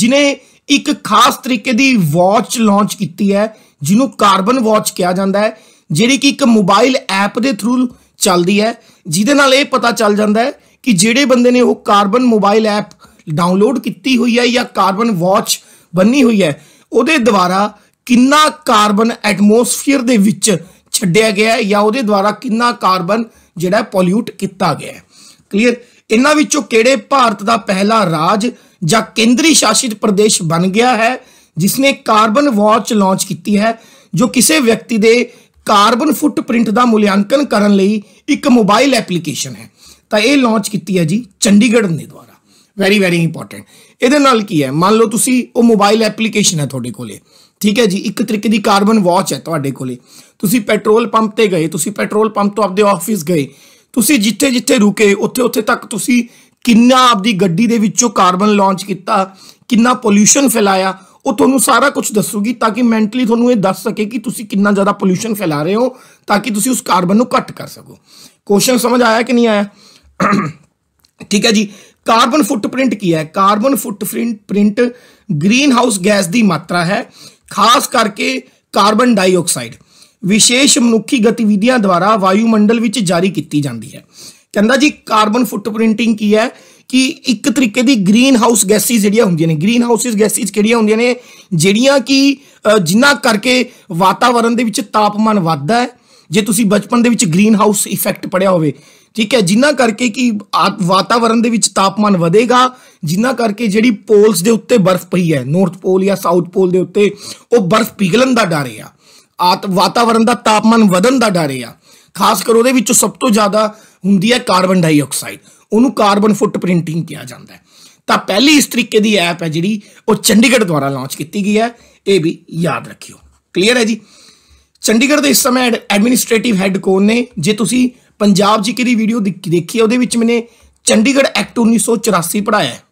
ਜਿਨੇ ਇੱਕ ਖਾਸ ਤਰੀਕੇ ਦੀ ਵਾਚ ਲਾਂਚ ਕੀਤੀ ਹੈ ਜਿਹਨੂੰ ਕਾਰਬਨ ਵਾਚ ਕਿਹਾ ਜਾਂਦਾ ਹੈ ਜਿਹੜੀ ਕਿ ਇੱਕ ਮੋਬਾਈਲ ਐਪ ਦੇ ਥਰੂ ਚੱਲਦੀ ਹੈ ਜਿਹਦੇ ਨਾਲ ਇਹ ਪਤਾ ਚੱਲ ਜਾਂਦਾ ਹੈ ਕਿ ਜਿਹੜੇ ਬੰਦੇ ਨੇ ਉਹ ਕਾਰਬਨ ਮੋਬਾਈਲ ਐਪ ਡਾਊਨਲੋਡ ਕੀਤੀ ਹੋਈ ਹੈ ਜਾਂ ਕਾਰਬਨ ਵਾਚ ਬੰਨੀ ਹੋਈ ਹੈ ਉਹਦੇ ਦੁਆਰਾ ਕਿੰਨਾ ਕਾਰਬਨ ਐਟਮੋਸਫੀਅਰ ਦੇ ਵਿੱਚ ਛੱਡਿਆ ਗਿਆ ਹੈ ਜਾਂ ਉਹਦੇ ਦੁਆਰਾ ਕਿੰਨਾ ਕਾਰਬਨ ਜਿਹੜਾ ਪੋਲਿਊਟ ਕੀਤਾ ਗਿਆ ਹੈ ਕਲੀਅਰ ਇਹਨਾਂ ਵਿੱਚੋਂ ਕਿਹੜੇ ਭਾਰਤ ਦਾ ਪਹਿਲਾ ਰਾਜ ਜਾਂ ਕੇਂਦਰੀ ਸ਼ਾਸਿਤ ਪ੍ਰਦੇਸ਼ ਬਣ ਗਿਆ ਹੈ ਜਿਸ ਨੇ ਕਾਰਬਨ ਵਾਚ ਲਾਂਚ ਕੀਤੀ ਹੈ ਜੋ ਕਿਸੇ ਵਿਅਕਤੀ ਦੇ ਕਾਰਬਨ ਫੁੱਟਪ੍ਰਿੰਟ ਦਾ ਮੁਲਾਂਕਣ ਕਰਨ ਲਈ ਇੱਕ ਮੋਬਾਈਲ ਐਪਲੀਕੇਸ਼ਨ ਹੈ ਤਾਂ ਇਹ ਲਾਂਚ ਕੀਤੀ ਹੈ ਜੀ ਚੰਡੀਗੜ੍ਹ ਦੇ ਦੁਆਰਾ ਵੈਰੀ ਵੈਰੀ ਇੰਪੋਰਟੈਂਟ ਇਹਦੇ ਨਾਲ ਕੀ ਹੈ ਮੰਨ ਲਓ ਤੁਸੀਂ ਉਹ ਮੋਬਾਈਲ ਐਪਲੀਕੇਸ਼ਨ ਹੈ ਤੁਹਾਡੇ ਕੋਲੇ ਠੀਕ ਹੈ ਜੀ ਇੱਕ ਤਰੀਕੇ ਦੀ ਕਾਰਬਨ ਵਾਚ ਹੈ ਤੁਹਾਡੇ ਕੋਲੇ ਤੁਸੀਂ ਪੈਟਰੋਲ ਪੰਪ ਤੇ ਗਏ ਤੁਸੀਂ ਪੈਟਰੋਲ ਪੰਪ ਤੋਂ ਆਪਦੇ ਆਫਿਸ ਗਏ ਤੁਸੀਂ ਜਿੱਥੇ ਜਿੱਥੇ ਰੁਕੇ ਉੱਥੇ ਉੱਥੇ ਤੱਕ ਤੁਸੀਂ ਕਿੰਨਾ ਆਪਦੀ ਗੱਡੀ ਦੇ ਵਿੱਚੋਂ ਕਾਰਬਨ ਲਾਂਚ ਕੀਤਾ ਕਿੰਨਾ ਪੋਲੂਸ਼ਨ ਫੈਲਾਇਆ ਉਹ ਤੁਹਾਨੂੰ ਸਾਰਾ ਕੁਝ ਦੱਸੂਗੀ ਤਾਂ ਕਿ ਮੈਂਟਲੀ ਤੁਹਾਨੂੰ ਇਹ ਦੱਸ ਸਕੇ ਕਿ ਤੁਸੀਂ ਕਿੰਨਾ ਜ਼ਿਆਦਾ ਪੋਲੂਸ਼ਨ ਫੈਲਾ ਰਹੇ ਹੋ ਤਾਂ ਕਿ ਤੁਸੀਂ ਉਸ ਕਾਰਬਨ ਨੂੰ ਘੱਟ ਕਰ ਸਕੋ ਕੁਐਸਚਨ ਸਮਝ ਆਇਆ ਕਿ ਨਹੀਂ ਆਇਆ ਠੀਕ ਹੈ ਜੀ ਕਾਰਬਨ ਫੁੱਟਪ੍ਰਿੰਟ ਕੀ ਹੈ carbon footprint print greenhouse gas ਦੀ ਮਾਤਰਾ ਹੈ ਖਾਸ ਕਰਕੇ ਕਾਰਬਨ ਡਾਈਆਕਸਾਈਡ ਵਿਸ਼ੇਸ਼ ਮਨੁੱਖੀ ਗਤੀਵਿਧੀਆਂ ਦੁਆਰਾ ਵਾਯੂਮੰਡਲ ਵਿੱਚ ਜਾਰੀ ਕੀਤੀ ਜਾਂਦੀ ਹੈ ਕਹਿੰਦਾ ਜੀ ਕਾਰਬਨ ਫੁੱਟਪ੍ਰਿੰਟਿੰਗ ਕੀ ਹੈ ਕਿ ਇੱਕ ਤਰੀਕੇ ਦੀ ਗ੍ਰੀਨ ਹਾਊਸ ਗੈਸਿਸ ਜਿਹੜੀਆਂ ਹੁੰਦੀਆਂ ਨੇ ਗ੍ਰੀਨ ਹਾਊਸਿਸ ਗੈਸਿਸ ਕਿਹੜੀਆਂ ਹੁੰਦੀਆਂ ਨੇ ਜਿਹੜੀਆਂ ਕਿ ਜਿਨ੍ਹਾਂ ਕਰਕੇ ਵਾਤਾਵਰਣ ਦੇ ਵਿੱਚ ਤਾਪਮਾਨ ਵੱਧਦਾ ਹੈ ਜੇ ਤੁਸੀਂ ਬਚਪਨ ਦੇ ਵਿੱਚ ਗ੍ਰੀਨ ਹਾਊਸ ਇਫੈਕਟ ਪੜਿਆ ਹੋਵੇ ਠੀਕ ਹੈ ਜਿਨ੍ਹਾਂ ਕਰਕੇ ਕਿ ਵਾਤਾਵਰਣ ਦੇ ਵਿੱਚ ਤਾਪਮਾਨ ਵਧੇਗਾ ਜਿਨ੍ਹਾਂ ਕਰਕੇ ਜਿਹੜੀ ਪੋਲਸ ਦੇ ਉੱਤੇ ਬਰਫ਼ ਪਈ ਹੈ ਨਾਰਥ ਪੋਲ ਜਾਂ ਸਾਊਥ ਪੋਲ ਦੇ ਉੱਤੇ ਉਹ ਬਰਫ਼ ਪਿਘਲਣ ਦਾ ਡਰ ਹੈ ਆਤ ਵਾਤਾਵਰਣ ਦਾ ਤਾਪਮਾਨ ਵਧਣ ਦਾ ਡਰ ਆ ਖਾਸ ਕਰ ਉਹਦੇ ਵਿੱਚ ਸਭ ਤੋਂ ਜ਼ਿਆਦਾ ਹੁੰਦੀ ਹੈ ਕਾਰਬਨ ਡਾਈਆਕਸਾਈਡ ਉਹਨੂੰ ਕਾਰਬਨ ਫੁੱਟਪ੍ਰਿੰਟਿੰਗ ਕਿਹਾ ਜਾਂਦਾ ਹੈ ਤਾਂ ਪਹਿਲੀ ਇਸ ਤਰੀਕੇ ਦੀ ਐਪ ਹੈ ਜਿਹੜੀ ਉਹ ਚੰਡੀਗੜ੍ਹ ਦੁਆਰਾ ਲਾਂਚ ਕੀਤੀ ਗਈ ਹੈ ਇਹ ਵੀ ਯਾਦ ਰੱਖਿਓ ਕਲੀਅਰ ਹੈ ਜੀ ਚੰਡੀਗੜ੍ਹ ਦੇ ਇਸ ਸਮੇਂ ਐਡਮਿਨਿਸਟ੍ਰੇਟਿਵ ਹੈੱਡ ਕੋਨ ਨੇ ਜੇ ਤੁਸੀਂ ਪੰਜਾਬ ਜੀ ਦੀ ਵੀਡੀਓ ਦੇਖੀ ਹੈ ਉਹਦੇ ਵਿੱਚ ਮੈਨੇ ਚੰਡੀਗੜ੍ਹ ਐਕਟ 1984 ਪੜਾਇਆ ਹੈ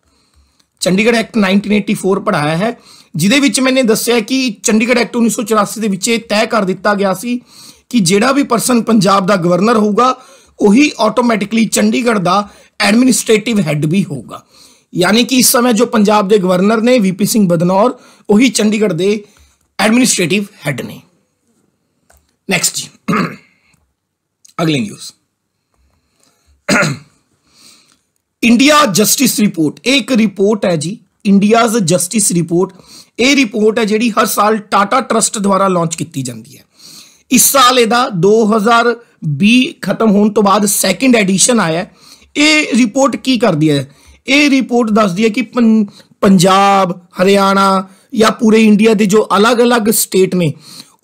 ਚੰਡੀਗੜ੍ਹ ਐਕਟ 1984 ਪੜਾਇਆ ਹੈ जिदे मैंने दसिया कि चंडीगढ़ एक्ट उन्नीस सौ चौरासी के तय कर दिता गया कि जोड़ा भी परसन पंजाब का गवर्नर होगा उटोमैटिकली चंडीगढ़ का एडमिनिस्ट्रेटिव हैड भी होगा यानी कि इस समय जो पंजाब के गवर्नर ने वी पी सिंह बदनौर उ चंडीगढ़ के एडमिनिस्ट्रेटिव हैड ने नैक्सट जी अगली न्यूज इंडिया जस्टिस रिपोर्ट एक रिपोर्ट है जी इंडियाज जस्टिस रिपोर्ट ਇਹ ਰਿਪੋਰਟ ਹੈ ਜਿਹੜੀ ਹਰ ਸਾਲ ਟਾਟਾ ਟਰਸਟ ਦੁਆਰਾ ਲਾਂਚ ਕੀਤੀ ਜਾਂਦੀ ਹੈ ਇਸ ਸਾਲ ਇਹਦਾ 2020 ਖਤਮ ਹੋਣ ਤੋਂ ਬਾਅਦ ਸੈਕੰਡ ਐਡੀਸ਼ਨ ਆਇਆ ਹੈ ਇਹ ਰਿਪੋਰਟ ਕੀ ਕਰਦੀ ਹੈ ਇਹ ਰਿਪੋਰਟ ਦੱਸਦੀ ਹੈ ਕਿ ਪੰਜਾਬ ਹਰਿਆਣਾ ਜਾਂ ਪੂਰੇ ਇੰਡੀਆ ਦੇ ਜੋ ਅਲੱਗ-ਅਲੱਗ ਸਟੇਟ ਨੇ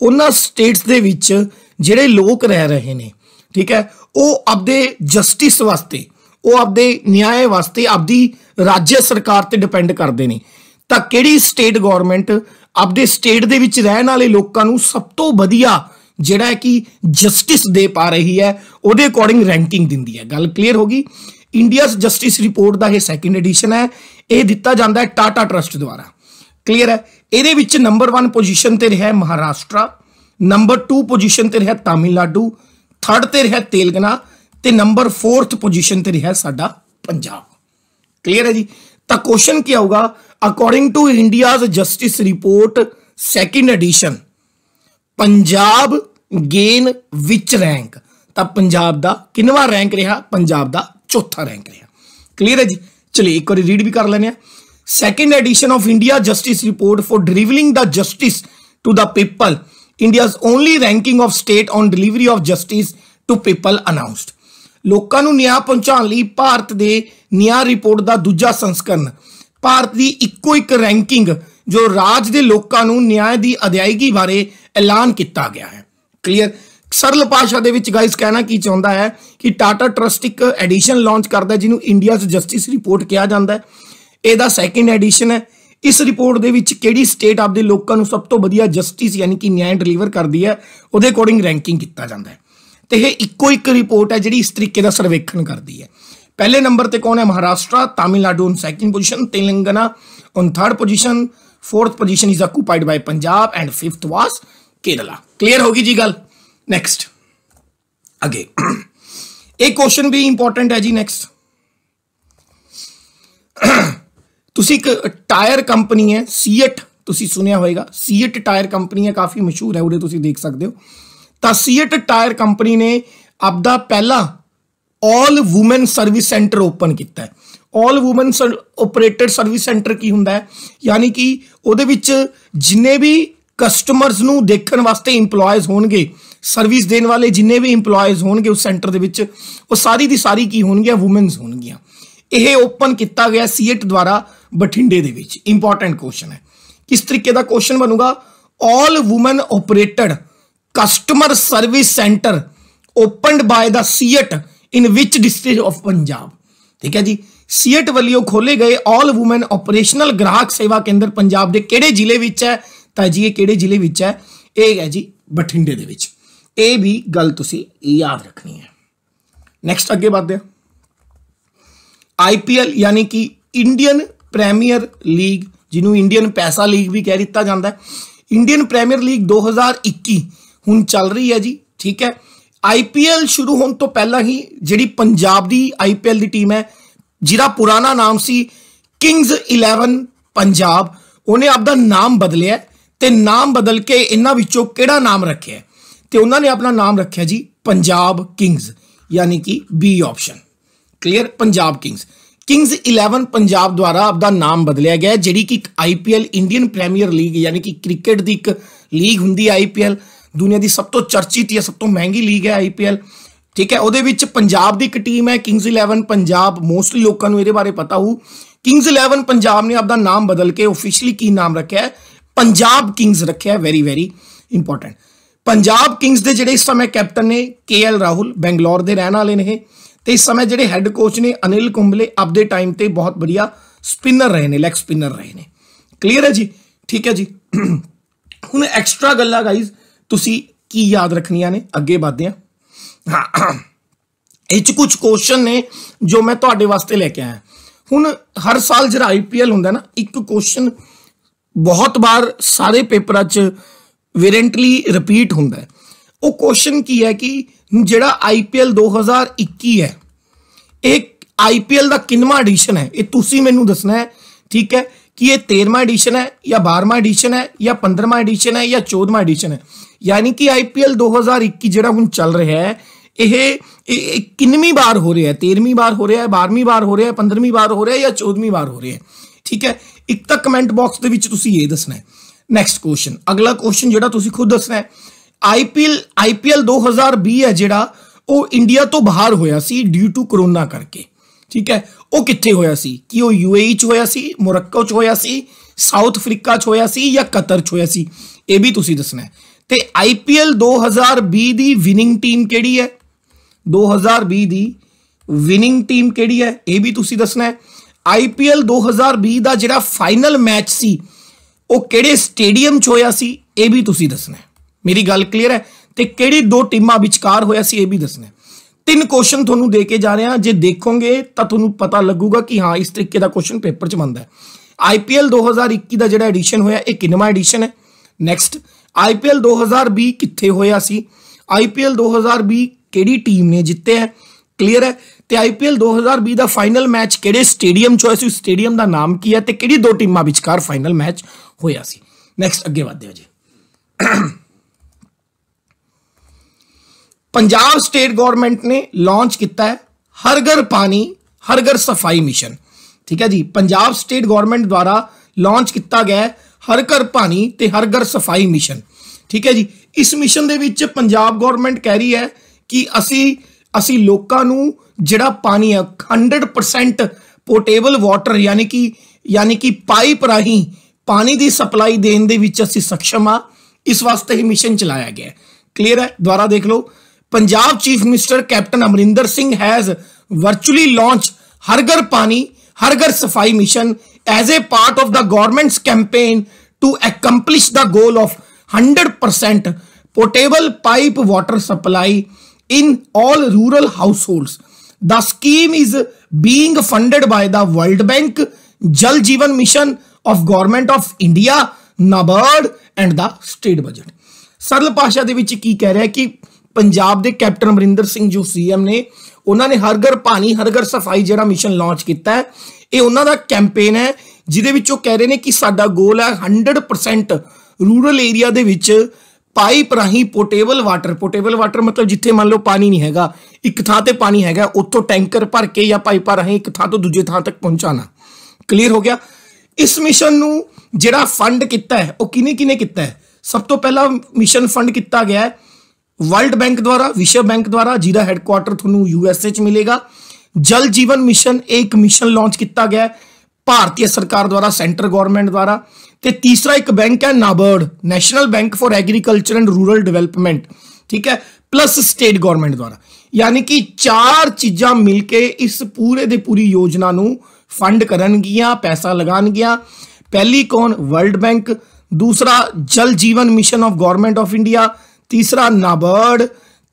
ਉਹਨਾਂ ਸਟੇਟਸ ਦੇ ਵਿੱਚ ਜਿਹੜੇ ਲੋਕ ਰਹਿ ਰਹੇ ਨੇ ਠੀਕ ਹੈ ਉਹ ਆਪਦੇ ਜਸਟਿਸ ਵਾਸਤੇ ਉਹ ਆਪਦੇ ਨਿਆਂ ਵਾਸਤੇ ਆਪਦੀ ਰਾਜ ਸਰਕਾਰ ਤੇ ਡਿਪੈਂਡ ਕਰਦੇ ਨੇ ਤਾਂ ਕਿਹੜੀ ਸਟੇਟ ਗਵਰਨਮੈਂਟ ਆਪਦੇ ਸਟੇਟ ਦੇ ਵਿੱਚ ਰਹਿਣ ਵਾਲੇ ਲੋਕਾਂ ਨੂੰ ਸਭ ਤੋਂ ਵਧੀਆ ਜਿਹੜਾ ਹੈ ਕਿ ਜਸਟਿਸ ਦੇ ਪਾ ਰਹੀ ਹੈ ਉਹਦੇ ਅਕੋਰਡਿੰਗ ਰੈਂਕਿੰਗ ਦਿੰਦੀ ਹੈ ਗੱਲ ਕਲੀਅਰ ਹੋ ਗਈ ਇੰਡੀਆਸ ਜਸਟਿਸ ਰਿਪੋਰਟ ਦਾ ਇਹ ਸੈਕੰਡ ਐਡੀਸ਼ਨ ਹੈ ਇਹ ਦਿੱਤਾ ਜਾਂਦਾ ਹੈ ਟਾਟਾ ਟਰਸਟ ਦੁਆਰਾ ਕਲੀਅਰ ਹੈ ਇਹਦੇ ਵਿੱਚ ਨੰਬਰ 1 ਪੋਜੀਸ਼ਨ ਤੇ ਰਿਹਾ ਹੈ ਮਹਾਰਾਸ਼ਟਰ ਨੰਬਰ 2 ਪੋਜੀਸ਼ਨ ਤੇ ਰਿਹਾ ਤਾਮਿਲਨਾਡੂ ਥਰਡ ਤੇ ਰਿਹਾ ਤੇਲਗਨਾ ਤੇ ਨੰਬਰ 4th ਪੋਜੀਸ਼ਨ ਤੇ ਰਿਹਾ ਸਾਡਾ ਪੰਜਾਬ ਕਲੀਅਰ ਹੈ ਜੀ क्वेश्चन क्या होगा according to India justice report second edition Punjab gain which rank Punjab का किनवा रैंक रहा पंजाब का चौथा रैंक रहा क्लीयर है जी चलिए एक बार रीड भी कर लें second edition of India justice report for delivering the justice to the people India only ranking of state on delivery of justice to people announced ਲੋਕਾਂ ਨੂੰ ਨਿਆਂ ਪਹੁੰਚਾਉਣ ਲਈ ਭਾਰਤ ਦੇ ਨਿਆਂ ਰਿਪੋਰਟ ਦਾ ਦੂਜਾ ਸੰਸਕਰਨ ਭਾਰਤ ਦੀ ਇੱਕੋ ਇੱਕ ਰੈਂਕਿੰਗ ਜੋ ਰਾਜ ਦੇ ਲੋਕਾਂ ਨੂੰ ਨਿਆਂ ਦੀ ਅਦਾਇਗੀ ਬਾਰੇ ਐਲਾਨ ਕੀਤਾ ਗਿਆ ਹੈ ਕਲੀਅਰ ਸਰਲ ਭਾਸ਼ਾ ਦੇ ਵਿੱਚ ਗਾਇਸ ਕਹਿਣਾ ਕੀ ਚਾਹੁੰਦਾ ਹੈ ਕਿ ਟਾਟਾ ਟਰਸਟ ਇੱਕ ਐਡੀਸ਼ਨ ਲਾਂਚ ਕਰਦਾ ਜਿਹਨੂੰ ਇੰਡੀਆਜ਼ ਜਸਟਿਸ ਰਿਪੋਰਟ ਕਿਹਾ ਜਾਂਦਾ ਹੈ ਇਹਦਾ ਸੈਕੰਡ ਐਡੀਸ਼ਨ ਹੈ ਇਸ ਰਿਪੋਰਟ ਦੇ ਵਿੱਚ ਕਿਹੜੀ ਸਟੇਟ ਆਪਦੇ ਲੋਕਾਂ ਨੂੰ ਸਭ ਤੋਂ ਵਧੀਆ ਜਸਟਿਸ ਯਾਨੀ ਕਿ ਨਿਆਂ ਡਿਲੀਵਰ ਕਰਦੀ ਹੈ ਉਹਦੇ ਅਕੋਰਡਿੰਗ ਰੈਂਕਿੰਗ ਕੀਤਾ ਜਾਂਦਾ ਹੈ तो यह इको एक रिपोर्ट है जी इस तरीके का सर्वेक्षण करती है पहले नंबर पर कौन है Maharashtra Tamil Nadu on second position Telangana on third position fourth position is occupied by Punjab and fifth was Kerala clear होगी जी गल नैक्सट अगे एक क्वेश्चन भी इंपोर्टेंट है जी नैक्सट तुसी एक टायर कंपनी है सीएट तुसी सुनिया होएगा सीएट टायर कंपनी है काफी मशहूर है उड़े तुसी देख सकते हो तासीट टायर कंपनी ने ਆਪਦਾ ਪਹਿਲਾ 올 ਊਮਨ ਸਰਵਿਸ ਸੈਂਟਰ ਓਪਨ ਕੀਤਾ ਹੈ 올 ਊਮਨ ਆਪਰੇਟਡ ਸਰਵਿਸ ਸੈਂਟਰ ਕੀ ਹੁੰਦਾ ਹੈ ਯਾਨੀ ਕਿ ਉਹਦੇ ਵਿੱਚ ਜਿੰਨੇ ਵੀ ਕਸਟਮਰਸ ਨੂੰ ਦੇਖਣ ਵਾਸਤੇ EMPLOYEES ਹੋਣਗੇ ਸਰਵਿਸ ਦੇਣ ਵਾਲੇ ਜਿੰਨੇ ਵੀ EMPLOYEES ਹੋਣਗੇ ਉਸ ਸੈਂਟਰ ਦੇ ਵਿੱਚ ਉਹ ਸਾਰੀ ਦੀ ਸਾਰੀ ਕੀ ਹੋਣਗੀਆਂ ਔਮਨਸ ਹੋਣਗੀਆਂ ਇਹ ਓਪਨ ਕੀਤਾ ਗਿਆ ਸੀਏਟ ਦੁਆਰਾ ਬਠਿੰਡੇ ਦੇ ਵਿੱਚ ਇੰਪੋਰਟੈਂਟ ਕੁਐਸਚਨ ਹੈ ਕਿਸ ਤਰੀਕੇ ਦਾ ਕੁਐਸਚਨ ਬਣੂਗਾ 올 women operated customer service center opened by the Siat in which district of Punjab? ठीक है जी ਸੀਐਟ ਵੱਲੋਂ ਖੋਲੇ ਗਏ 올 ਊਮਨ ਆਪਰੇਸ਼ਨਲ ਗ੍ਰਾਹਕ ਸੇਵਾ ਕੇਂਦਰ ਪੰਜਾਬ ਦੇ ਕਿਹੜੇ ਜ਼ਿਲ੍ਹੇ ਵਿੱਚ ਹੈ ਤਾਂ ਜੀ ਇਹ ਕਿਹੜੇ ਜ਼ਿਲ੍ਹੇ ਵਿੱਚ ਹੈ ਇਹ ਹੈ ਜੀ ਬਠਿੰਡੇ ਦੇ ਵਿੱਚ ਇਹ ਵੀ ਗੱਲ ਤੁਸੀਂ ਯਾਦ ਰੱਖਣੀ ਹੈ ਨੈਕਸਟ ਅੱਗੇ ਵਧਦੇ ਹਾਂ ਆਈਪੀਐਲ ਯਾਨੀ ਕਿ ਇੰਡੀਅਨ ਪ੍ਰੀਮੀਅਰ ਲੀਗ ਜਿਹਨੂੰ ਇੰਡੀਅਨ ਪੈਸਾ ਲੀਗ ਵੀ ਕਹਿ ਦਿੱਤਾ ਜਾਂਦਾ ਹੈ ਇੰਡੀਅਨ ਪ੍ਰੀਮੀਅਰ ਲੀਗ 2021 ਹੁਣ ਚੱਲ ਰਹੀ ਹੈ ਜੀ ਠੀਕ ਹੈ ਆਈਪੀਐਲ ਸ਼ੁਰੂ ਹੋਣ ਤੋਂ ਪਹਿਲਾਂ ਹੀ ਜਿਹੜੀ ਪੰਜਾਬ ਦੀ ਆਈਪੀਐਲ ਦੀ ਟੀਮ ਹੈ ਜਿਹਦਾ ਪੁਰਾਣਾ ਨਾਮ ਸੀ ਕਿੰਗਸ 11 ਪੰਜਾਬ ਉਹਨੇ ਆਪਦਾ ਨਾਮ ਬਦਲਿਆ ਤੇ ਨਾਮ ਬਦਲ ਕੇ ਇਹਨਾਂ ਵਿੱਚੋਂ ਕਿਹੜਾ ਨਾਮ ਰੱਖਿਆ ਤੇ ਉਹਨਾਂ ਨੇ ਆਪਣਾ ਨਾਮ ਰੱਖਿਆ ਜੀ ਪੰਜਾਬ ਕਿੰਗਸ ਯਾਨੀ ਕਿ B option clear Punjab kings kings 11 Punjab ਦੁਆਰਾ ਆਪਦਾ ਨਾਮ ਬਦਲਿਆ ਗਿਆ ਜਿਹੜੀ ਕਿ ਆਈਪੀਐਲ ਇੰਡੀਅਨ ਪ੍ਰੀਮੀਅਰ ਲੀਗ ਯਾਨੀ ਕਿ ਕ੍ਰਿਕਟ ਦੀ ਇੱਕ ਲੀਗ ਹੁੰਦੀ ਹੈ ਆਈਪੀਐਲ दुनिया की सब तो चर्चित या सब तो महंगी लीग है आई पी एल ठीक है पंजाब की एक टीम है किंग्स इलेवन पंजाब मोस्टली लोगों ये बारे पता हो किंग्स इलेवन पंजाब ने अपना नाम बदल के ऑफिशियली की नाम रखे है पंजाब किंग्स रखे है very very important Punjab kings के जेडे इस समय कैप्टन ने के एल राहुल बेंगलौर के रहने वाले ने तो इस समय जोड़े हैड कोच ने अनिल कुंबले आपके टाइम पर बहुत बढ़िया स्पिनर रहे हैं लैग स्पिनर रहे हैं क्लीयर है जी ठीक है जी हूँ एक्सट्रा गल गाइज़ ਤੁਸੀਂ ਕੀ ਯਾਦ ਰੱਖਣੀਆਂ ਨੇ ਅੱਗੇ ਵਧਦੇ ਹਾਂ ਇਹ ਚ ਕੁਝ ਕੁਐਸਚਨ ਨੇ ਜੋ ਮੈਂ ਤੁਹਾਡੇ ਵਾਸਤੇ ਲੈ ਕੇ ਆਇਆ ਹੁਣ ਹਰ ਸਾਲ ਜਿਹੜਾ ਆਈਪੀਐਲ ਹੁੰਦਾ ਨਾ ਇੱਕ ਕੁਐਸਚਨ ਬਹੁਤ ਵਾਰ ਸਾਰੇ ਪੇਪਰਾਂ 'ਚ ਵੇਰੈਂਟਲੀ ਰਿਪੀਟ ਹੁੰਦਾ ਉਹ ਕੁਐਸਚਨ ਕੀ ਹੈ ਕਿ ਜਿਹੜਾ ਆਈਪੀਐਲ 2021 ਹੈ ਇਹ ਆਈਪੀਐਲ ਦਾ ਕਿੰਨਵਾਂ ਐਡੀਸ਼ਨ ਹੈ ਇਹ ਤੁਸੀਂ ਮੈਨੂੰ ਦੱਸਣਾ ਹੈ ਠੀਕ ਹੈ कि ये तेरहवा एडिशन है या बारहवा एडिशन है या पंद्रवा एडिशन है या चौदवा एडिशन है यानी कि आई पी एल दो हज़ार 2021 जो हम चल रहा है यह किनवी बार हो रहा है तेरहवीं बार हो रहा है बारहवीं बार हो रहा है पंद्रहवीं बार हो रहा है या चौदवी बार हो रहा है ठीक है एक तो कमेंट बॉक्स के दसना है नैक्सट क्वेश्चन अगला क्वेश्चन जो खुद दसना है I P L I P L दो हज़ार भी है जोड़ा इंडिया तो बाहर होया ड्यू टू करोना करके ਠੀਕ ਹੈ ਉਹ ਕਿੱਥੇ ਹੋਇਆ ਸੀ ਕੀ ਉਹ ਯੂਏਈ e ਚ ਹੋਇਆ ਸੀ ਮੋਰੱਕੋ ਚ ਹੋਇਆ ਸੀ ਸਾਊਥ ਅਫਰੀਕਾ ਚ ਹੋਇਆ ਸੀ ਜਾਂ ਕਤਰ ਚ ਹੋਇਆ ਸੀ ਇਹ ਵੀ ਤੁਸੀਂ ਦੱਸਣਾ ਤੇ ਆਈਪੀਐਲ 2020 ਦੀ ਵਿਨਿੰਗ ਟੀਮ ਕਿਹੜੀ ਹੈ 2020 ਦੀ ਵਿਨਿੰਗ ਟੀਮ ਕਿਹੜੀ ਹੈ ਇਹ ਵੀ ਤੁਸੀਂ ਦੱਸਣਾ ਹੈ ਆਈਪੀਐਲ 2020 ਦਾ ਜਿਹੜਾ ਫਾਈਨਲ ਮੈਚ ਸੀ ਉਹ ਕਿਹੜੇ ਸਟੇਡੀਅਮ 'ਚ ਹੋਇਆ ਸੀ ਇਹ ਵੀ ਤੁਸੀਂ ਦੱਸਣਾ ਹੈ ਮੇਰੀ ਗੱਲ ਕਲੀਅਰ ਹੈ ਤੇ ਕਿਹੜੀ ਦੋ ਟੀਮਾਂ ਵਿਚਕਾਰ ਹੋਇਆ ਸੀ ਇਹ ਵੀ ਦੱਸਣਾ ਹੈ ਤਿੰਨ ਕੁਐਸਚਨ ਤੁਹਾਨੂੰ ਦੇ ਕੇ ਜਾ ਰਿਹਾ ਜੇ ਦੇਖੋਗੇ ਤਾਂ ਤੁਹਾਨੂੰ ਪਤਾ ਲੱਗੂਗਾ ਕਿ ਹਾਂ ਇਸ ਤਰੀਕੇ ਦਾ ਕੁਐਸਚਨ ਪੇਪਰ 'ਚ ਮੰਦਾ ਹੈ ਆਈਪੀਐਲ 2021 ਦਾ ਜਿਹੜਾ ਐਡੀਸ਼ਨ ਹੋਇਆ ਇਹ ਕਿੰਨਵਾਂ ਐਡੀਸ਼ਨ ਹੈ ਨੈਕਸਟ ਆਈਪੀਐਲ 2020 ਕਿੱਥੇ ਹੋਇਆ ਸੀ ਆਈਪੀਐਲ 2020 ਕਿਹੜੀ ਟੀਮ ਨੇ ਜਿੱਤੇ ਹੈ ਕਲੀਅਰ ਹੈ ਤੇ ਆਈਪੀਐਲ 2020 ਦਾ ਫਾਈਨਲ ਮੈਚ ਕਿਹੜੇ ਸਟੇਡੀਅਮ 'ਚ ਹੋਇਆ ਸੀ ਸਟੇਡੀਅਮ ਦਾ ਨਾਮ ਕੀ ਹੈ ਤੇ ਕਿਹੜੀ ਦੋ ਟੀਮਾਂ ਵਿਚਕਾਰ ਫਾਈਨਲ ਮੈਚ ਹੋਇਆ ਸੀ ਨੈਕਸਟ ਅੱਗੇ ਵਧਦੇ ਹਾਂ ਜੀ पंजाब स्टेट गवर्नमेंट ने लॉन्च किया है हर घर पानी हर घर सफाई मिशन ठीक है जी पंजाब स्टेट गवर्नमेंट द्वारा लॉन्च किया गया हर घर पानी ਤੇ ਹਰ ਘਰ ਸਫਾਈ ਮਿਸ਼ਨ ਠੀਕ ਹੈ ਜੀ ਇਸ ਮਿਸ਼ਨ ਦੇ ਵਿੱਚ ਪੰਜਾਬ ਗਵਰਨਮੈਂਟ ਕਹਿ ਰਹੀ ਹੈ ਕਿ ਅਸੀਂ ਅਸੀਂ ਲੋਕਾਂ ਨੂੰ ਜਿਹੜਾ ਪਾਣੀ ਹੈ 100% ਪੋਰਟੇਬਲ ਵਾਟਰ ਯਾਨੀ ਕਿ ਯਾਨੀ ਕਿ ਪਾਈਪ ਰਾਹੀਂ ਪਾਣੀ ਦੀ ਸਪਲਾਈ ਦੇਣ ਦੇ ਵਿੱਚ ਅਸੀਂ ਸક્ષਮ ਆ ਇਸ ਵਾਸਤੇ ਹੀ ਮਿਸ਼ਨ ਚਲਾਇਆ ਗਿਆ ਹੈ ਕਲੀਅਰ ਹੈ ਦੁਬਾਰਾ ਦੇਖ ਲਓ Punjab Chief Minister Captain Amrinder Singh has virtually launched Hargar Pani, Hargar Safai Mission as a part of the government's campaign to accomplish the goal of 100% potable pipe water supply in all rural households. The scheme is being funded by the World Bank, Jal Jeevan Mission of Government of India, NABARD and the state budget. सरल भाषा के कह रहा है कि ਪੰਜਾਬ ਦੇ captain Amarinder Singh ਜੋ CM ਨੇ ਉਹਨਾਂ ਨੇ ਹਰ ਘਰ ਪਾਣੀ ਹਰ ਘਰ ਸਫਾਈ ਜਿਹੜਾ ਮਿਸ਼ਨ ਲਾਂਚ ਕੀਤਾ ਹੈ ਇਹ ਉਹਨਾਂ ਦਾ ਕੈਂਪੇਨ ਹੈ ਜਿਹਦੇ ਵਿੱਚ ਉਹ ਕਹਿ ਰਹੇ ਨੇ ਕਿ ਸਾਡਾ ਗੋਲ ਹੈ 100% ਰੂਰਲ ਏਰੀਆ ਦੇ ਵਿੱਚ ਪਾਈਪ ਰਾਹੀਂ ਪੋਰਟੇਬਲ ਵਾਟਰ ਪੋਰਟੇਬਲ ਵਾਟਰ ਮਤਲਬ ਜਿੱਥੇ ਮੰਨ ਲਓ ਪਾਣੀ ਨਹੀਂ ਹੈਗਾ ਇੱਕ ਥਾਂ ਤੇ ਪਾਣੀ ਹੈਗਾ ਉੱਥੋਂ ਟੈਂਕਰ ਭਰ ਕੇ ਜਾਂ ਪਾਈਪਾਂ ਰਾਹੀਂ ਇੱਕ ਥਾਂ ਤੋਂ ਦੂਜੇ ਥਾਂ ਤੱਕ ਪਹੁੰਚਾਣਾ ਕਲੀਅਰ ਹੋ ਗਿਆ ਇਸ ਮਿਸ਼ਨ ਨੂੰ ਜਿਹੜਾ ਫੰਡ ਕੀਤਾ ਹੈ ਉਹ ਕਿਨੇ ਕਿਨੇ ਕੀਤਾ ਹੈ ਸਭ ਤੋਂ ਪਹਿਲਾਂ ਮਿਸ਼ਨ ਫੰਡ ਕੀਤਾ ਗਿਆ ਹੈ ਵਰਲਡ ਬੈਂਕ ਦੁਆਰਾ ਵਿਸ਼ਵ ਬੈਂਕ ਦੁਆਰਾ ਜਿਹਦਾ ਹੈੱਡਕੁਆਟਰ ਤੁਹਾਨੂੰ ਯੂ ਐਸ ਏ 'ਚ ਮਿਲੇਗਾ ਜਲ ਜੀਵਨ ਮਿਸ਼ਨ ਇੱਕ ਮਿਸ਼ਨ ਲਾਂਚ ਕੀਤਾ ਗਿਆ ਭਾਰਤੀ ਸਰਕਾਰ ਦੁਆਰਾ ਸੈਂਟਰ ਗਵਰਨਮੈਂਟ ਦੁਆਰਾ ਤੇ ਤੀਸਰਾ ਇੱਕ ਬੈਂਕ ਹੈ NABARD national bank for agriculture and rural development ਠੀਕ ਹੈ ਪਲੱਸ ਸਟੇਟ ਗਵਰਨਮੈਂਟ ਦੁਆਰਾ ਯਾਨੀ ਕਿ ਚਾਰ ਚੀਜ਼ਾਂ ਮਿਲ ਕੇ ਇਸ ਪੂਰੇ ਦੇ ਪੂਰੀ ਯੋਜਨਾ ਨੂੰ ਫੰਡ ਕਰਨਗੀਆਂ ਪੈਸਾ ਲਗਾਉਣਗੀਆਂ ਪਹਿਲੀ ਕੌਣ ਵਰਲਡ ਬੈਂਕ ਦੂਸਰਾ Jal Jeevan mission of government of India तीसरा नाबार्ड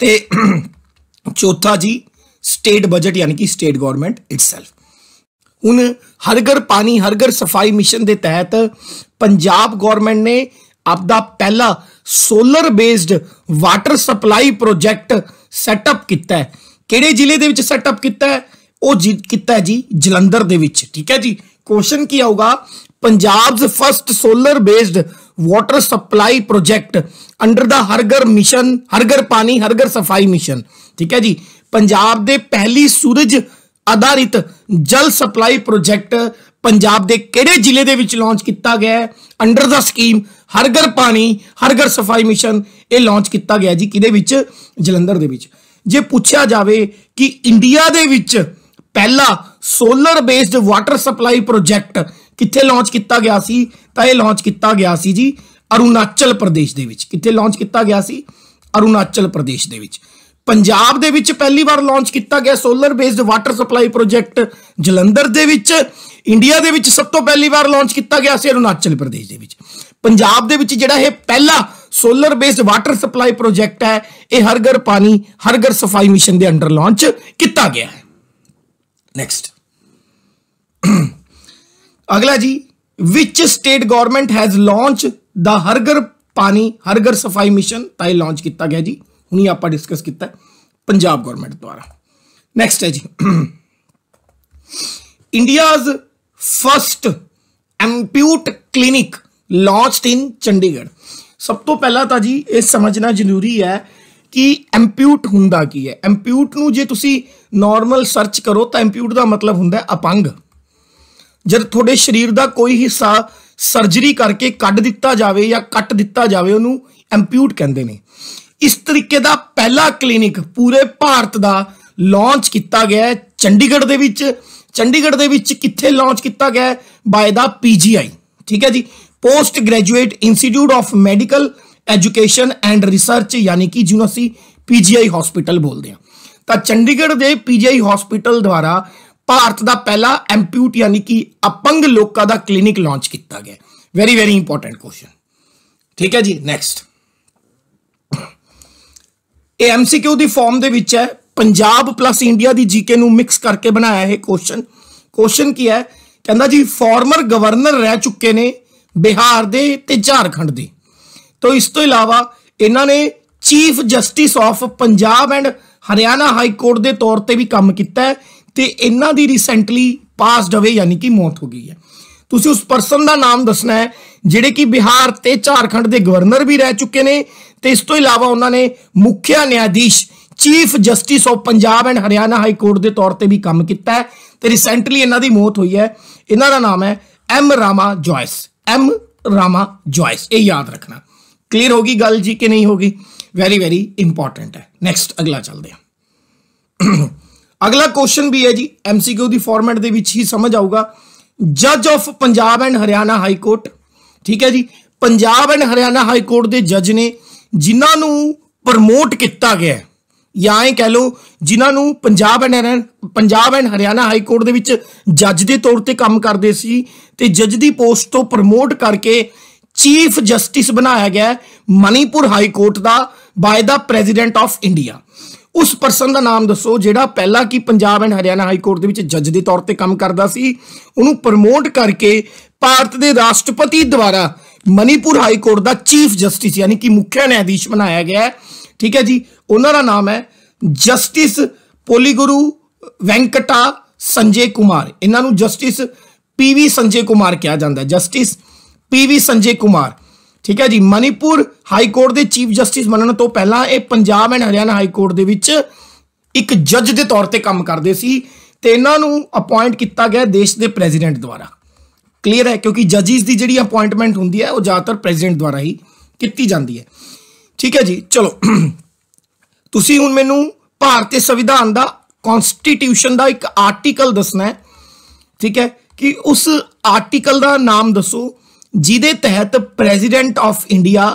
ते चौथा जी स्टेट बजट यानी कि स्टेट गवर्नमेंट सैल्फ हूँ हर घर पानी हर घर सफाई मिशन के तहत पंजाब गवर्नमेंट ने आपका पहला solar based water supply project setup किया कि जिले के सैटअप किया वह जी किया जी जलंधर ठीक है जी क्वेश्चन की आऊगा Punjab first solar based water supply project under the Har Ghar mission हर घर पानी हर घर सफाई मिशन ठीक है जी पंजाब दे पहली सूरज आधारित जल सप्लाई प्रोजेक्ट पंजाब दे केड़े जिले दे विच लॉन्च किया गया है अंडर द स्कीम हर घर पानी हर घर सफाई मिशन ये लॉन्च किया गया जी कि जलंधर जे पूछा जाए कि इंडिया के पहला solar based water supply project ਕਿੱਥੇ ਲਾਂਚ ਕੀਤਾ ਗਿਆ ਸੀ ਤਾਂ ਇਹ ਲਾਂਚ ਕੀਤਾ ਗਿਆ ਸੀ ਜੀ ਅਰੁਣਾਚਲ ਪ੍ਰਦੇਸ਼ ਦੇ ਵਿੱਚ ਕਿੱਥੇ ਲਾਂਚ ਕੀਤਾ ਗਿਆ ਸੀ ਅਰੁਣਾਚਲ ਪ੍ਰਦੇਸ਼ ਦੇ ਵਿੱਚ ਪੰਜਾਬ ਦੇ ਵਿੱਚ ਪਹਿਲੀ ਵਾਰ ਲਾਂਚ ਕੀਤਾ ਗਿਆ solar based water supply project Jalandhar ਦੇ ਵਿੱਚ ਇੰਡੀਆ ਦੇ ਵਿੱਚ ਸਭ ਤੋਂ ਪਹਿਲੀ ਵਾਰ ਲਾਂਚ ਕੀਤਾ ਗਿਆ ਸੀ ਅਰੁਣਾਚਲ ਪ੍ਰਦੇਸ਼ ਦੇ ਵਿੱਚ ਪੰਜਾਬ ਦੇ ਵਿੱਚ ਜਿਹੜਾ ਇਹ ਪਹਿਲਾ solar based water supply project ਹੈ ਇਹ ਹਰ ਘਰ ਪਾਣੀ ਹਰ ਘਰ ਸਫਾਈ ਮਿਸ਼ਨ ਦੇ ਅੰਡਰ ਲਾਂਚ ਕੀਤਾ ਗਿਆ ਹੈ ਨੈਕਸਟ ਅਗਲਾ ਜੀ which state government has launched the hargar ਪਾਣੀ ਹਰਗਰ ਸਫਾਈ ਮਿਸ਼ਨ ਤਾਂ ਇਹ ਲਾਂਚ ਕੀਤਾ ਗਿਆ ਜੀ ਹੁਣੀ ਆਪਾਂ ਡਿਸਕਸ ਕੀਤਾ ਪੰਜਾਬ ਗਵਰਨਮੈਂਟ ਦੁਆਰਾ ਨੈਕਸਟ ਹੈ ਜੀ India's first amputee clinic launched in Chandigarh ਸਭ ਤੋਂ ਪਹਿਲਾਂ ਤਾਂ ਜੀ ਇਹ ਸਮਝਣਾ ਜ਼ਰੂਰੀ ਹੈ ਕਿ ਐਮਪਿਊਟ ਹੁੰਦਾ ਕੀ ਹੈ ਐਮਪਿਊਟ ਨੂੰ ਜੇ ਤੁਸੀਂ ਨਾਰਮਲ ਸਰਚ ਕਰੋ ਤਾਂ ਐਮਪਿਊਟ ਦਾ ਮਤਲਬ ਹੁੰਦਾ ਹੈ ਅਪੰਗ ਜਦ ਤੁਹਾਡੇ ਸਰੀਰ ਦਾ ਕੋਈ ਹਿੱਸਾ ਸਰਜਰੀ ਕਰਕੇ ਕੱਢ ਦਿੱਤਾ ਜਾਵੇ ਜਾਂ ਕੱਟ ਦਿੱਤਾ ਜਾਵੇ ਉਹਨੂੰ ਐਮਪਿਊਟ ਕਹਿੰਦੇ ਨੇ ਇਸ ਤਰੀਕੇ ਦਾ ਪਹਿਲਾ ਕਲੀਨਿਕ ਪੂਰੇ ਭਾਰਤ ਦਾ ਲਾਂਚ ਕੀਤਾ ਗਿਆ ਹੈ ਚੰਡੀਗੜ੍ਹ ਦੇ ਵਿੱਚ ਚੰਡੀਗੜ੍ਹ ਦੇ ਵਿੱਚ ਕਿੱਥੇ ਲਾਂਚ ਕੀਤਾ ਗਿਆ ਬਾਏ ਦਾ ਪੀਜੀਆਈ ਠੀਕ ਹੈ ਜੀ post graduate institute of medical education and research ਯਾਨੀ ਕਿ ਜਿਹਨੂੰ ਅਸੀਂ ਪੀਜੀਆਈ ਹਸਪੀਟਲ ਬੋਲਦੇ ਹਾਂ ਤਾਂ ਚੰਡੀਗੜ੍ਹ ਦੇ ਪੀਜੀਆਈ ਹਸਪੀਟਲ ਦੁਆਰਾ ਭਾਰਤ ਦਾ ਪਹਿਲਾ ਐਮਪਿਊਟ ਯਾਨੀ ਕਿ ਅਪੰਗ ਲੋਕਾਂ ਦਾ ਕਲੀਨਿਕ ਲਾਂਚ ਕੀਤਾ ਗਿਆ ਵੈਰੀ ਵੈਰੀ ਇੰਪੋਰਟੈਂਟ ਕੁਐਸਚਨ ਠੀਕ ਹੈ ਜੀ ਨੈਕਸਟ ਇਹ ਐਮਸੀਕਿਊ ਦੀ ਫਾਰਮ ਦੇ ਵਿੱਚ ਹੈ ਪੰਜਾਬ ਪਲੱਸ ਇੰਡੀਆ ਦੀ ਜੀਕੇ ਨੂੰ ਮਿਕਸ ਕਰਕੇ ਬਣਾਇਆ ਇਹ ਕੁਐਸਚਨ ਕੁਐਸਚਨ ਕੀ ਹੈ ਕਹਿੰਦਾ ਜੀ ਫਾਰਮਰ ਗਵਰਨਰ ਰਹਿ ਚੁੱਕੇ ਨੇ ਬਿਹਾਰ ਦੇ ਤੇ ਝਾਰਖੰਡ ਦੇ ਤੋਂ ਇਸ ਤੋਂ ਇਲਾਵਾ ਇਹਨਾਂ ਨੇ chief justice of Punjab and Haryana high court ਦੇ ਤੌਰ ਤੇ ਵੀ ਕੰਮ ਕੀਤਾ ਹੈ ਤੇ ਇਹਨਾਂ ਦੀ ਰੀਸੈਂਟਲੀ ਪਾਸਡ ਅਵੇ ਯਾਨੀ ਕਿ ਮੌਤ ਹੋ ਗਈ ਹੈ ਤੁਸੀਂ ਉਸ ਪਰਸਨ ਦਾ ਨਾਮ ਦੱਸਣਾ ਹੈ ਜਿਹੜੇ ਕਿ ਬਿਹਾਰ ਤੇ ਝਾਰਖੰਡ ਦੇ ਗਵਰਨਰ ਵੀ ਰਹਿ ਚੁੱਕੇ ਨੇ ਤੇ ਇਸ ਤੋਂ ਇਲਾਵਾ ਉਹਨਾਂ ਨੇ ਮੁਖਿਆ ਨਿਆਧੀਸ਼ chief justice of Punjab and Haryana high court ਦੇ ਤੌਰ ਤੇ ਵੀ ਕੰਮ ਕੀਤਾ ਹੈ ਤੇ ਰੀਸੈਂਟਲੀ ਇਹਨਾਂ ਦੀ ਮੌਤ ਹੋਈ ਹੈ ਇਹਨਾਂ ਦਾ ਨਾਮ ਹੈ ਐਮ ਰਾਮਾ ਜੋਇਸ ਐਮ ਰਾਮਾ ਜੋਇਸ ਇਹ ਯਾਦ ਰੱਖਣਾ क्लियर होगी गल जी कि नहीं होगी वेरी वेरी इंपॉर्टेंट है नेक्स्ट अगला चलते हैं ਅਗਲਾ ਕੁਐਸਚਨ ਵੀ ਹੈ ਜੀ ਐਮਸੀਕਿਊ ਦੀ ਫਾਰਮੈਟ ਦੇ ਵਿੱਚ ਹੀ ਸਮਝ ਆਊਗਾ ਜੱਜ of Punjab and Haryana high court ਠੀਕ ਹੈ ਜੀ Punjab and Haryana high court ਦੇ ਜੱਜ ਨੇ ਜਿਨ੍ਹਾਂ ਨੂੰ ਪ੍ਰਮੋਟ ਕੀਤਾ ਗਿਆ ਜਾਂ ਇਹ ਕਹਿ ਲਓ ਜਿਨ੍ਹਾਂ ਨੂੰ Punjab and Punjab and Haryana high court ਦੇ ਵਿੱਚ ਜੱਜ ਦੇ ਤੌਰ ਤੇ ਕੰਮ ਕਰਦੇ ਸੀ ਤੇ ਜੱਜ ਦੀ ਪੋਸਟ ਤੋਂ ਪ੍ਰਮੋਟ ਕਰਕੇ ਚੀਫ ਜਸਟਿਸ ਬਣਾਇਆ ਗਿਆ ਮਨੀਪੁਰ ਹਾਈ ਕੋਰਟ ਦਾ ਬਾਏ ਦਾ ਪ੍ਰੈਜ਼ੀਡੈਂਟ ਆਫ ਇੰਡੀਆ ਉਸ ਪਰਸਨ ਦਾ ਨਾਮ ਦੱਸੋ ਜਿਹੜਾ ਪਹਿਲਾਂ ਕੀ Punjab and Haryana high court ਦੇ ਵਿੱਚ ਜੱਜ ਦੇ ਤੌਰ ਤੇ ਕੰਮ ਕਰਦਾ ਸੀ ਉਹਨੂੰ ਪ੍ਰਮੋਟ ਕਰਕੇ ਭਾਰਤ ਦੇ ਰਾਸ਼ਟਰਪਤੀ ਦੁਆਰਾ ਮਨੀਪੁਰ ਹਾਈ ਕੋਰਟ ਦਾ ਚੀਫ ਜਸਟਿਸ ਯਾਨੀ ਕਿ ਮੁੱਖ ਨਿਆਂਧੀਸ਼ ਬਣਾਇਆ ਗਿਆ ਠੀਕ ਹੈ ਜੀ ਉਹਨਾਂ ਦਾ ਨਾਮ ਹੈ ਜਸਟਿਸ ਪੋਲੀਗੁਰੂ ਵੈਂਕਟਾ ਸੰਜੇ ਕੁਮਾਰ ਇਹਨਾਂ ਨੂੰ ਜਸਟਿਸ ਪੀਵੀ ਸੰਜੇ ਕੁਮਾਰ ਕਿਹਾ ਜਾਂਦਾ ਜਸਟਿਸ ਪੀਵੀ ਸੰਜੇ ਕੁਮਾਰ ਠੀਕ ਹੈ ਜੀ ਮਨੀਪੁਰ ਹਾਈ ਕੋਰਟ ਦੇ ਚੀਫ ਜਸਟਿਸ ਬਣਨ ਤੋਂ ਪਹਿਲਾਂ ਇਹ Punjab and Haryana high court ਦੇ ਵਿੱਚ ਇੱਕ ਜੱਜ ਦੇ ਤੌਰ ਤੇ ਕੰਮ ਕਰਦੇ ਸੀ ਤੇ ਇਹਨਾਂ ਨੂੰ ਅਪਾਇੰਟ ਕੀਤਾ ਗਿਆ ਦੇਸ਼ ਦੇ ਪ੍ਰੈਜ਼ੀਡੈਂਟ ਦੁਆਰਾ ਕਲੀਅਰ ਹੈ ਕਿਉਂਕਿ ਜੱਜਿਸ ਦੀ ਜਿਹੜੀ ਅਪਾਇੰਟਮੈਂਟ ਹੁੰਦੀ ਹੈ ਉਹ ਜ਼ਿਆਦਾਤਰ ਪ੍ਰੈਜ਼ੀਡੈਂਟ ਦੁਆਰਾ ਹੀ ਕੀਤੀ ਜਾਂਦੀ ਹੈ ਠੀਕ ਹੈ ਜੀ ਚਲੋ ਤੁਸੀਂ ਹੁਣ ਮੈਨੂੰ ਭਾਰਤੀ ਸੰਵਿਧਾਨ ਦਾ ਕਨਸਟੀਟਿਊਸ਼ਨ ਦਾ ਇੱਕ ਆਰਟੀਕਲ ਦੱਸਣਾ ਹੈ ਠੀਕ ਹੈ ਕਿ ਉਸ ਆਰਟੀਕਲ ਦਾ ਨਾਮ ਦੱਸੋ जिदे तहत प्रेजीडेंट ऑफ इंडिया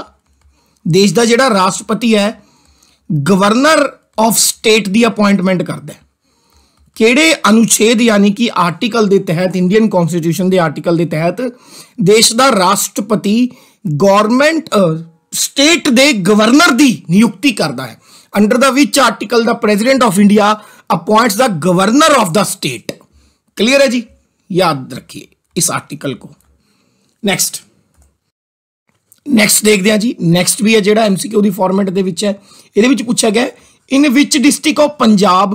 देश का जोड़ा राष्ट्रपति है गवर्नर ऑफ स्टेट की अपॉइंटमेंट करता किड़े अनुच्छेद यानी कि आर्टिकल के तहत इंडियन कॉन्स्टिट्यूशन के आर्टिकल के तहत देश का राष्ट्रपति गौरमेंट स्टेट के गवर्नर की नियुक्ति करता है under the which article the president of India appoints the governor of the state clear है जी याद रखिए इस आर्टिकल को ਨੈਕਸਟ ਨੈਕਸਟ ਦੇਖਦੇ ਹਾਂ ਜੀ ਨੈਕਸਟ ਵੀ ਹੈ ਜਿਹੜਾ ਐਮਸੀਕਿਊ ਦੀ ਫਾਰਮੈਟ ਦੇ ਵਿੱਚ ਹੈ ਇਹਦੇ ਵਿੱਚ ਪੁੱਛਿਆ ਗਿਆ in which district of Punjab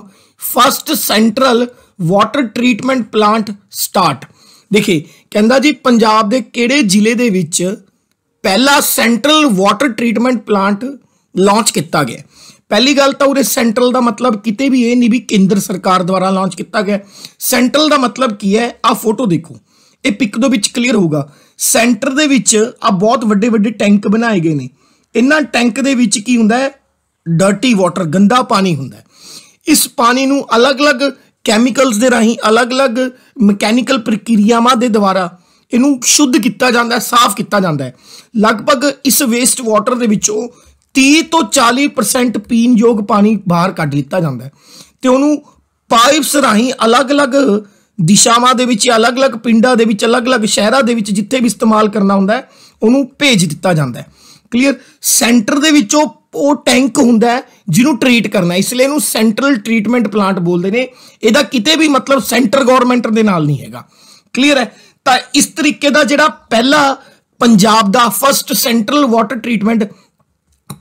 first central water treatment plant start ਦੇਖੇ ਕਹਿੰਦਾ ਜੀ ਪੰਜਾਬ ਦੇ ਕਿਹੜੇ ਜ਼ਿਲ੍ਹੇ ਦੇ ਵਿੱਚ ਪਹਿਲਾ central water treatment plant launch ਕੀਤਾ ਗਿਆ ਪਹਿਲੀ ਗੱਲ ਤਾਂ ਉਹਦੇ ਸੈਂਟਰਲ ਦਾ ਮਤਲਬ ਕਿਤੇ ਵੀ ਇਹ ਨਹੀਂ ਵੀ ਕੇਂਦਰ ਸਰਕਾਰ ਦੁਆਰਾ ਲਾਂਚ ਕੀਤਾ ਗਿਆ ਸੈਂਟਰਲ ਦਾ ਮਤਲਬ ਕੀ ਹੈ ਆ ਫੋਟੋ ਦੇਖੋ ਇਹ ਪਿਕ ਦੇ ਵਿੱਚ ਕਲੀਅਰ ਹੋਊਗਾ ਸੈਂਟਰ ਦੇ ਵਿੱਚ ਆ ਬਹੁਤ ਵੱਡੇ ਵੱਡੇ ਟੈਂਕ ਬਣਾਏ ਗਏ ਨੇ ਇਹਨਾਂ ਟੈਂਕ ਦੇ ਵਿੱਚ ਕੀ ਹੁੰਦਾ ਹੈ ਡਰਟੀ ਵਾਟਰ ਗੰਦਾ ਪਾਣੀ ਹੁੰਦਾ ਇਸ ਪਾਣੀ ਨੂੰ ਅਲੱਗ-ਅਲੱਗ ਕੈਮੀਕਲਸ ਦੇ ਰਾਹੀਂ ਅਲੱਗ-ਅਲੱਗ ਮਕੈਨੀਕਲ ਪ੍ਰਕਿਰਿਆਵਾਂ ਦੇ ਦੁਆਰਾ ਇਹਨੂੰ ਸ਼ੁੱਧ ਕੀਤਾ ਜਾਂਦਾ ਹੈ ਸਾਫ਼ ਕੀਤਾ ਜਾਂਦਾ ਹੈ ਲਗਭਗ ਇਸ ਵੇਸਟ ਵਾਟਰ ਦੇ ਵਿੱਚੋਂ 30 ਤੋਂ 40% ਪੀਣ ਯੋਗ ਪਾਣੀ ਬਾਹਰ ਕੱਢ ਲਿੱਤਾ ਜਾਂਦਾ ਹੈ ਤੇ ਉਹਨੂੰ ਪਾਈਪਸ ਰਾਹੀਂ ਅਲੱਗ-ਅਲੱਗ ਦਿਸ਼ਾਵਾਂ ਦੇ ਵਿੱਚ ਅਲੱਗ-ਅਲੱਗ ਪਿੰਡਾਂ ਦੇ ਵਿੱਚ ਅਲੱਗ-ਅਲੱਗ ਸ਼ਹਿਰਾਂ ਦੇ ਵਿੱਚ ਜਿੱਥੇ ਵੀ ਇਸਤੇਮਾਲ ਕਰਨਾ ਹੁੰਦਾ ਉਹਨੂੰ ਭੇਜ ਦਿੱਤਾ ਜਾਂਦਾ ਹੈ ਕਲੀਅਰ ਸੈਂਟਰ ਦੇ ਵਿੱਚੋਂ ਉਹ ਟੈਂਕ ਹੁੰਦਾ ਜਿਹਨੂੰ ਟ੍ਰੀਟ ਕਰਨਾ ਇਸ ਲਈ ਇਹਨੂੰ ਸੈਂਟਰਲ ਟ੍ਰੀਟਮੈਂਟ ਪਲਾਂਟ ਬੋਲਦੇ ਨੇ ਇਹਦਾ ਕਿਤੇ ਵੀ ਮਤਲਬ ਸੈਂਟਰ ਗਵਰਨਮੈਂਟ ਦੇ ਨਾਲ ਨਹੀਂ ਹੈਗਾ ਕਲੀਅਰ ਹੈ ਤਾਂ ਇਸ ਤਰੀਕੇ ਦਾ ਜਿਹੜਾ ਪਹਿਲਾ ਪੰਜਾਬ ਦਾ first central water treatment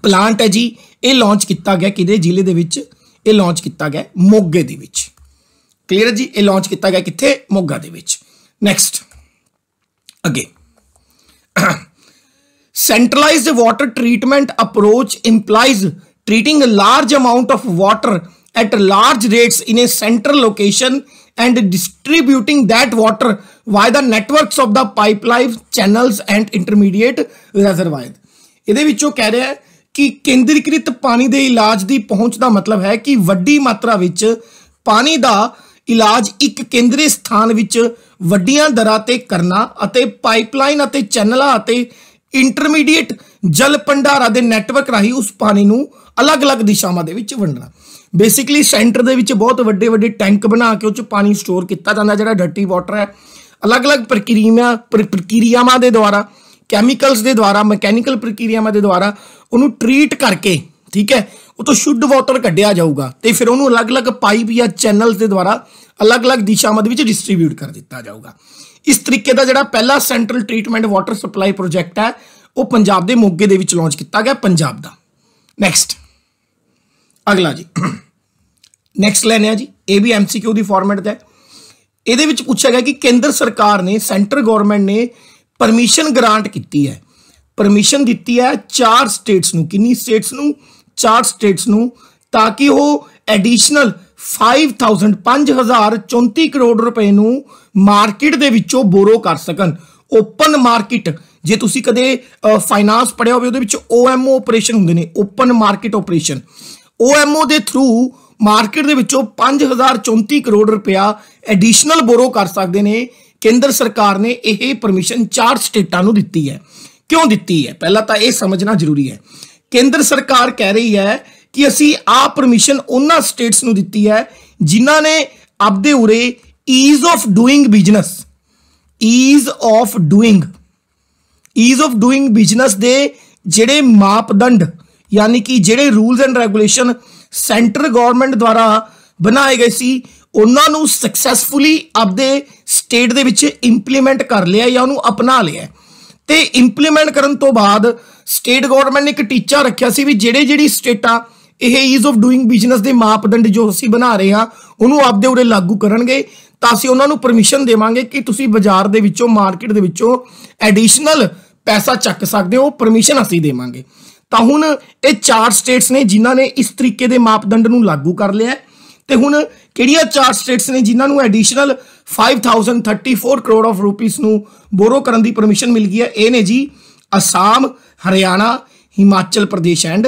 plant ਹੈ ਜੀ ਇਹ ਲਾਂਚ ਕੀਤਾ ਗਿਆ ਕਿਹਦੇ ਜ਼ਿਲ੍ਹੇ ਦੇ ਵਿੱਚ ਇਹ ਲਾਂਚ ਕੀਤਾ ਗਿਆ ਮੋਗੇ ਦੇ ਵਿੱਚ ਕਲੀਅਰ ਹੈ ਜੀ ਇਹ ਲਾਂਚ ਕੀਤਾ ਗਿਆ ਕਿੱਥੇ ਮੋਗਾ ਦੇ ਵਿੱਚ ਨੈਕਸਟ ਅੱਗੇ centralized water treatment approach implies treating a large amount of water at large rates in a central location and distributing that water via the networks of the pipelines channels and intermediate reservoirs ਇਹਦੇ ਵਿੱਚੋਂ ਕਹਿ ਰਿਹਾ ਹੈ ਕਿ ਕੇਂਦਰੀਕ੍ਰਿਤ ਪਾਣੀ ਦੇ ਇਲਾਜ ਦੀ ਪਹੁੰਚ ਦਾ ਮਤਲਬ ਹੈ ਕਿ ਵੱਡੀ ਮਾਤਰਾ ਵਿੱਚ ਪਾਣੀ ਦਾ ਇਲਾਜ ਇੱਕ ਕੇਂਦਰੀ ਸਥਾਨ ਵਿੱਚ ਵੱਡੀਆਂ ਦਰਾਂ ਤੇ ਕਰਨਾ ਅਤੇ ਪਾਈਪਲਾਈਨ ਅਤੇ ਚੈਨਲਾਂ ਅਤੇ ਇੰਟਰਮੀਡੀਏਟ ਜਲ ਪੰਡਾਰਾ ਦੇ ਨੈਟਵਰਕ ਰਾਹੀਂ ਉਸ ਪਾਣੀ ਨੂੰ ਅਲੱਗ-ਅਲੱਗ ਦਿਸ਼ਾਵਾਂ ਦੇ ਵਿੱਚ ਵੰਡਣਾ ਬੇਸਿਕਲੀ ਸੈਂਟਰ ਦੇ ਵਿੱਚ ਬਹੁਤ ਵੱਡੇ ਵੱਡੇ ਟੈਂਕ ਬਣਾ ਕੇ ਉਹ ਚ ਪਾਣੀ ਸਟੋਰ ਕੀਤਾ ਜਾਂਦਾ ਜਿਹੜਾ ਡਰਟੀ ਵਾਟਰ ਹੈ ਅਲੱਗ-ਅਲੱਗ ਪ੍ਰਕਿਰਿਆਵਾਂ ਪ੍ਰਕਿਰਿਆਵਾਂ ਦੇ ਦੁਆਰਾ ਕੈਮੀਕਲਸ ਦੇ ਦੁਆਰਾ ਮਕੈਨੀਕਲ ਪ੍ਰਕਿਰਿਆਵਾਂ ਦੇ ਦੁਆਰਾ ਉਹਨੂੰ ਟ੍ਰੀਟ ਕਰਕੇ ਠੀਕ ਹੈ ਉਹ ਤੋਂ ਸ਼ੁੱਧ ਵਾਟਰ ਕੱਢਿਆ ਜਾਊਗਾ ਤੇ ਫਿਰ ਉਹਨੂੰ ਅਲੱਗ-ਅਲੱਗ ਪਾਈਪ ਜਾਂ ਚੈਨਲਸ ਦੇ ਦੁਆਰਾ ਅਲੱਗ-ਅਲੱਗ ਦਿਸ਼ਾਵਾਂ ਦੇ ਵਿੱਚ ਡਿਸਟ੍ਰੀਬਿਊਟ ਕਰ ਦਿੱਤਾ ਜਾਊਗਾ ਇਸ ਤਰੀਕੇ ਦਾ ਜਿਹੜਾ ਪਹਿਲਾ central treatment water supply project ਹੈ ਉਹ ਪੰਜਾਬ ਦੇ ਮੋਗੇ ਦੇ ਵਿੱਚ ਲਾਂਚ ਕੀਤਾ ਗਿਆ ਪੰਜਾਬ ਦਾ ਨੈਕਸਟ ਅਗਲਾ ਜੀ ਨੈਕਸਟ ਲੈਣਿਆ ਆ ਜੀ ਇਹ ਵੀ ਐਮਸੀਕਿਊ ਦੀ ਫਾਰਮੈਟ ਦਾ ਇਹਦੇ ਵਿੱਚ ਪੁੱਛਿਆ ਗਿਆ ਕਿ ਕੇਂਦਰ ਸਰਕਾਰ ਨੇ ਸੈਂਟਰ ਗਵਰਨਮੈਂਟ ਨੇ ਪਰਮਿਸ਼ਨ ਗ੍ਰਾਂਟ ਕੀਤੀ ਹੈ ਪਰਮਿਸ਼ਨ ਦਿੱਤੀ ਹੈ ਚਾਰ ਸਟੇਟਸ ਨੂੰ ਕਿੰਨੀ ਸਟੇਟਸ ਨੂੰ ਚਾਰ ਸਟੇਟਸ ਨੂੰ ਤਾਂ ਕਿ ਉਹ ਐਡੀਸ਼ਨਲ 5000 5034 ਕਰੋੜ ਰੁਪਏ ਨੂੰ ਮਾਰਕੀਟ ਦੇ ਵਿੱਚੋਂ ਬੋਰੋ ਕਰ ਸਕਣ ਓਪਨ ਮਾਰਕੀਟ ਜੇ ਤੁਸੀਂ ਕਦੇ ਫਾਈਨਾਂਸ ਪੜਿਆ ਹੋਵੇ ਉਹਦੇ ਵਿੱਚ ਓਐਮਓ ਆਪਰੇਸ਼ਨ ਹੁੰਦੇ ਨੇ ਓਪਨ ਮਾਰਕੀਟ ਆਪਰੇਸ਼ਨ ਓਐਮਓ ਦੇ ਥਰੂ ਮਾਰਕੀਟ ਦੇ ਵਿੱਚੋਂ 5034 ਕਰੋੜ ਰੁਪਿਆ ਐਡੀਸ਼ਨਲ ਬੋਰੋ ਕਰ ਸਕਦੇ ਨੇ ਕੇਂਦਰ ਸਰਕਾਰ ਨੇ ਇਹ ਪਰਮਿਸ਼ਨ ਚਾਰ ਸਟੇਟਾਂ ਨੂੰ ਦਿੱਤੀ ਹੈ ਕਿਉਂ ਦਿੱਤੀ ਹੈ ਪਹਿਲਾਂ ਤਾਂ ਇਹ ਸਮਝਣਾ ਜ਼ਰੂਰੀ ਹੈ ਕੇਂਦਰ ਸਰਕਾਰ ਕਹਿ ਰਹੀ ਹੈ ਕਿ ਅਸੀਂ ਆ ਪਰਮਿਸ਼ਨ ਉਹਨਾਂ ਸਟੇਟਸ ਨੂੰ ਦਿੱਤੀ ਹੈ ਜਿਨ੍ਹਾਂ ਨੇ ਆਪਦੇ ਉਰੇ ease of doing business ease of doing ease of doing business ਦੇ ਜਿਹੜੇ ਮਾਪਦੰਡ ਯਾਨੀ ਕਿ ਜਿਹੜੇ rules and regulation centre government ਦੁਆਰਾ ਬਣਾਏ ਗਏ ਸੀ ਉਹਨਾਂ ਨੂੰ ਸਕਸੈਸਫੁਲੀ ਆਪਦੇ ਸਟੇਟ ਦੇ ਵਿੱਚ ਇੰਪਲੀਮੈਂਟ ਕਰ ਲਿਆ ਜਾਂ ਉਹਨੂੰ ਅਪਣਾ ਲਿਆ ਤੇ ਇੰਪਲੀਮੈਂਟ ਕਰਨ ਤੋਂ ਬਾਅਦ ਸਟੇਟ ਗਵਰਨਮੈਂਟ ਨੇ ਇੱਕ ਟੀਚਾ ਰੱਖਿਆ ਸੀ ਵੀ ਜਿਹੜੇ ਜਿਹੜੀ ਸਟੇਟਾਂ ਇਹ ਈਜ਼ ਆਫ ਡੂਇੰਗ ਬਿਜ਼ਨਸ ਦੇ ਮਾਪਦੰਡ ਜੋ ਅਸੀਂ ਬਣਾ ਰਹੇ ਹਾਂ ਉਹਨੂੰ ਆਪਦੇ ਉਰੇ ਲਾਗੂ ਕਰਨਗੇ ਤਾਂ ਅਸੀਂ ਉਹਨਾਂ ਨੂੰ ਪਰਮਿਸ਼ਨ ਦੇਵਾਂਗੇ ਕਿ ਤੁਸੀਂ ਬਾਜ਼ਾਰ ਦੇ ਵਿੱਚੋਂ ਮਾਰਕੀਟ ਦੇ ਵਿੱਚੋਂ ਐਡੀਸ਼ਨਲ ਪੈਸਾ ਚੱਕ ਸਕਦੇ ਹੋ ਪਰਮਿਸ਼ਨ ਅਸੀਂ ਦੇਵਾਂਗੇ ਤਾਂ ਹੁਣ ਇਹ ਚਾਰ ਸਟੇਟਸ ਨੇ ਜਿਨ੍ਹਾਂ ਨੇ ਇਸ ਤਰੀਕੇ ਦੇ ਮਾਪਦੰਡ ਨੂੰ ਲਾਗੂ ਕਰ ਲਿਆ ਤੇ ਹੁਣ ਕਿਹੜੀਆਂ ਚਾਰ ਸਟੇਟਸ ਨੇ ਜਿਨ੍ਹਾਂ ਨੂੰ ਐਡੀਸ਼ਨਲ 5034 ਕਰੋੜ ਆਫ ਰੁਪੀਸ ਨੂੰ ਬੋਰੋ ਕਰਨ ਦੀ ਪਰਮਿਸ਼ਨ ਮਿਲ ਗਈ ਹੈ ਇਹ ਨੇ ਜੀ ਅਸਾਮ ਹਰਿਆਣਾ ਹਿਮਾਚਲ ਪ੍ਰਦੇਸ਼ ਐਂਡ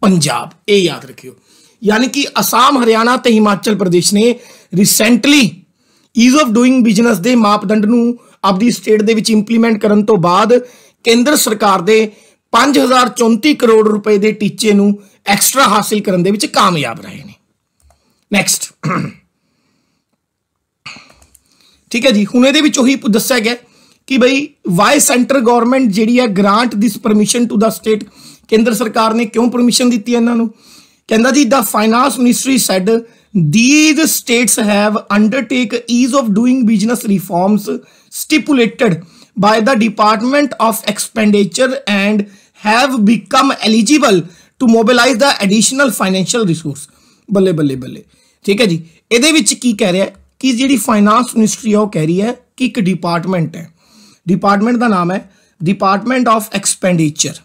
ਪੰਜਾਬ ਇਹ ਯਾਦ ਰੱਖਿਓ ਯਾਨੀ ਕਿ ਅਸਾਮ ਹਰਿਆਣਾ ਤੇ ਹਿਮਾਚਲ ਪ੍ਰਦੇਸ਼ ਨੇ recently ease of doing business ਦੇ ਮਾਪਦੰਡ ਨੂੰ ਆਪਣੀ ਸਟੇਟ ਦੇ ਵਿੱਚ ਇੰਪਲੀਮੈਂਟ ਕਰਨ ਤੋਂ ਬਾਅਦ ਕੇਂਦਰ ਸਰਕਾਰ ਦੇ 5034 ਕਰੋੜ ਰੁਪਏ ਦੇ ਟੀਚੇ ਨੂੰ ਐਕਸਟਰਾ ਹਾਸਲ ਕਰਨ ਦੇ ਵਿੱਚ ਕਾਮਯਾਬ ਰਹੇ ਨੇ ਨੈਕਸਟ ਠੀਕ ਹੈ ਜੀ ਹੁਣ ਇਹਦੇ ਵਿੱਚ ਉਹੀ ਦੱਸਿਆ ਗਿਆ ਕਿ ਬਈ ਵਾਈ ਸੈਂਟਰ ਗਵਰਨਮੈਂਟ ਜਿਹੜੀ ਹੈ grant this permission to the state ਕੇਂਦਰ ਸਰਕਾਰ ਨੇ ਕਿਉਂ ਪਰਮਿਸ਼ਨ ਦਿੱਤੀ ਇਹਨਾਂ ਨੂੰ ਕਹਿੰਦਾ ਜੀ the finance ministry said these states have undertake ease of doing business reforms stipulated by the department of expenditure and have become eligible to mobilize the additional financial resource ਬੱਲੇ ਬੱਲੇ ਬੱਲੇ ਠੀਕ ਹੈ ਜੀ ਇਹਦੇ ਵਿੱਚ ਕੀ ਕਹਿ ਰਿਹਾ ਕਿ ਜਿਹੜੀ ਫਾਈਨਾਂਸ ਮਿਨਿਸਟਰੀ ਆ ਉਹ ਕਹਿ ਰਹੀ ਹੈ ਕਿ ਇੱਕ ਡਿਪਾਰਟਮੈਂਟ ਹੈ ਡਿਪਾਰਟਮੈਂਟ ਦਾ ਨਾਮ ਹੈ ਡਿਪਾਰਟਮੈਂਟ ਆਫ ਐਕਸਪੈਂਡੀਚਰ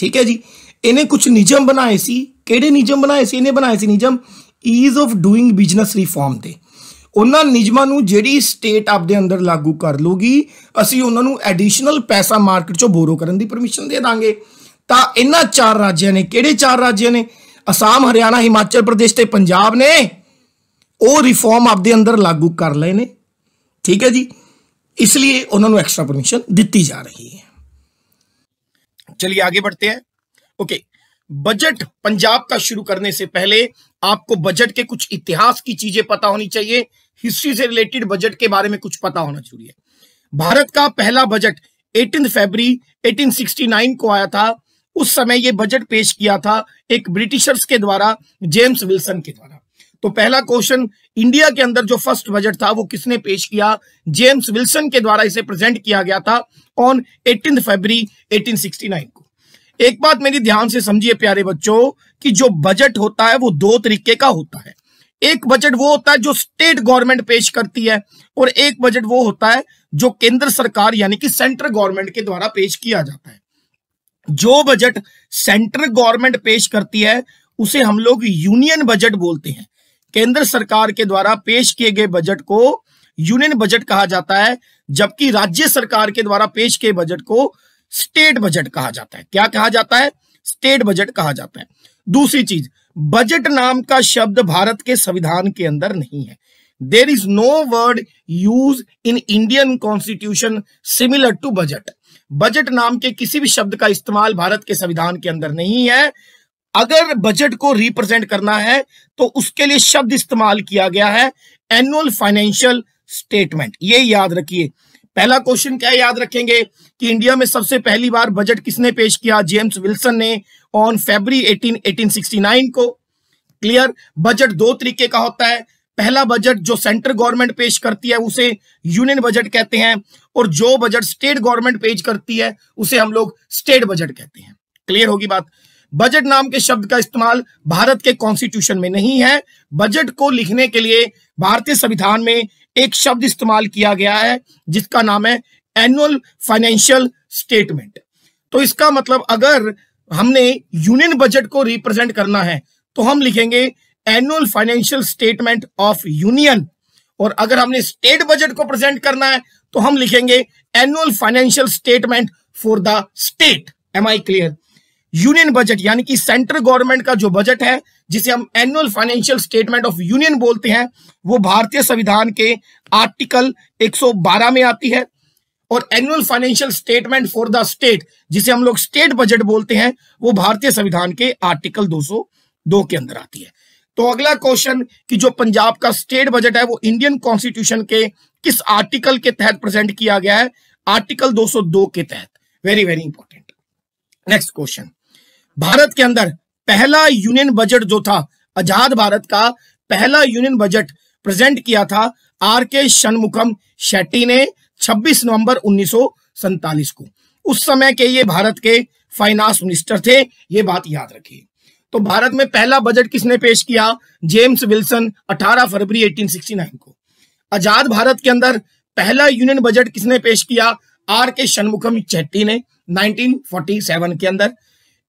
ਠੀਕ ਹੈ ਜੀ ਇਹਨੇ ਕੁਝ ਨਿਯਮ ਬਣਾਏ ਸੀ ਕਿਹੜੇ ਨਿਯਮ ਬਣਾਏ ਸੀ ਇਹਨੇ ਬਣਾਏ ਸੀ ਨਿਯਮ ease of doing business reform ਤੇ ਉਹਨਾਂ ਨਿਯਮਾਂ ਨੂੰ ਜਿਹੜੀ ਸਟੇਟ ਆਪਦੇ ਅੰਦਰ ਲਾਗੂ ਕਰ ਲੂਗੀ ਅਸੀਂ ਉਹਨਾਂ ਨੂੰ ਐਡੀਸ਼ਨਲ ਪੈਸਾ ਮਾਰਕੀਟ ਚੋਂ ਬੋਰੋ ਕਰਨ ਦੀ ਪਰਮਿਸ਼ਨ ਦੇ ਦਾਂਗੇ ਤਾਂ ਇਹਨਾਂ ਚਾਰ ਰਾਜਾਂ ਨੇ ਕਿਹੜੇ ਚਾਰ ਰਾਜਾਂ ਨੇ ਅਸਾਮ ਹਰਿਆਣਾ ਹਿਮਾਚਲ ਪ੍ਰਦੇਸ਼ ਤੇ ਪੰਜਾਬ ਨੇ ਉਹ ਰਿਫਾਰਮ ਆਪਦੇ ਅੰਦਰ ਲਾਗੂ ਕਰ ਲਏ ਨੇ ਠੀਕ ਹੈ ਜੀ इसलिए उन्होंने एक्स्ट्रा परमिशन दी जा रही है चलिए आगे बढ़ते हैं ओके बजट पंजाब का शुरू करने से पहले आपको बजट के कुछ इतिहास की चीजें पता होनी चाहिए हिस्ट्री से रिलेटेड बजट के बारे में कुछ पता होना जरूरी है भारत का पहला बजट 18 फरवरी 1869 को आया था उस समय यह बजट पेश किया था एक ब्रिटिशर्स के द्वारा जेम्स विल्सन के द्वारा तो पहला क्वेश्चन इंडिया के अंदर जो फर्स्ट बजट था वो किसने पेश किया जेम्स विल्सन के द्वारा इसे प्रेजेंट किया गया था ऑन एटीन फेबरी 1869 को एक बात मेरी ध्यान से समझिए प्यारे बच्चों कि जो बजट होता है वो दो तरीके का होता है एक बजट वो होता है जो स्टेट गवर्नमेंट पेश करती है और एक बजट वो होता है जो केंद्र सरकार यानी कि सेंट्रल गवर्नमेंट के द्वारा पेश किया जाता है जो बजट सेंट्रल गवर्नमेंट पेश करती है उसे हम लोग यूनियन बजट बोलते हैं केंद्र सरकार के द्वारा पेश किए गए बजट को यूनियन बजट कहा जाता है जबकि राज्य सरकार के द्वारा पेश किए बजट को स्टेट बजट कहा जाता है क्या कहा जाता है स्टेट बजट कहा जाता है दूसरी चीज बजट नाम का शब्द भारत के संविधान के अंदर नहीं है there is no word use in Indian constitution similar to budget budget नाम के किसी भी शब्द का इस्तेमाल भारत के संविधान के अंदर नहीं है अगर बजट को रिप्रेजेंट करना है तो उसके लिए शब्द इस्तेमाल किया गया है एनुअल फाइनेंशियल स्टेटमेंट ये याद रखिए पहला क्वेश्चन क्या याद रखेंगे कि इंडिया में सबसे पहली बार बजट किसने पेश किया जेम्स विल्सन ने ऑन फेबरी 18 1869 को क्लियर बजट दो तरीके का होता है पहला बजट जो सेंट्रल गवर्नमेंट पेश करती है उसे यूनियन बजट कहते हैं और जो बजट स्टेट गवर्नमेंट पेश करती है उसे हम लोग स्टेट बजट कहते हैं क्लियर होगी बात बजट नाम के शब्द का इस्तेमाल भारत के कॉन्स्टिट्यूशन में नहीं है बजट को लिखने के लिए भारतीय संविधान में एक शब्द इस्तेमाल किया गया है जिसका नाम है एनुअल फाइनेंशियल स्टेटमेंट तो इसका मतलब अगर हमने यूनियन बजट को रिप्रेजेंट करना है तो हम लिखेंगे annual financial statement of union और अगर हमने स्टेट बजट को प्रेजेंट करना है तो हम लिखेंगे annual financial statement for the state am I clear union budget यानी कि सेंट्रल गवर्नमेंट का जो बजट है जिसे हम annual financial statement of union बोलते हैं वो भारतीय संविधान के आर्टिकल 112 में आती है और annual financial statement for the state जिसे हम लोग स्टेट बजट बोलते हैं वो भारतीय संविधान के आर्टिकल 202 के अंदर आती है तो अगला क्वेश्चन कि जो पंजाब का स्टेट बजट है वो इंडियन कॉन्स्टिट्यूशन के किस आर्टिकल के तहत प्रेजेंट किया गया है आर्टिकल 202 के तहत very very important next question Bharat के अंदर पहला यूनियन बजट जो था आजाद भारत का पहला यूनियन बजट प्रेजेंट किया था आर के शनमुखम शेट्टी ने 26 नवंबर उन्नीस को उस समय के ये भारत के फाइनेंस मिनिस्टर थे ये बात याद रखिए तो भारत में पहला बजट किसने पेश किया जेम्स विल्सन 18 फरवरी 1869 को आजाद भारत के अंदर पहला यूनियन बजट किसने पेश किया आर के शनमुखम चेट्टी ने 1947 के अंदर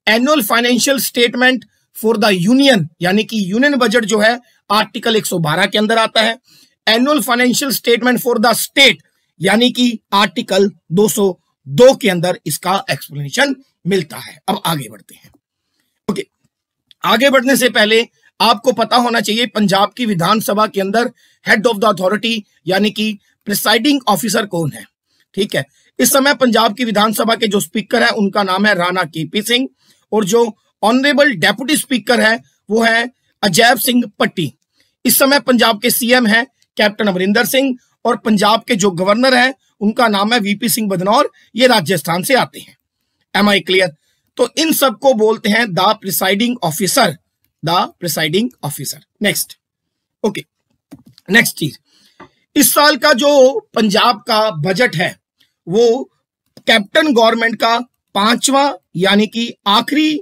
annual financial statement for the union यानी कि यूनियन बजट जो है आर्टिकल 112 के अंदर आता है annual financial statement for the state यानी कि आर्टिकल 202 के अंदर इसका एक्सप्लेनेशन मिलता है अब आगे बढ़ते हैं ओके okay. आगे बढ़ने से पहले आपको पता होना चाहिए पंजाब की विधानसभा के अंदर हेड ऑफ द अथॉरिटी यानी कि प्रिसाइडिंग ऑफिसर कौन है ठीक है इस समय पंजाब की विधानसभा के जो स्पीकर है उनका नाम है राणा के सिंह और जो ऑनरेबल डेप्यूटी स्पीकर है वो है अजैब सिंह पट्टी इस समय पंजाब के सीएम है कैप्टन अमरिंदर सिंह और पंजाब के जो गवर्नर है उनका नाम है वीपी सिंह बदनौर ये राजस्थान से आते हैं एम आई क्लियर तो इन सबको बोलते हैं the presiding officer the presiding officer next okay next चीज इस साल का जो पंजाब का बजट है वो कैप्टन गवर्नमेंट का पांचवा यानी कि आखिरी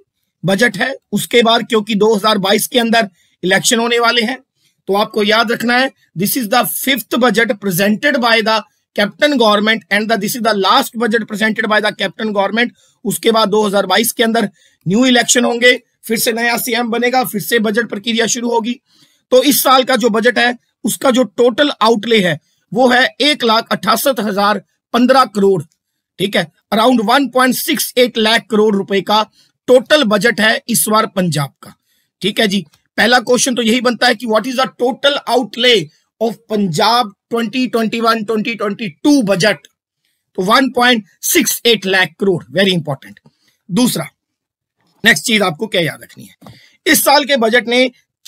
बजट है उसके बाद क्योंकि 2022 के अंदर इलेक्शन होने वाले हैं तो आपको याद रखना है this is the fifth budget presented by the captain government and the this is the last budget presented by the captain government उसके बाद 2022 के अंदर न्यू इलेक्शन होंगे फिर से नया सीएम बनेगा फिर से बजट प्रक्रिया शुरू होगी तो इस साल का जो बजट है उसका जो टोटल आउटले है वो है एक लाख अठासठ हजार पंद्रह करोड़ ठीक है अराउंड 1.68 लाख करोड़ रुपए का टोटल बजट है इस बार पंजाब का ठीक है जी पहला क्वेश्चन तो यही बनता है कि what is the total outlay of Punjab 2021 2022 budget तो 1.68 लाख करोड़ वेरी इंपॉर्टेंट दूसरा नेक्स्ट चीज आपको क्या याद रखनी है इस साल के बजट ने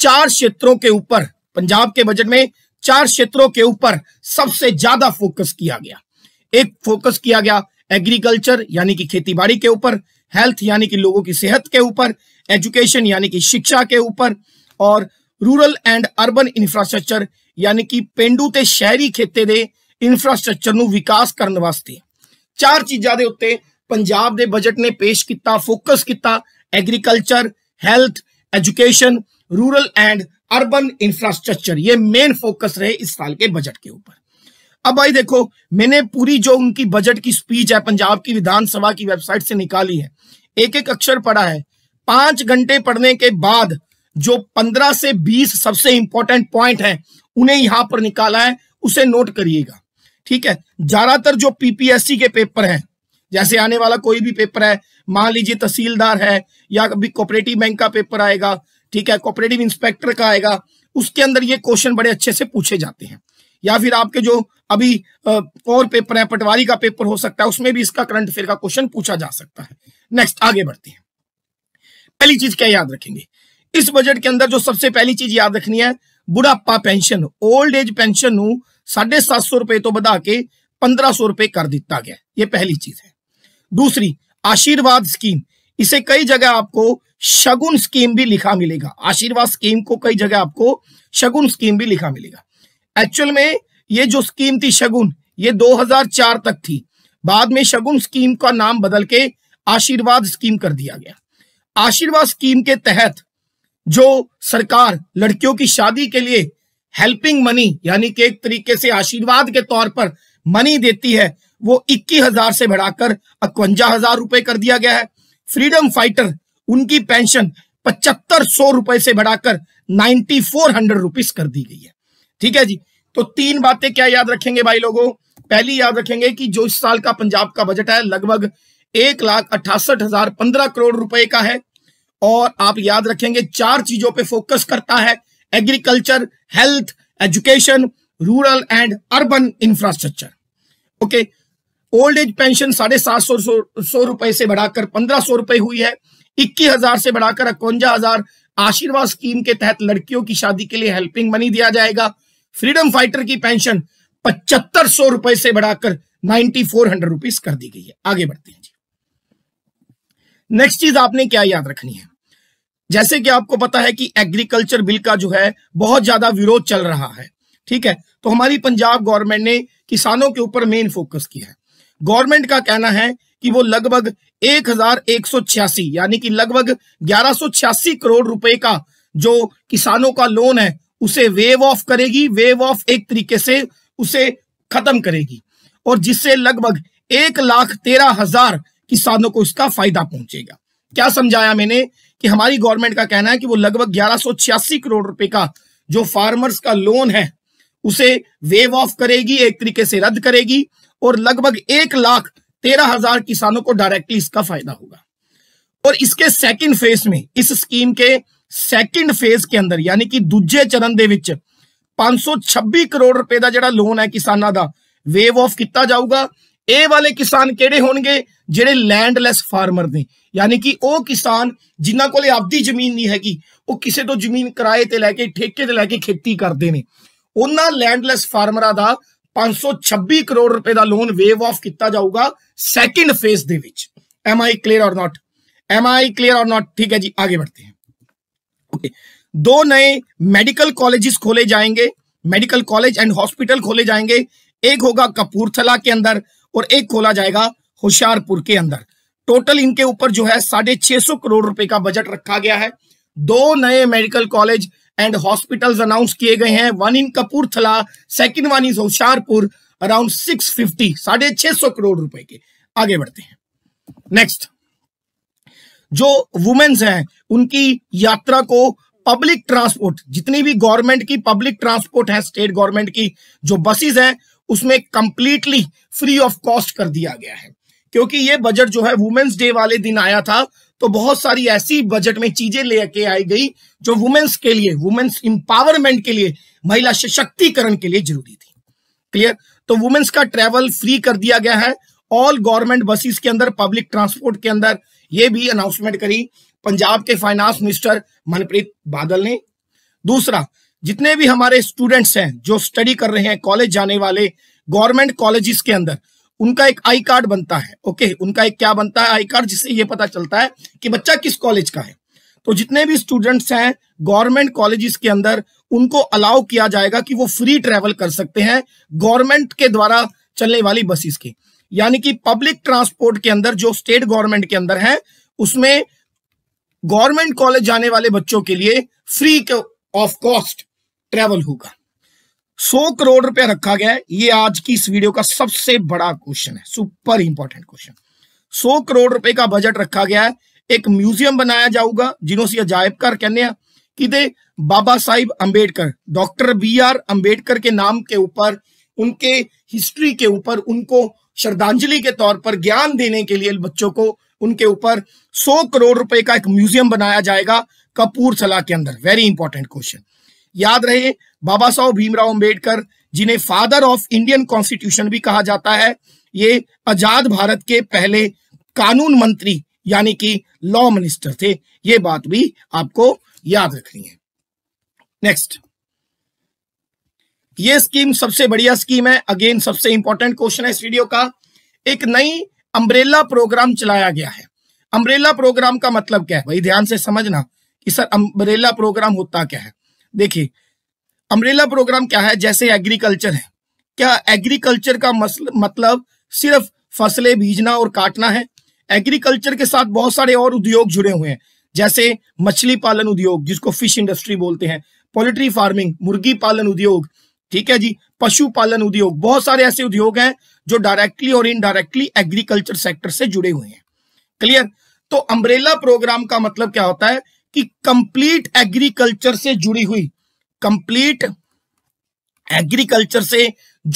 चार क्षेत्रों के ऊपर पंजाब के बजट में चार क्षेत्रों के ऊपर सबसे ज्यादा फोकस किया गया एक फोकस किया गया एग्रीकल्चर यानी कि खेतीबाड़ी के ऊपर हेल्थ यानी कि लोगों की सेहत के ऊपर एजुकेशन यानी कि शिक्षा के ऊपर और रूरल एंड अर्बन इंफ्रास्ट्रक्चर यानी कि पेंडू ते शहरी खेते दे इंफ्रास्ट्रक्चर नु विकास करने वास्ते चार चीजा दे उत्ते पंजाब दे बजट ने पेश किया फोकस किया agriculture health education rural and urban infrastructure ये मेन फोकस रहे इस साल के बजट के ऊपर अब भाई देखो मैंने पूरी जो उनकी बजट की स्पीच है पंजाब की विधानसभा की वेबसाइट से निकाली है एक एक अक्षर पढ़ा है पांच घंटे पढ़ने के बाद जो पंद्रह से बीस सबसे इंपॉर्टेंट पॉइंट है उन्हें यहां पर निकाला है उसे नोट करिएगा ठीक है ज्यादातर जो पीपीएससी के पेपर है जैसे आने वाला कोई भी पेपर है मान लीजिए तहसीलदार है या कभी कोऑपरेटिव बैंक का पेपर आएगा ठीक है कोऑपरेटिव इंस्पेक्टर का आएगा उसके अंदर ये क्वेश्चन बड़े अच्छे से पूछे जाते हैं या फिर आपके जो अभी और पेपर है पटवारी का पेपर हो सकता है उसमें भी इसका करंट अफेयर का क्वेश्चन पूछा जा सकता है नेक्स्ट आगे बढ़ते हैं पहली चीज क्या याद रखेंगे इस बजट के अंदर जो सबसे पहली चीज याद रखनी है बुढ़ापा पेंशन ओल्ड एज पेंशन साढ़े सात सौ रुपए तो बढ़ा के पंद्रह सौ रुपए कर दिता गया ये पहली चीज है दूसरी आशीर्वाद स्कीम इसे कई जगह आपको शगुन स्कीम भी लिखा मिलेगा आशीर्वाद स्कीम को कई जगह आपको शगुन स्कीम भी लिखा मिलेगा एक्चुअल में ये जो स्कीम थी शगुन ये 2004 तक थी बाद में शगुन स्कीम का नाम बदल के आशीर्वाद स्कीम कर दिया गया आशीर्वाद स्कीम के तहत जो सरकार लड़कियों की शादी के लिए हेल्पिंग मनी यानी कि एक तरीके से आशीर्वाद के तौर पर मनी देती है वो इक्कीस हजार से बढ़ाकर इकवंजा हजार रुपए कर दिया गया है फ्रीडम फाइटर उनकी पेंशन पचहत्तर सौ रुपए से बढ़ाकर नाइन्टी फोर हंड्रेड रुपीज कर दी गई है ठीक है जी तो तीन बातें क्या याद रखेंगे भाई लोगों पहली याद रखेंगे कि जो इस साल का पंजाब का बजट है लगभग एक लाख अठासठ हजार पंद्रह करोड़ रुपए का है और आप याद रखेंगे चार चीजों पे फोकस करता है agriculture health education rural and urban infrastructure okay old age pension साढ़े सात सौ सौ रुपए से बढ़ाकर पंद्रह सौ रुपए हुई है इक्कीस हजार से बढ़ाकर इक्वंजा हजार आशीर्वाद स्कीम के तहत लड़कियों की शादी के लिए हेल्पिंग मनी दिया जाएगा फ्रीडम फाइटर की पेंशन पचहत्तर सौ रुपए से बढ़ाकर नाइनटी फोर हंड्रेड रुपीज कर दी गई है आगे बढ़ते हैं जी नेक्स्ट चीज आपने क्या याद रखनी है जैसे कि आपको पता है कि एग्रीकल्चर बिल का जो है बहुत ज्यादा विरोध चल रहा है ठीक है तो हमारी पंजाब गवर्नमेंट ने किसानों के ऊपर मेन फोकस किया है गवर्नमेंट का कहना है कि वो लगभग एक हजार एक सौ छियासी यानी कि लगभग ग्यारह सौ छियासी करोड़ रुपए का जो किसानों का लोन है उसे वेव ऑफ करेगी वेव ऑफ एक तरीके से उसे खत्म करेगी और जिससे लगभग एक लाख तेरह हजार किसानों को इसका फायदा पहुंचेगा क्या समझाया मैंने कि हमारी गवर्नमेंट का कहना है कि वो लगभग ग्यारह करोड़ रुपए का जो फार्मर्स का लोन है उसे वेव ऑफ करेगी एक तरीके से रद्द करेगी और लगभग एक लाख तेरह हजार किसानों को डायरेक्टली इसका फायदा होगा और इसके सेकंड फेज में इस स्कीम के सैकेंड फेज के अंदर यानी कि दूजे चरण के पांच सौ छब्बी करोड़ रुपए का जोड़ा लोन है किसानों का वेव ऑफ किया जाऊगा ए वाले किसान किड़े हो जेडे लैंडलैस फार्मर ने यानी कि वह किसान जिन्हों को आपकी जमीन नहीं हैगी किसी तो जमीन किराए से लैके ठेके से लैके खेती करते हैं उन्होंने लैंडलैस फार्मर का पांच सौ छब्बी करोड़ रुपए का लोन वेव ऑफ किया जाऊगा सैकेंड फेज के am I clear or not am I clear or not ठीक है जी आगे बढ़ते हैं ओके दो नए मेडिकल कॉलेजेस खोले जाएंगे मेडिकल कॉलेज एंड हॉस्पिटल खोले जाएंगे एक होगा कपूरथला के अंदर और एक खोला जाएगा होशियारपुर के अंदर टोटल इनके ऊपर जो है साढ़े छह सौ करोड़ रुपए का बजट रखा गया है दो नए medical college and hospitals announce किए गए हैं one in Kapurthala second one is Hoshiarpur around six fifty साढ़े छह सौ करोड़ रुपए के आगे बढ़ते हैं नेक्स्ट जो वुमेन्स हैं उनकी यात्रा को पब्लिक ट्रांसपोर्ट जितनी भी गवर्नमेंट की पब्लिक ट्रांसपोर्ट है स्टेट गवर्नमेंट की जो बसेस हैं उसमें कंप्लीटली फ्री ऑफ कॉस्ट कर दिया गया है क्योंकि ये बजट जो है वुमेन्स डे वाले दिन आया था तो बहुत सारी ऐसी बजट में चीजें लेके आई गई जो वुमेन्स के लिए वुमेन्स इंपावरमेंट के लिए महिला सशक्तिकरण के लिए जरूरी थी क्लियर तो वुमेन्स का ट्रेवल फ्री कर दिया गया है ऑल गवर्नमेंट बसेस के अंदर पब्लिक ट्रांसपोर्ट के अंदर ये भी अनाउंसमेंट करी पंजाब के फाइनेंस मिनिस्टर मनप्रीत बादल ने दूसरा जितने भी हमारे स्टूडेंट्स हैं जो स्टडी कर रहे हैं कॉलेज जाने वाले गवर्नमेंट कॉलेजेस के अंदर उनका एक आई कार्ड बनता है ओके उनका एक क्या बनता है आई कार्ड जिससे ये पता चलता है कि बच्चा किस कॉलेज का है तो जितने भी स्टूडेंट्स हैं गवर्नमेंट कॉलेजेस के अंदर उनको अलाउ किया जाएगा कि वो फ्री ट्रेवल कर सकते हैं गवर्नमेंट के द्वारा चलने वाली बसेस के यानी कि पब्लिक ट्रांसपोर्ट के अंदर जो स्टेट गवर्नमेंट के अंदर है उसमें गवर्नमेंट कॉलेज जाने वाले बच्चों के लिए फ्री ऑफ कॉस्ट ट्रेवल होगा सौ करोड़ रुपया रखा गया है ये आज की इस वीडियो का सबसे बड़ा क्वेश्चन है सुपर इंपॉर्टेंट क्वेश्चन सौ करोड़ रुपए का बजट रखा गया है एक म्यूजियम बनाया जाऊगा जिन्हों से अजायब घर कहने कि Baba Saheb Ambedkar doctor B R Ambedkar के नाम के ऊपर उनके हिस्ट्री के ऊपर उनको श्रद्धांजलि के तौर पर ज्ञान देने के लिए बच्चों को उनके ऊपर 100 करोड़ रुपए का एक म्यूजियम बनाया जाएगा कपूरथला के अंदर वेरी इंपॉर्टेंट क्वेश्चन याद रहे बाबा साहब भीमराव अंबेडकर जिन्हें फादर ऑफ इंडियन कॉन्स्टिट्यूशन भी कहा जाता है ये आजाद भारत के पहले कानून मंत्री यानी कि लॉ मिनिस्टर थे ये बात भी आपको याद रखनी है नेक्स्ट ये स्कीम सबसे बढ़िया स्कीम है अगेन सबसे इंपॉर्टेंट क्वेश्चन है इस वीडियो का एक नई अम्ब्रेला प्रोग्राम चलाया गया है अम्ब्रेला प्रोग्राम का मतलब क्या है भाई ध्यान से समझना कि सर अम्ब्रेला प्रोग्राम होता क्या है देखिए अम्ब्रेला प्रोग्राम क्या है जैसे एग्रीकल्चर है क्या एग्रीकल्चर का मतलब सिर्फ फसलें बीजना और काटना है एग्रीकल्चर के साथ बहुत सारे और उद्योग जुड़े हुए हैं जैसे मछली पालन उद्योग जिसको फिश इंडस्ट्री बोलते हैं पोल्ट्री फार्मिंग मुर्गी पालन उद्योग ठीक है जी पशुपालन उद्योग बहुत सारे ऐसे उद्योग हैं जो डायरेक्टली और इनडायरेक्टली एग्रीकल्चर सेक्टर से जुड़े हुए हैं क्लियर तो अम्ब्रेला प्रोग्राम का मतलब क्या होता है कि कंप्लीट एग्रीकल्चर से जुड़ी हुई कंप्लीट एग्रीकल्चर से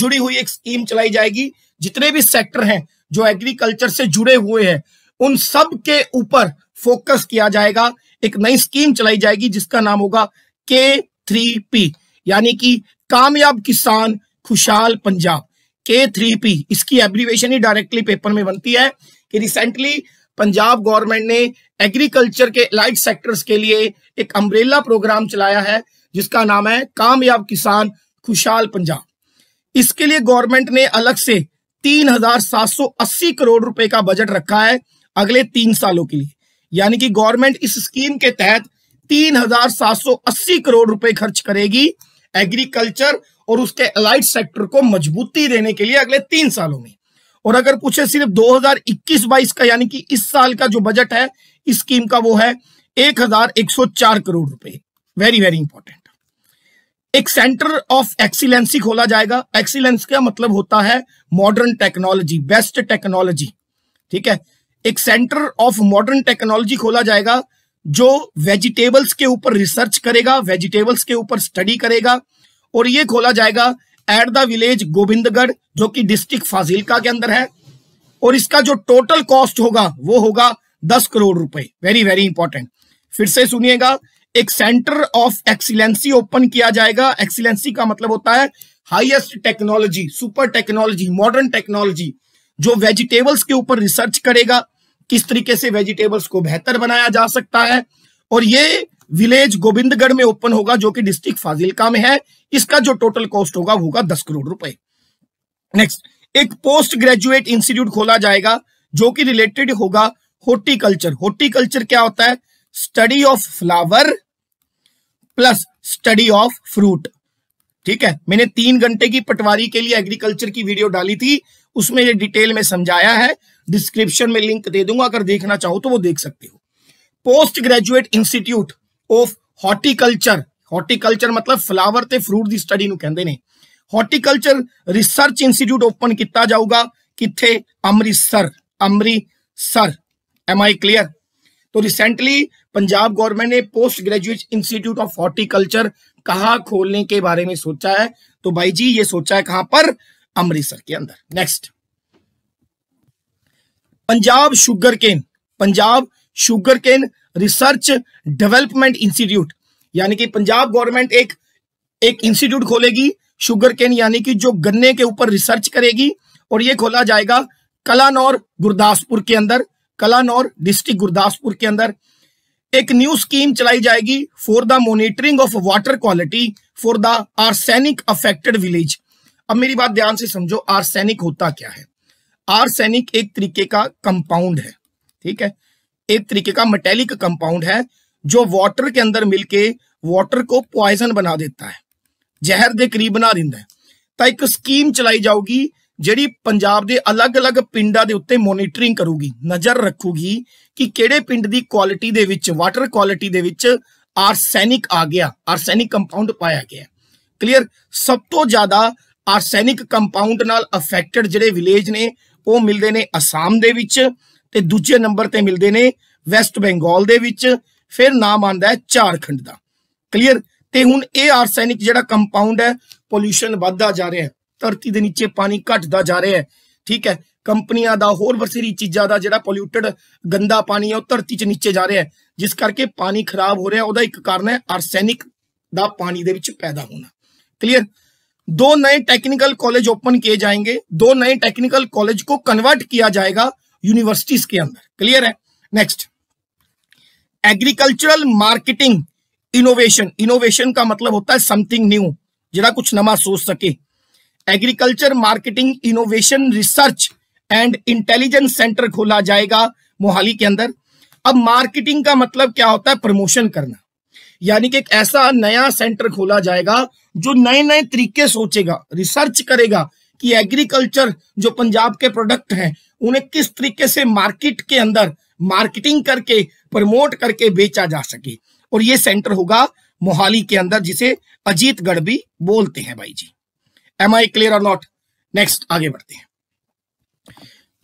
जुड़ी हुई एक स्कीम चलाई जाएगी जितने भी सेक्टर हैं जो एग्रीकल्चर से जुड़े हुए हैं उन सब के ऊपर फोकस किया जाएगा एक नई स्कीम चलाई जाएगी जिसका नाम होगा के थ्री पी यानी कि कामयाब किसान खुशहाल पंजाब के थ्री पी इसकी एब्रीवेशन ही डायरेक्टली पेपर में बनती है कि रिसेंटली पंजाब गवर्नमेंट ने एग्रीकल्चर के लाइट सेक्टर्स के लिए एक अम्ब्रेला प्रोग्राम चलाया है जिसका नाम है कामयाब किसान खुशहाल पंजाब इसके लिए गवर्नमेंट ने अलग से 3,780 करोड़ रुपए का बजट रखा है अगले तीन सालों के लिए यानी कि गवर्नमेंट इस स्कीम के तहत 3,780 करोड़ रुपए खर्च करेगी एग्रीकल्चर और उसके अलाइड सेक्टर को मजबूती देने के लिए अगले तीन सालों में और अगर पूछे सिर्फ 2021-22 का यानी कि इस साल का जो बजट है इस स्कीम का वो है 1104 करोड़ रुपए वेरी वेरी इंपॉर्टेंट एक सेंटर ऑफ एक्सीलेंसी खोला जाएगा एक्सीलेंस का मतलब होता है मॉडर्न टेक्नोलॉजी बेस्ट टेक्नोलॉजी ठीक है एक सेंटर ऑफ मॉडर्न टेक्नोलॉजी खोला जाएगा जो वेजिटेबल्स के ऊपर रिसर्च करेगा वेजिटेबल्स के ऊपर स्टडी करेगा और ये खोला जाएगा एट द विलेज गोविंदगढ़ जो कि डिस्ट्रिक्ट फाजिलका के अंदर है और इसका जो टोटल कॉस्ट होगा वो होगा दस करोड़ रुपए वेरी वेरी इंपॉर्टेंट फिर से सुनिएगा एक सेंटर ऑफ एक्सीलेंसी ओपन किया जाएगा एक्सीलेंसी का मतलब होता है highest technology super technology modern technology जो वेजिटेबल्स के ऊपर रिसर्च करेगा किस तरीके से वेजिटेबल्स को बेहतर बनाया जा सकता है और ये विलेज गोविंदगढ़ में ओपन होगा जो कि डिस्ट्रिक्ट फाजिलका में है इसका जो टोटल कॉस्ट होगा वो होगा दस करोड़ रुपए नेक्स्ट एक पोस्ट ग्रेजुएट इंस्टीट्यूट खोला जाएगा जो कि रिलेटेड होगा हॉर्टिकल्चर हॉर्टिकल्चर क्या होता है study of flower plus study of fruit ठीक है मैंने तीन घंटे की पटवारी के लिए एग्रीकल्चर की वीडियो डाली थी उसमें ये डिटेल में समझाया है डिस्क्रिप्शन में लिंक दे दूंगा अगर देखना चाहो तो वो देख सकते हो post graduate institute of horticulture horticulture मतलब फ्लावर से फ्रूट की स्टडी कहते हैं ਨੇ रिसर्च इंस्टीट्यूट ओपन किया जाऊगा ਜਾਊਗਾ Amritsar Amritsar am I clear तो रिसेंटली पंजाब गवर्नमेंट ने post graduate institute of horticulture कहा खोलने के बारे में सोचा है तो भाई जी ये सोचा है कहां पर अमृतसर के अंदर next Punjab sugarcane Punjab sugarcane research development institute यानी कि पंजाब गवर्नमेंट एक एक इंस्टीट्यूट खोलेगी शुगर केन यानी कि जो गन्ने के ऊपर रिसर्च करेगी और ये खोला जाएगा कलानौर गुरदासपुर के अंदर कलानौर डिस्ट्रिक्ट गुरदासपुर के अंदर एक न्यू स्कीम चलाई जाएगी for the monitoring of water quality for the arsenic affected village अब मेरी बात ध्यान से समझो आर्सेनिक होता क्या है आर्सेनिक एक तरीके का कंपाउंड है ठीक है एक तरीके का मेटेलिक कंपाउंड है जो वाटर के अंदर मिलके वाटर को पॉइजन बना देता है जहर के करीब बना दिता है तो एक स्कीम चलाई जाऊगी जी पंजाब के अलग अलग पिंड मोनीटरिंग करूगी नज़र रखूगी कि किड़े पिंड की क्वालिटी के वाटर क्वालिटी के आरसैनिक आ गया आरसैनिक कंपाउंड पाया गया क्लीयर सब तो ज़्यादा आरसैनिक कंपाउंड अफेक्टेड अफेक्ट जोड़े विलेज ने ਉਹ ਮਿਲਦੇ ਨੇ ਅਸਾਮ ਦੇ ਵਿੱਚ ਤੇ ਦੂਜੇ ਨੰਬਰ ਤੇ ਮਿਲਦੇ ਨੇ ਵੈਸਟ ਬੰਗਾਲ ਦੇ ਵਿੱਚ ਫਿਰ ਨਾਮ ਆਂਦਾ ਹੈ ਝਾਰਖੰਡ ਦਾ ਕਲੀਅਰ ਤੇ ਹੁਣ ਇਹ ਆਰਸੈਨਿਕ ਜਿਹੜਾ ਕੰਪਾਊਂਡ ਹੈ ਪੋਲੂਸ਼ਨ ਵੱਧਦਾ ਜਾ ਰਿਹਾ ਹੈ ਧਰਤੀ ਦੇ ਨੀਚੇ ਪਾਣੀ ਘਟਦਾ ਜਾ ਰਿਹਾ ਹੈ ਠੀਕ ਹੈ ਕੰਪਨੀਆਂ ਦਾ ਹੋਰ ਵਸੇਰੀ ਚੀਜ਼ਾਂ ਦਾ ਜਿਹੜਾ ਪੋਲੂਟਡ ਗੰਦਾ ਪਾਣੀ ਹੈ ਉਹ ਧਰਤੀ 'ਚ ਨੀਚੇ ਜਾ ਰਿਹਾ ਹੈ ਜਿਸ ਕਰਕੇ ਪਾਣੀ ਖਰਾਬ ਹੋ ਰਿਹਾ ਉਹਦਾ ਇੱਕ ਕਾਰਨ ਹੈ ਆਰਸੈਨਿਕ ਦਾ ਪਾਣੀ ਦੇ ਵਿੱਚ ਪੈਦਾ ਹੋਣਾ ਕਲੀਅਰ दो नए टेक्निकल कॉलेज ओपन किए जाएंगे दो नए टेक्निकल कॉलेज को कन्वर्ट किया जाएगा यूनिवर्सिटीज के अंदर क्लियर है next agricultural marketing innovation innovation का मतलब होता है समथिंग न्यू जरा कुछ नमा सोच सके agriculture marketing innovation research and intelligence centre खोला जाएगा मोहाली के अंदर अब मार्केटिंग का मतलब क्या होता है प्रमोशन करना यानी कि एक ऐसा नया सेंटर खोला जाएगा जो नए नए तरीके सोचेगा रिसर्च करेगा कि एग्रीकल्चर जो पंजाब के प्रोडक्ट हैं उन्हें किस तरीके से मार्केट के अंदर मार्केटिंग करके प्रमोट करके बेचा जा सके और ये सेंटर होगा मोहाली के अंदर जिसे अजीतगढ़ भी बोलते हैं भाई जी एम आई क्लियर और नॉट नेक्स्ट आगे बढ़ते हैं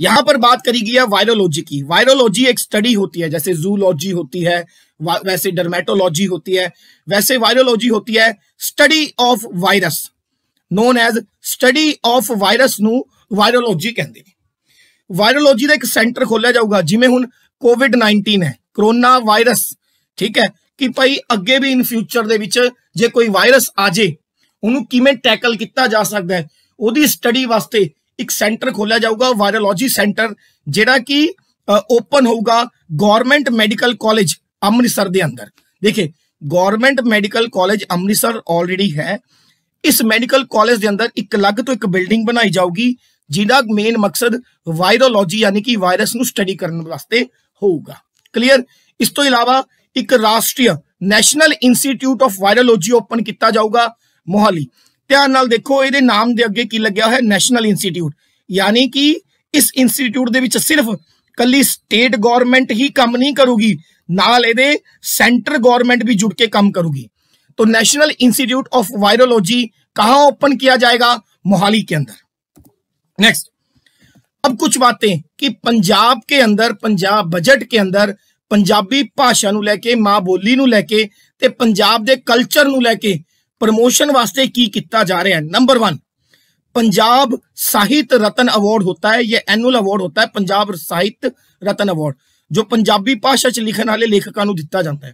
यहां पर बात करी गई है वायरोलॉजी की वायरोलॉजी एक स्टडी होती है जैसे जूलॉजी होती है वैसे डर्मेटोलॉजी होती है वैसे वायरोलॉजी होती है study of virus known as study of virus ਨੂੰ ਵਾਇਰੋਲੋਜੀ ਕਹਿੰਦੇ ਨੇ ਵਾਇਰੋਲੋਜੀ ਦਾ ਇੱਕ ਸੈਂਟਰ ਖੋਲਿਆ ਜਾਊਗਾ ਜਿਵੇਂ ਹੁਣ ਕੋਵਿਡ 19 ਹੈ ਕਰੋਨਾ ਵਾਇਰਸ ਠੀਕ ਹੈ ਕਿ ਭਾਈ ਅੱਗੇ ਵੀ ਇਨ ਫਿਊਚਰ ਦੇ ਵਿੱਚ ਜੇ ਕੋਈ ਵਾਇਰਸ ਆ ਜੇ ਉਹਨੂੰ ਕਿਵੇਂ ਟੈਕਲ ਕੀਤਾ ਜਾ ਸਕਦਾ ਹੈ ਉਹਦੀ ਸਟੱਡੀ ਵਾਸਤੇ ਇੱਕ ਸੈਂਟਰ ਖੋਲਿਆ ਜਾਊਗਾ ਵਾਇਰੋਲੋਜੀ ਸੈਂਟਰ ਜਿਹੜਾ ਕਿ ਓਪਨ ਹੋਊਗਾ ਗਵਰਨਮੈਂਟ ਮੈਡੀਕਲ ਕਾਲਜ अमृतसर के अंदर देखिए government medical college Amritsar already है इस मेडिकल कॉलेज के अंदर एक अलग तो एक बिल्डिंग बनाई जाऊगी जिंदा मेन मकसद वायरोलॉजी यानी कि वायरस को स्टडी करने वास्ते होगा क्लीयर इस तो इलावा एक राष्ट्रीय national institute of virology open किया जाऊगा मोहाली ध्यान देखो ये नाम के अगे की लग्या है नैशनल इंस्टीट्यूट यानी कि इस इंस्टीट्यूट सिर्फ कल स्टेट गौरमेंट ही कम नहीं करूगी ਨਾਲ गवर्नमेंट भी जुड़ के काम करूगी तो नेशनल इंस्टीट्यूट ऑफ वायरोलॉजी कहा ओपन किया जाएगा मोहाली के अंदर नेक्स्ट अब कुछ बातें कि पंजाब के अंदर पंजाब बजट के अंदर पंजाबी भाषा को लेके मां बोली ਬੋਲੀ ਨੂੰ ਲੈ ਕੇ ਤੇ ਪੰਜਾਬ ਦੇ ਕਲਚਰ ਨੂੰ ਲੈ ਕੇ ਪ੍ਰਮੋਸ਼ਨ ਵਾਸਤੇ ਕੀ ਕੀਤਾ ਜਾ ਰਿਹਾ पंजाब साहित्य रत्न अवार्ड होता है यह एनुअल अवार्ड होता है पंजाब साहित्य रत्न अवार्ड ਜੋ ਪੰਜਾਬੀ ਭਾਸ਼ਾ 'ਚ ਲਿਖਣ ਵਾਲੇ ਲੇਖਕਾਂ ਨੂੰ ਦਿੱਤਾ ਜਾਂਦਾ ਹੈ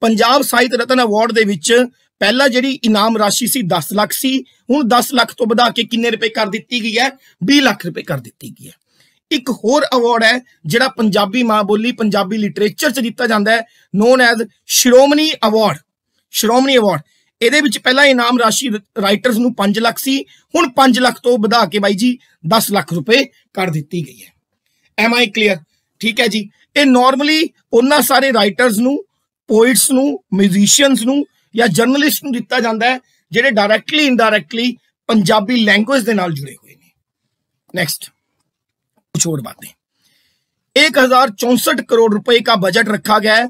ਪੰਜਾਬ ਸਾਹਿਤ ਰਤਨ ਅਵਾਰਡ ਦੇ ਵਿੱਚ ਪਹਿਲਾਂ ਜਿਹੜੀ ਇਨਾਮ ਰਾਸ਼ੀ ਸੀ 10 ਲੱਖ ਸੀ ਹੁਣ 10 ਲੱਖ ਤੋਂ ਵਧਾ ਕੇ ਕਿੰਨੇ ਰੁਪਏ ਕਰ ਦਿੱਤੀ ਗਈ ਹੈ 20 ਲੱਖ ਰੁਪਏ ਕਰ ਦਿੱਤੀ ਗਈ ਹੈ ਇੱਕ ਹੋਰ ਅਵਾਰਡ ਹੈ ਜਿਹੜਾ ਪੰਜਾਬੀ ਮਾਂ ਬੋਲੀ ਪੰਜਾਬੀ ਲਿਟਰੇਚਰ 'ਚ ਦਿੱਤਾ ਜਾਂਦਾ ਹੈ known as Shiromani award Shiromani award ਇਹਦੇ ਵਿੱਚ ਪਹਿਲਾਂ ਇਨਾਮ ਰਾਸ਼ੀ ਰਾਈਟਰਸ ਨੂੰ 5 ਲੱਖ ਸੀ ਹੁਣ 5 ਲੱਖ ਤੋਂ ਵਧਾ ਕੇ ਬਾਈ ਜੀ 10 ਲੱਖ ਰੁਪਏ ਕਰ ਦਿੱਤੀ ਗਈ ਹੈ ਐਮ ਆਈ ਕਲੀਅਰ ਠੀਕ ਹੈ ਜੀ ਇਹ ਨਾਰਮਲੀ ਉਹਨਾਂ ਸਾਰੇ ਰਾਈਟਰਸ ਨੂੰ ਪੋਇਟਸ ਨੂੰ ਮਿਊਜ਼ੀਸ਼ੀਅਨਸ ਨੂੰ ਜਾਂ ਜਰਨਲਿਸਟ ਨੂੰ ਦਿੱਤਾ ਜਾਂਦਾ ਹੈ ਜਿਹੜੇ ਡਾਇਰੈਕਟਲੀ ਇਨਡਾਇਰੈਕਟਲੀ ਪੰਜਾਬੀ ਲੈਂਗੁਏਜ ਦੇ ਨਾਲ ਜੁੜੇ ਹੋਏ ਨੇ कुछ और बातें एक हजार चौसठ करोड़ रुपए का बजट रखा गया है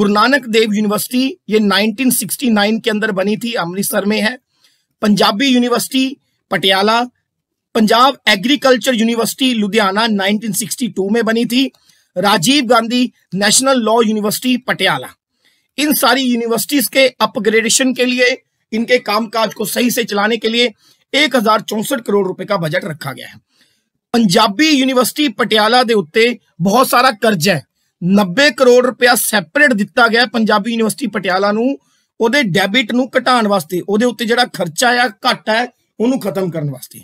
गुरु नानक देव यूनिवर्सिटी ये 1969 के अंदर बनी थी अमृतसर में है Punjabi university Patiala agriculture university Ludhiana 1962 में बनी थी Rajiv Gandhi national law university Patiala इन सारी यूनिवर्सिटीज के अपग्रेडेशन के लिए इनके कामकाज को सही से चलाने के लिए एक हज़ार चौसठ करोड़ रुपए का बजट रखा गया है पंजाबी यूनिवर्सिटी पटियाला के उ बहुत सारा कर्ज है नब्बे करोड़ रुपया सैपरेट दिता गया पंजाबी यूनिवर्सिटी पटियाला डेबिट न घटाने वास्ते जोड़ा खर्चा है घट है वह खत्म करने वास्ते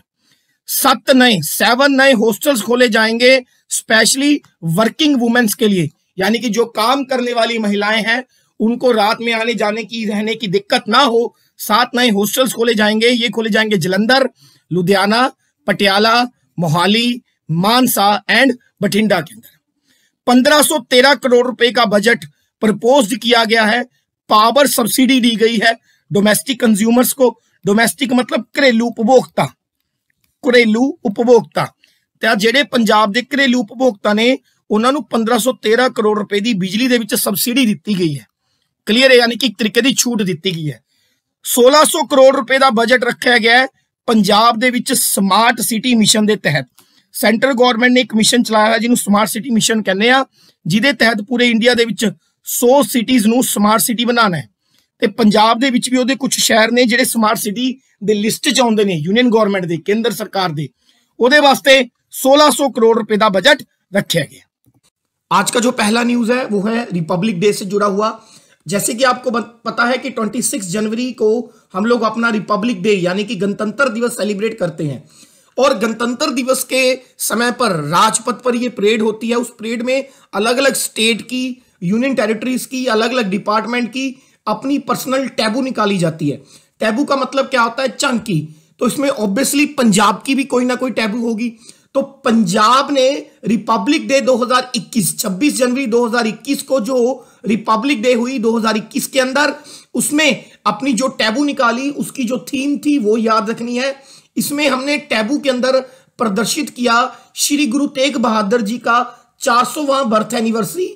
सत नए सेवन नए हॉस्टल्स खोले जाएंगे स्पेशली वर्किंग वुमेन्स के लिए यानी कि जो काम करने वाली महिलाएं हैं उनको रात में आने जाने की रहने की दिक्कत ना हो सात नए हॉस्टल्स खोले जाएंगे ये खोले जाएंगे जलंधर लुधियाना पटियाला मोहाली मानसा एंड बठिंडा के अंदर 1513 करोड़ रुपए का बजट प्रपोज किया गया है पावर सब्सिडी दी गई है डोमेस्टिक कंज्यूमर्स को डोमेस्टिक मतलब घरेलू उपभोक्ता ਘਰੇਲੂ ਉਪਭੋਗਤਾ ਤੇ ਜਿਹੜੇ ਪੰਜਾਬ ਦੇ ਘਰੇਲੂ ਉਪਭੋਗਤਾ ਨੇ ਉਹਨਾਂ ਨੂੰ 1513 ਕਰੋੜ ਰੁਪਏ ਦੀ ਬਿਜਲੀ ਦੇ ਵਿੱਚ ਸਬਸਿਡੀ ਦਿੱਤੀ ਗਈ ਹੈ ਕਲੀਅਰ ਹੈ ਯਾਨੀ ਕਿ ਇੱਕ ਤਰੀਕੇ ਦੀ ਛੂਟ ਦਿੱਤੀ ਗਈ ਹੈ 1600 ਕਰੋੜ ਰੁਪਏ ਦਾ ਬਜਟ ਰੱਖਿਆ ਗਿਆ ਹੈ ਪੰਜਾਬ ਦੇ ਵਿੱਚ ਸਮਾਰਟ ਸਿਟੀ ਮਿਸ਼ਨ ਦੇ ਤਹਿਤ ਸੈਂਟਰ ਗਵਰਨਮੈਂਟ ਨੇ ਇੱਕ ਮਿਸ਼ਨ ਚਲਾਇਆ ਜਿਹਨੂੰ ਸਮਾਰਟ ਸਿਟੀ ਮਿਸ਼ਨ ਕਹਿੰਦੇ ਆ ਜਿਹਦੇ ਤਹਿਤ ਪੂਰੇ ਇੰਡੀਆ ਦੇ ਵਿੱਚ 100 ਸਿਟੀਜ਼ ਨੂੰ ਸਮਾਰਟ ਸਿਟੀ ਬਣਾਉਣਾ ਹੈ ਤੇ ਪੰਜਾਬ ਦੇ ਵਿੱਚ ਵੀ ਉਹਦੇ ਕੁਝ ਸ਼ਹਿਰ ਨੇ ਜਿਹੜੇ ਸਮਾਰਟ ਸਿਟੀ लिस्ट ਲਿਸਟ 'ਚ हैं यूनियन ਯੂਨੀਅਨ ਗਵਰਨਮੈਂਟ केंद्र सरकार ਸਰਕਾਰ वो वास्ते सोलह सौ करोड़ रुपए का बजट रखा गया आज का जो पहला न्यूज है वो है रिपब्लिक डे से जुड़ा हुआ जैसे कि आपको पता है कि 26 जनवरी को हम लोग अपना रिपब्लिक डे यानी कि गणतंत्र दिवस सेलिब्रेट करते हैं और गणतंत्र दिवस के समय पर राजपथ पर यह परेड होती है उस परेड में अलग अलग स्टेट की यूनियन टेरिटरीज की अलग अलग डिपार्टमेंट की अपनी पर्सनल टैबू निकाली जाती है टैबू का मतलब क्या होता है चंकी तो इसमें ऑब्वियसली पंजाब की भी कोई ना कोई टैबू होगी तो पंजाब ने रिपब्लिक डे 2021 26 जनवरी 2021 को जो रिपब्लिक डे हुई 2021 के अंदर उसमें अपनी जो टैबू निकाली उसकी जो थीम थी वो याद रखनी है इसमें हमने टैबू के अंदर प्रदर्शित किया श्री गुरु तेग बहादुर जी का चार बर्थ एनिवर्सरी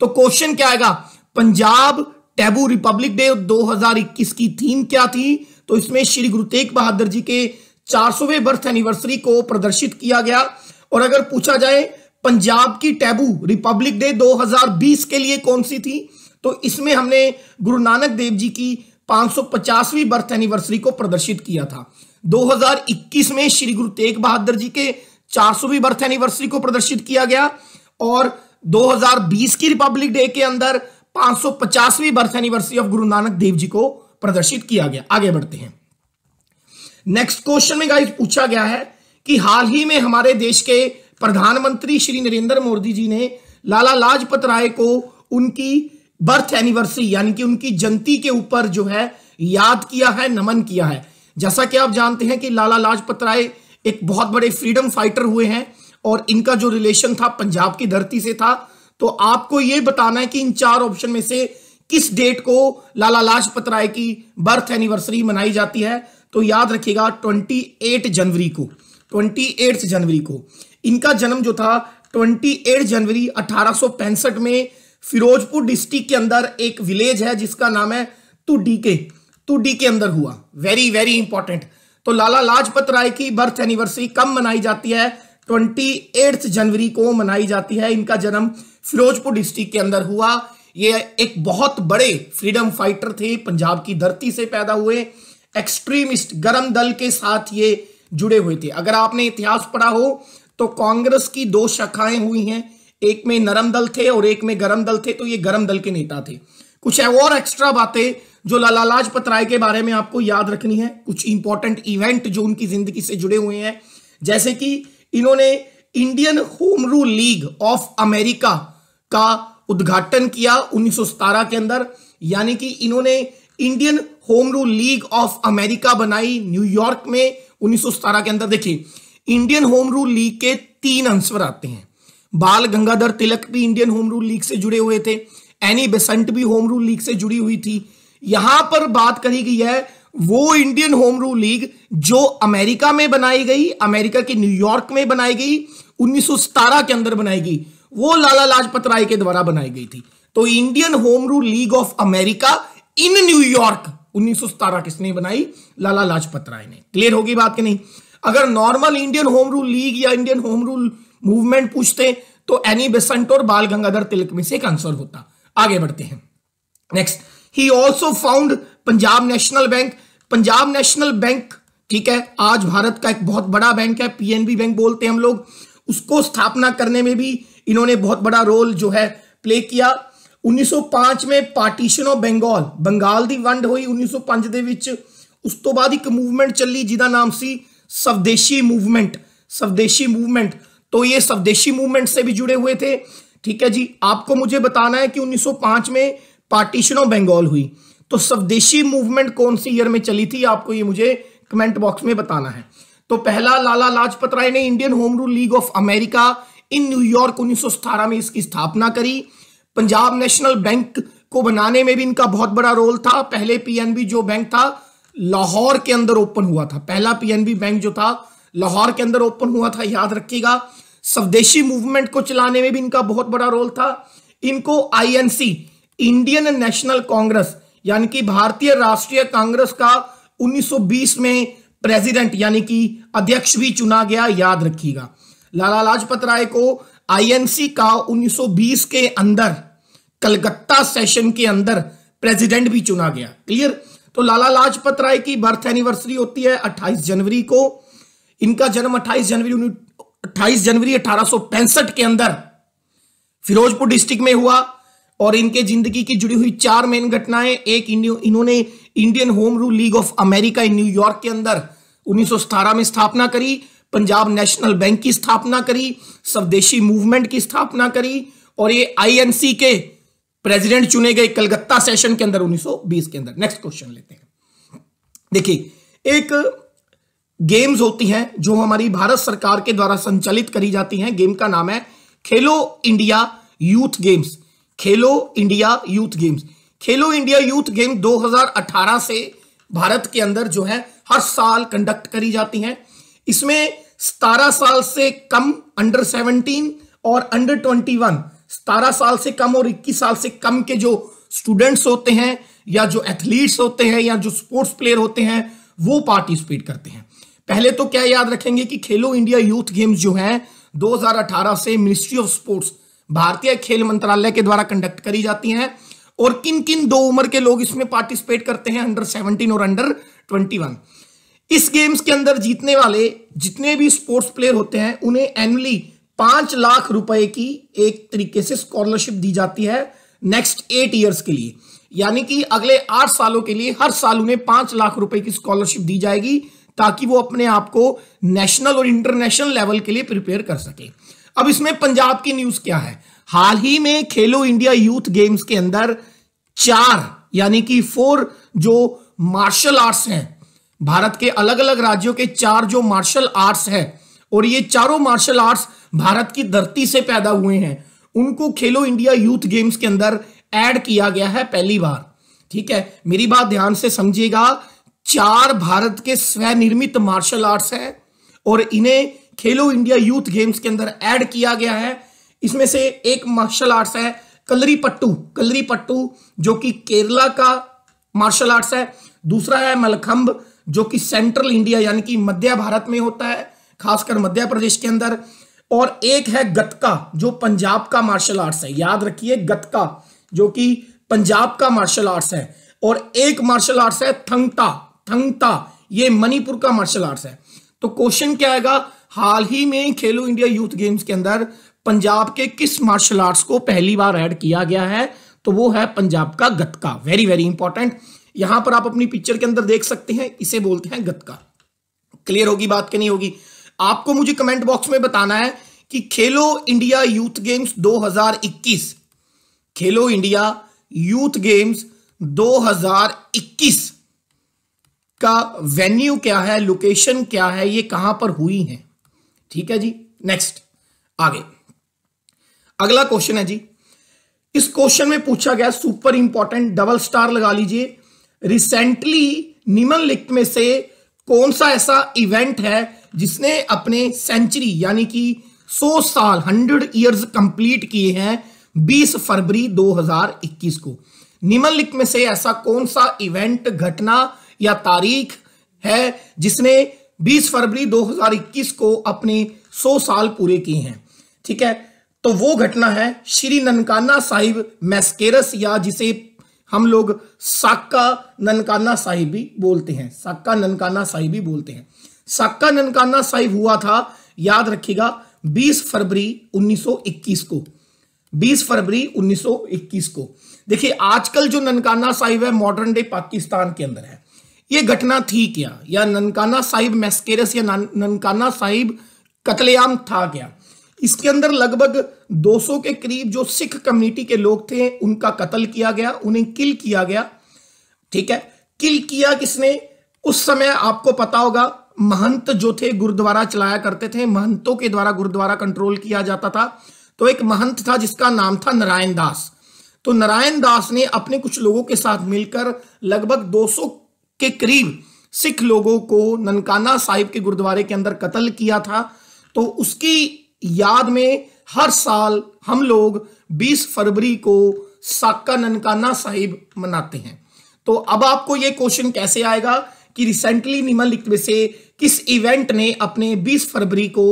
तो क्वेश्चन क्या आएगा पंजाब टैबू रिपब्लिक डे 2021 की थीम क्या थी तो इसमें श्री गुरु तेग बहादुर जी के 400वें बर्थ एनिवर्सरी को प्रदर्शित किया गया और अगर पूछा जाए पंजाब की टैबू रिपब्लिक डे 2020 के लिए कौन सी थी तो इसमें हमने गुरु नानक देव जी की 550वीं बर्थ एनिवर्सरी को प्रदर्शित किया था 2021 में श्री गुरु तेग बहादुर जी के 400वीं बर्थ एनिवर्सरी को प्रदर्शित किया गया और 2020 की रिपब्लिक डे के अंदर 550वीं बर्थ एनिवर्सरी ऑफ गुरु नानक देव जी को प्रदर्शित किया गया आगे बढ़ते हैं नेक्स्ट क्वेश्चन में गाइस पूछा गया है कि हाल ही में हमारे देश के प्रधानमंत्री श्री नरेंद्र मोदी जी ने लाला लाजपत राय को उनकी बर्थ एनिवर्सरी यानी कि उनकी जयंती के ऊपर जो है याद किया है नमन किया है जैसा कि आप जानते हैं कि लाला लाजपत राय एक बहुत बड़े फ्रीडम फाइटर हुए हैं और इनका जो रिलेशन था पंजाब की धरती से था तो आपको यह बताना है कि इन चार ऑप्शन में से किस डेट को लाला लाजपत राय की बर्थ एनिवर्सरी मनाई जाती है तो याद रखिएगा 28 जनवरी को 28 जनवरी को इनका जन्म जो था 28 जनवरी अठारह में फिरोजपुर डिस्ट्रिक्ट के अंदर एक विलेज है जिसका नाम है के तुडी के अंदर हुआ वेरी वेरी इंपॉर्टेंट तो लाला लाजपत राय की बर्थ एनिवर्सरी कब मनाई जाती है ट्वेंटी जनवरी को मनाई जाती है इनका जन्म फिरोजपुर डिस्ट्रिक्ट के अंदर हुआ ये एक बहुत बड़े फ्रीडम फाइटर थे पंजाब की धरती से पैदा हुए एक्सट्रीमिस्ट गरम दल के साथ ये जुड़े हुए थे अगर आपने इतिहास पढ़ा हो तो कांग्रेस की दो शाखाएं हुई हैं एक में नरम दल थे और एक में गरम दल थे तो ये गरम दल के नेता थे कुछ और एक्स्ट्रा बातें जो लाला लाजपत राय के बारे में आपको याद रखनी है कुछ इंपॉर्टेंट इवेंट जो उनकी जिंदगी से जुड़े हुए हैं जैसे कि इन्होंने Indian home rule league of America का उद्घाटन किया उन्नीस के अंदर यानी कि इन्होंने Indian home rule league of America बनाई न्यूयॉर्क में उन्नीस के अंदर देखिए इंडियन होम रूल लीग के तीन आंसर आते हैं बाल गंगाधर तिलक भी इंडियन होम रूल लीग से जुड़े हुए थे एनी बेसंट भी होम रूल लीग से जुड़ी हुई थी यहां पर बात करी गई है वो इंडियन होम रूल लीग जो अमेरिका में बनाई गई अमेरिका के न्यूयॉर्क में बनाई गई उन्नीस के अंदर बनाई गई वो लाला लाजपत राय के द्वारा बनाई गई थी तो Indian home rule league of America in New York उन्नीस किसने बनाई लाला लाजपत राय ने क्लियर होगी बात कि नहीं अगर normal Indian home rule league या इंडियन होम रूल मूवमेंट पूछते तो एनी बेसंट और बाल गंगाधर तिलक में से एक आंसर होता आगे बढ़ते हैं नेक्स्ट ही also found Punjab national bank Punjab national bank ठीक है आज भारत का एक बहुत बड़ा बैंक है पीएनबी बैंक बोलते हैं हम लोग उसको स्थापना करने में भी इन्होंने बहुत बड़ा रोल जो है प्ले किया 1905 में पार्टीशन ऑफ बंगाल बंगाल की वंड हुई उन्नीस सौ ਵਿੱਚ ਉਸ तो बाद एक मूवमेंट चली जिदा नाम से स्वदेशी मूवमेंट स्वदेशी मूवमेंट तो ये स्वदेशी मूवमेंट से भी जुड़े हुए थे ठीक है जी आपको मुझे बताना है कि 1905 में पार्टीशन ऑफ बंगाल हुई तो स्वदेशी मूवमेंट कौन सी ईयर में चली थी आपको ये मुझे कमेंट बॉक्स में बताना है तो पहला लाला लाजपत राय ने Indian home rule league of America in New York उन्नीस में इसकी स्थापना करी पंजाब नेशनल बैंक को बनाने में भी इनका बहुत बड़ा रोल था पहले पीएनबी जो बैंक था लाहौर के अंदर ओपन हुआ था पहला पीएनबी बैंक जो था लाहौर के अंदर ओपन हुआ था याद रखिएगा स्वदेशी मूवमेंट को चलाने में भी इनका बहुत बड़ा रोल था इनको आईएनसी इंडियन नेशनल कांग्रेस यानी कि भारतीय राष्ट्रीय कांग्रेस का 1920 में प्रेसिडेंट यानी कि अध्यक्ष भी चुना गया याद रखिएगा लाला लाजपत राय को आईएनसी का 1920 के अंदर कलकत्ता सेशन के अंदर प्रेसिडेंट भी चुना गया क्लियर तो लाला लाजपत राय की बर्थ एनिवर्सरी होती है 28 जनवरी को इनका जन्म 28 जनवरी 28 जनवरी अठारह के अंदर फिरोजपुर डिस्ट्रिक्ट में हुआ और इनके जिंदगी की जुड़ी हुई चार मेन घटनाएं एक इन्होंने Indian home rule league of America in New York के अंदर उन्नीस में स्थापना करी पंजाब नेशनल बैंक की स्थापना करी स्वदेशी मूवमेंट की स्थापना करी और ये आईएनसी के प्रेसिडेंट चुने गए कलकत्ता सेशन के अंदर 1920 के अंदर नेक्स्ट क्वेश्चन लेते हैं देखिए एक गेम्स होती हैं जो हमारी भारत सरकार के द्वारा संचालित करी जाती हैं गेम का नाम है Khelo India youth games Khelo India youth games Khelo India youth game 2018 से भारत के अंदर जो है हर साल कंडक्ट करी जाती हैं इसमें सतारह साल से कम अंडर सेवनटीन और अंडर ट्वेंटी वन सतारह साल से कम और इक्कीस साल से कम के जो स्टूडेंट्स होते हैं या जो एथलीट्स होते हैं या जो स्पोर्ट्स प्लेयर होते हैं वो पार्टिसिपेट करते हैं पहले तो क्या याद रखेंगे कि खेलो इंडिया यूथ गेम्स जो है 2018 से मिनिस्ट्री ऑफ स्पोर्ट्स भारतीय खेल मंत्रालय के द्वारा कंडक्ट करी जाती हैं और किन किन दो उम्र के लोग इसमें पार्टिसिपेट करते हैं अंडर 17 और अंडर 21 इस गेम्स के अंदर जीतने वाले जितने भी स्पोर्ट्स प्लेयर होते हैं उन्हें एनुअली पांच लाख रुपए की एक तरीके से स्कॉलरशिप दी जाती है नेक्स्ट एट ईयर्स के लिए यानी कि अगले आठ सालों के लिए हर साल उन्हें पांच लाख रुपए की स्कॉलरशिप दी जाएगी ताकि वो अपने आप को नेशनल और इंटरनेशनल लेवल के लिए प्रिपेयर कर सके अब इसमें पंजाब की न्यूज क्या है हाल ही में खेलो इंडिया यूथ गेम्स के अंदर चार यानी कि फोर जो मार्शल आर्ट्स हैं भारत के अलग अलग राज्यों के चार जो मार्शल आर्ट्स हैं और ये चारों मार्शल आर्ट्स भारत की धरती से पैदा हुए हैं उनको खेलो इंडिया यूथ गेम्स के अंदर ऐड किया गया है पहली बार ठीक है मेरी बात ध्यान से समझिएगा चार भारत के स्वनिर्मित मार्शल आर्ट्स हैं और इन्हें खेलो इंडिया यूथ गेम्स के अंदर ऐड किया गया है इसमें से एक मार्शल आर्ट्स है कलरी पट्टू कलरी पट्टू जो कि केरला का मार्शल आर्ट्स है दूसरा है मलखंब जो कि सेंट्रल इंडिया यानी कि मध्य भारत में होता है खासकर मध्य प्रदेश के अंदर और एक है गतका जो पंजाब का मार्शल आर्ट्स है याद रखिए गतका जो कि पंजाब का मार्शल आर्ट्स है और एक मार्शल आर्ट्स है थंगता थंगता ये मणिपुर का मार्शल आर्ट्स है तो क्वेश्चन क्या आएगा हाल ही में खेलो इंडिया यूथ गेम्स के अंदर पंजाब के किस मार्शल आर्ट्स को पहली बार ऐड किया गया है तो वो है पंजाब का गतका वेरी वेरी इंपॉर्टेंट यहां पर आप अपनी पिक्चर के अंदर देख सकते हैं इसे बोलते हैं गतका क्लियर होगी बात के नहीं होगी आपको मुझे कमेंट बॉक्स में बताना है कि खेलो इंडिया यूथ गेम्स 2021 खेलो इंडिया यूथ गेम्स 2021 का वेन्यू क्या है लोकेशन क्या है ये कहां पर हुई है ठीक है जी नेक्स्ट आगे अगला क्वेश्चन है जी इस क्वेश्चन में पूछा गया सुपर इंपॉर्टेंट डबल स्टार लगा लीजिए रिसेंटली निम्नलिखित में से कौन सा ऐसा इवेंट है जिसने अपने सेंचुरी यानी कि 100 साल 100 इयर्स कंप्लीट किए हैं 20 फरवरी 2021 को निम्नलिखित में से ऐसा कौन सा इवेंट घटना या तारीख है जिसने 20 फरवरी 2021 को अपने 100 साल पूरे किए हैं ठीक है तो वो घटना है श्री ननकाना साहिब मैस्केरस या जिसे हम लोग साक्का ननकाना साहिबी बोलते हैं साक्का ननकाना साहिबी बोलते हैं साक्का ननकाना साहिब हुआ था याद रखिएगा 20 फरवरी 1921 को 20 फरवरी 1921 को देखिए आजकल जो ननकाना साहिब है मॉडर्न डे पाकिस्तान के अंदर है ये घटना थी क्या या ननकाना साहिब मैस्केरस या ननकाना साहिब कतलेआम था क्या इसके अंदर लगभग 200 के करीब जो सिख कम्युनिटी के लोग थे उनका कत्ल किया गया उन्हें किल किया गया ठीक है किल किया किसने उस समय आपको पता होगा महंत जो थे गुरुद्वारा चलाया करते थे महंतों के द्वारा गुरुद्वारा कंट्रोल किया जाता था तो एक महंत था जिसका नाम था नारायण दास तो नारायण दास ने अपने कुछ लोगों के साथ मिलकर लगभग 200 के करीब सिख लोगों को ननकाना साहिब के गुरुद्वारे के अंदर कत्ल किया था तो उसकी याद में हर साल हम लोग 20 फरवरी को साक्का ननकाना साहिब मनाते हैं तो अब आपको यह क्वेश्चन कैसे आएगा कि रिसेंटली निम्नलिखित में से किस इवेंट ने अपने 20 फरवरी को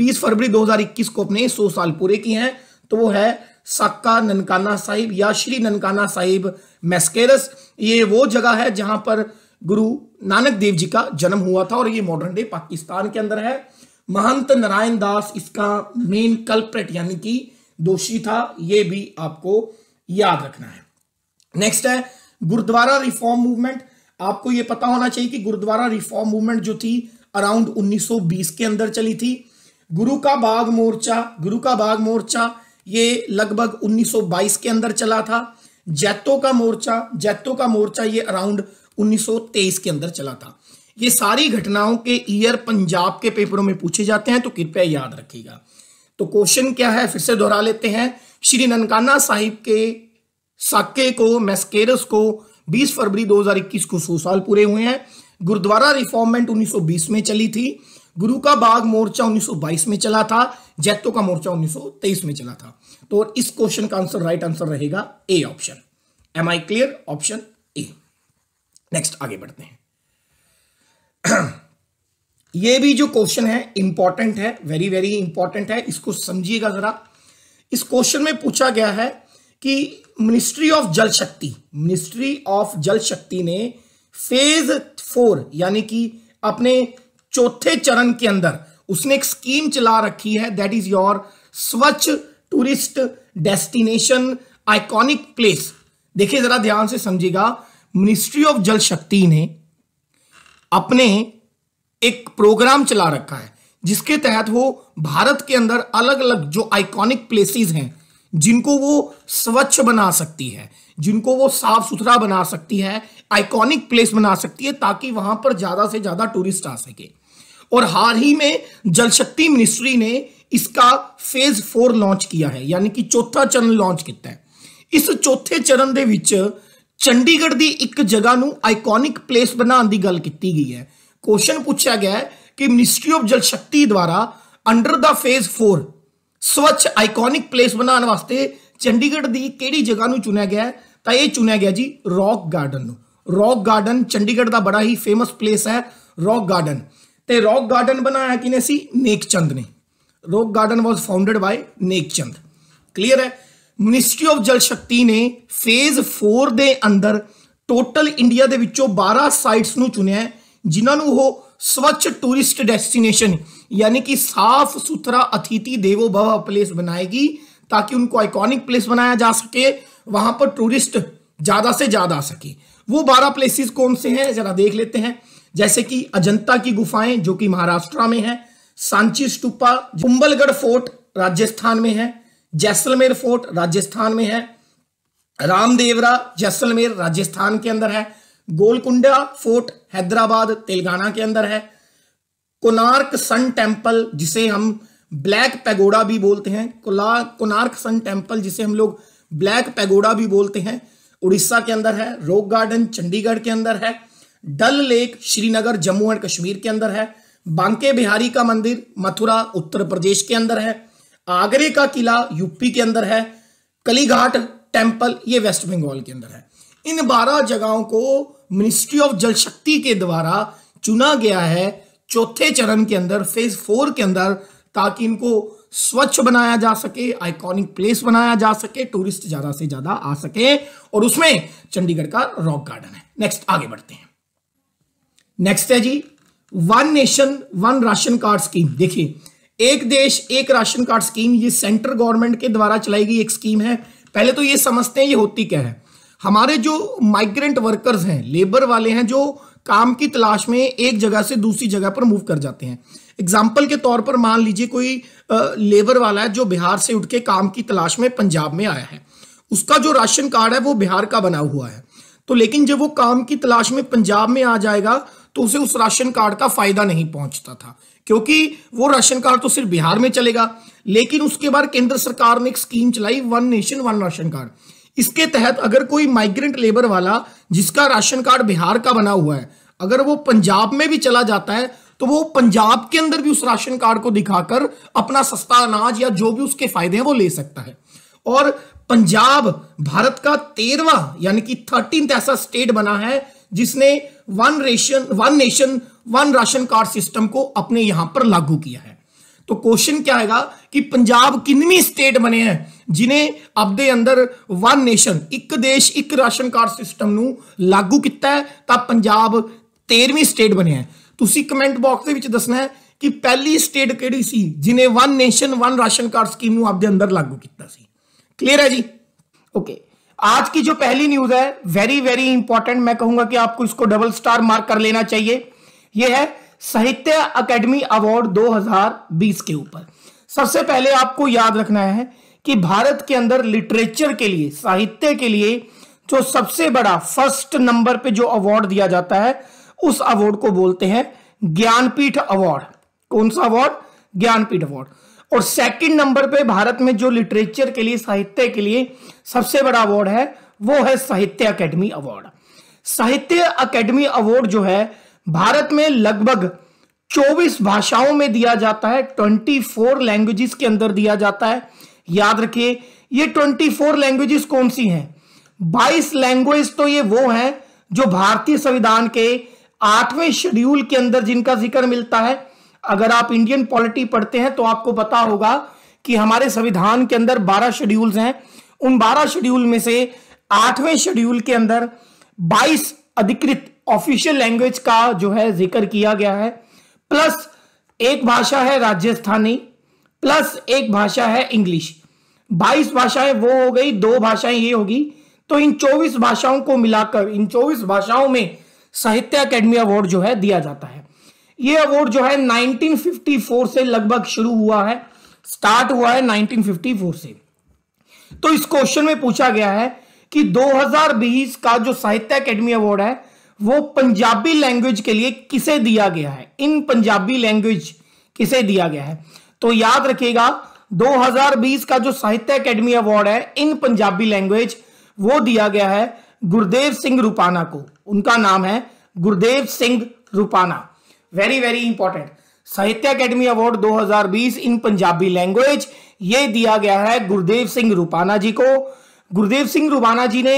20 फरवरी 2021 को अपने 100 साल पूरे किए हैं तो वो है साका ननकाना साहिब या श्री ननकाना साहिब मैस्केरस ये वो जगह है जहां पर गुरु नानक देव जी का जन्म हुआ था और ये मॉडर्न डे पाकिस्तान के अंदर है महंत नारायण दास इसका मेन कल्प्रेट यानी कि दोषी था यह भी आपको याद रखना है नेक्स्ट है गुरुद्वारा रिफॉर्म मूवमेंट आपको यह पता होना चाहिए कि गुरुद्वारा रिफॉर्म मूवमेंट जो थी अराउंड 1920 के अंदर चली थी गुरु का बाग मोर्चा गुरु का बाग मोर्चा ये लगभग 1922 के अंदर चला था जैतो का मोर्चा जैतो का मोर्चा ये अराउंड 1923 के अंदर चला था ये सारी घटनाओं के ईयर पंजाब के पेपरों में पूछे जाते हैं तो कृपया याद रखिएगा तो क्वेश्चन क्या है फिर से दोहरा लेते हैं श्री ननकाना साहिब के साके को मैस्केरस को 20 फरवरी 2021 को सौ साल पूरे हुए हैं गुरुद्वारा रिफॉर्मेंट 1920 में चली थी गुरु का बाग मोर्चा 1922 में चला था जैतो का मोर्चा 1923 में चला था तो इस क्वेश्चन का आंसर राइट आंसर रहेगा A option am I clear option A next आगे बढ़ते हैं ये भी जो क्वेश्चन है इंपॉर्टेंट है वेरी वेरी इंपॉर्टेंट है इसको समझिएगा जरा इस क्वेश्चन में पूछा गया है कि मिनिस्ट्री ऑफ जल शक्ति मिनिस्ट्री ऑफ जल शक्ति ने फेज फोर यानी कि अपने चौथे चरण के अंदर उसने एक स्कीम चला रखी है that is your Swachh tourist destination iconic place देखिए जरा ध्यान से समझिएगा मिनिस्ट्री ऑफ जल शक्ति ने अपने एक प्रोग्राम चला रखा है जिसके तहत वो भारत के अंदर अलग अलग जो आइकॉनिक प्लेसेस हैं जिनको वो स्वच्छ बना सकती है जिनको वो साफ सुथरा बना सकती है आइकॉनिक प्लेस बना सकती है ताकि वहां पर ज्यादा से ज्यादा टूरिस्ट आ सके और हाल ही में जल शक्ति मिनिस्ट्री ने इसका फेज फोर लॉन्च किया है यानी कि चौथा चरण लॉन्च किया है इस चौथे चरण के ਚੰਡੀਗੜ੍ਹ ਦੀ ਇੱਕ ਜਗ੍ਹਾ ਨੂੰ ਆਈਕੋਨਿਕ ਪਲੇਸ ਬਣਾਉਣ ਦੀ ਗੱਲ ਕੀਤੀ ਗਈ ਹੈ ਕੁਐਸਚਨ ਪੁੱਛਿਆ ਗਿਆ ਹੈ ਕਿ ਮਿਨਿਸਟਰੀ ਆਫ ਜਲ ਸ਼ਕਤੀ ਦੁਆਰਾ ਅੰਡਰ ਦਾ ਫੇਜ਼ 4 ਸਵੱਛ ਆਈਕੋਨਿਕ ਪਲੇਸ ਬਣਾਉਣ ਵਾਸਤੇ ਚੰਡੀਗੜ੍ਹ ਦੀ ਕਿਹੜੀ ਜਗ੍ਹਾ ਨੂੰ ਚੁਣਿਆ ਗਿਆ ਹੈ ਤਾਂ ਇਹ ਚੁਣਿਆ ਗਿਆ ਜੀ ਰੌਕ ਗਾਰਡਨ ਨੂੰ ਰੌਕ ਗਾਰਡਨ ਚੰਡੀਗੜ੍ਹ ਦਾ ਬੜਾ ਹੀ ਫੇਮਸ ਪਲੇਸ ਹੈ ਰੌਕ ਗਾਰਡਨ ਤੇ ਰੌਕ ਗਾਰਡਨ ਬਣਾਇਆ ਕਿਨੇ ਸੀ ਨੇਕਚੰਦ ਨੇ rock garden was founded by Nek Chand clear ਹੈ मिनिस्ट्री ऑफ जल शक्ति ने फेज फोर के अंदर टोटल इंडिया के बारह साइट्स ਸਾਈਟਸ ਨੂੰ ਚੁਣਿਆ ਜਿਨ੍ਹਾਂ स्वच्छ टूरिस्ट डेस्टिनेशन यानी कि साफ सुथरा अतिथि देवो भव प्लेस बनाएगी ताकि उनको आइकॉनिक प्लेस बनाया जा सके वहां पर टूरिस्ट ज्यादा से ज्यादा आ सके वो बारह प्लेसेस कौन से हैं जरा देख लेते हैं जैसे कि अजंता की गुफाएं जो कि महाराष्ट्र में है सांची स्टूपा कुंबलगढ़ फोर्ट राजस्थान में है जैसलमेर फोर्ट राजस्थान में है रामदेवरा जैसलमेर राजस्थान के अंदर है गोलकुंडा फोर्ट हैदराबाद तेलंगाना के अंदर है कोनार्क सन टेम्पल जिसे हम ब्लैक पैगोडा भी बोलते हैं कोनार्क सन टेम्पल जिसे हम लोग ब्लैक पैगोडा भी बोलते हैं उड़ीसा के अंदर है रॉक गार्डन चंडीगढ़ के अंदर है डल लेक श्रीनगर जम्मू एंड कश्मीर के अंदर है बांके बिहारी का मंदिर मथुरा उत्तर प्रदेश के अंदर है आगरे का किला यूपी के अंदर है कलीघाट टेम्पल ये वेस्ट बंगाल के अंदर है इन बारह जगहों को मिनिस्ट्री ऑफ जल शक्ति के द्वारा चुना गया है चौथे चरण के अंदर फेज फोर के अंदर ताकि इनको स्वच्छ बनाया जा सके आइकॉनिक प्लेस बनाया जा सके टूरिस्ट ज्यादा से ज्यादा आ सके और उसमें चंडीगढ़ का रॉक गार्डन है नेक्स्ट आगे बढ़ते हैं नेक्स्ट है जी one nation one ration card scheme देखिए एक देश एक राशन कार्ड स्कीम ये सेंट्रल गवर्नमेंट के द्वारा चलाई गई एक स्कीम है पहले तो ये समझते हैं ये होती क्या है हमारे जो माइग्रेंट वर्कर्स हैं लेबर वाले हैं जो काम की तलाश में एक जगह से दूसरी जगह पर मूव कर जाते हैं एग्जाम्पल के तौर पर मान लीजिए कोई लेबर वाला है जो बिहार से उठ के काम की तलाश में पंजाब में आया है उसका जो राशन कार्ड है वो बिहार का बना हुआ है तो लेकिन जब वो काम की तलाश में पंजाब में आ जाएगा तो उसे उस राशन कार्ड का फायदा नहीं पहुंचता था क्योंकि वो राशन कार्ड तो सिर्फ बिहार में चलेगा लेकिन उसके बाद केंद्र सरकार ने एक स्कीम चलाई one nation one ration card इसके तहत अगर कोई माइग्रेंट लेबर वाला जिसका राशन कार्ड बिहार का बना हुआ है अगर वो पंजाब में भी चला जाता है तो वो पंजाब के अंदर भी उस राशन कार्ड को दिखाकर अपना सस्ता अनाज या जो भी उसके फायदे हैं वो ले सकता है और पंजाब भारत का तेरवा यानी कि थर्टीन ऐसा स्टेट बना है जिसने one ration one nation one ration card system को अपने यहां पर लागू किया है तो क्वेश्चन क्या आएगा कि पंजाब किनवी स्टेट बने हैं जिन्हें अपने अंदर वन नेशन एक देश एक राशन कार्ड सिस्टम नू लागू किया है तो पंजाब तेरहवीं स्टेट बने हैं तुम कमेंट बॉक्स के दसना है कि पहली स्टेट सी जिन्हें one nation one ration card scheme आपके अंदर लागू किया क्लीयर है जी ओके okay. आज की जो पहली न्यूज है वेरी वेरी इंपॉर्टेंट मैं कहूंगा कि आपको इसको डबल स्टार मार्क कर लेना चाहिए यह है साहित्य अकेडमी अवार्ड 2020 के ऊपर सबसे पहले आपको याद रखना है कि भारत के अंदर लिटरेचर के लिए साहित्य के लिए जो सबसे बड़ा फर्स्ट नंबर पे जो अवार्ड दिया जाता है उस अवार्ड को बोलते हैं ज्ञानपीठ अवार्ड कौन सा अवार्ड ज्ञानपीठ अवार्ड और सेकंड नंबर पे भारत में जो लिटरेचर के लिए साहित्य के लिए सबसे बड़ा अवार्ड है वो है Sahitya academy award Sahitya academy award जो है भारत में लगभग 24 भाषाओं में दिया जाता है 24 लैंग्वेजेस के अंदर दिया जाता है याद रखिए ये 24 लैंग्वेजेस कौन सी हैं 22 लैंग्वेज तो ये वो हैं जो भारतीय संविधान के आठवें शेड्यूल के अंदर जिनका जिक्र मिलता है अगर आप इंडियन पॉलिटी पढ़ते हैं तो आपको पता होगा कि हमारे संविधान के अंदर बारह शेड्यूल्स हैं उन बारह शेड्यूल में से आठवें शेड्यूल के अंदर बाईस अधिकृत ऑफिशियल लैंग्वेज का जो है जिक्र किया गया है प्लस एक भाषा है राजस्थानी प्लस एक भाषा है इंग्लिश बाईस भाषाएं वो हो गई दो भाषाएं ये होगी तो इन चौबीस भाषाओं को मिलाकर इन चौबीस भाषाओं में साहित्य अकेडमी अवार्ड जो है दिया जाता है ये अवार्ड जो है 1954 से लगभग शुरू हुआ है स्टार्ट हुआ है 1954 से तो इस क्वेश्चन में पूछा गया है कि 2020 का जो साहित्य अकेडमी अवार्ड है वो पंजाबी लैंग्वेज के लिए किसे दिया गया है इन पंजाबी लैंग्वेज किसे दिया गया है तो याद रखिएगा 2020 का जो साहित्य अकेडमी अवार्ड है इन पंजाबी लैंग्वेज वो दिया गया है गुरुदेव सिंह रूपाना को उनका नाम है Gurudev Singh Rupana very very important Sahitya academy award 2020 in Punjabi language ये दिया गया है गुरुदेव सिंह रूपाना जी को गुरुदेव सिंह रूपाना जी ने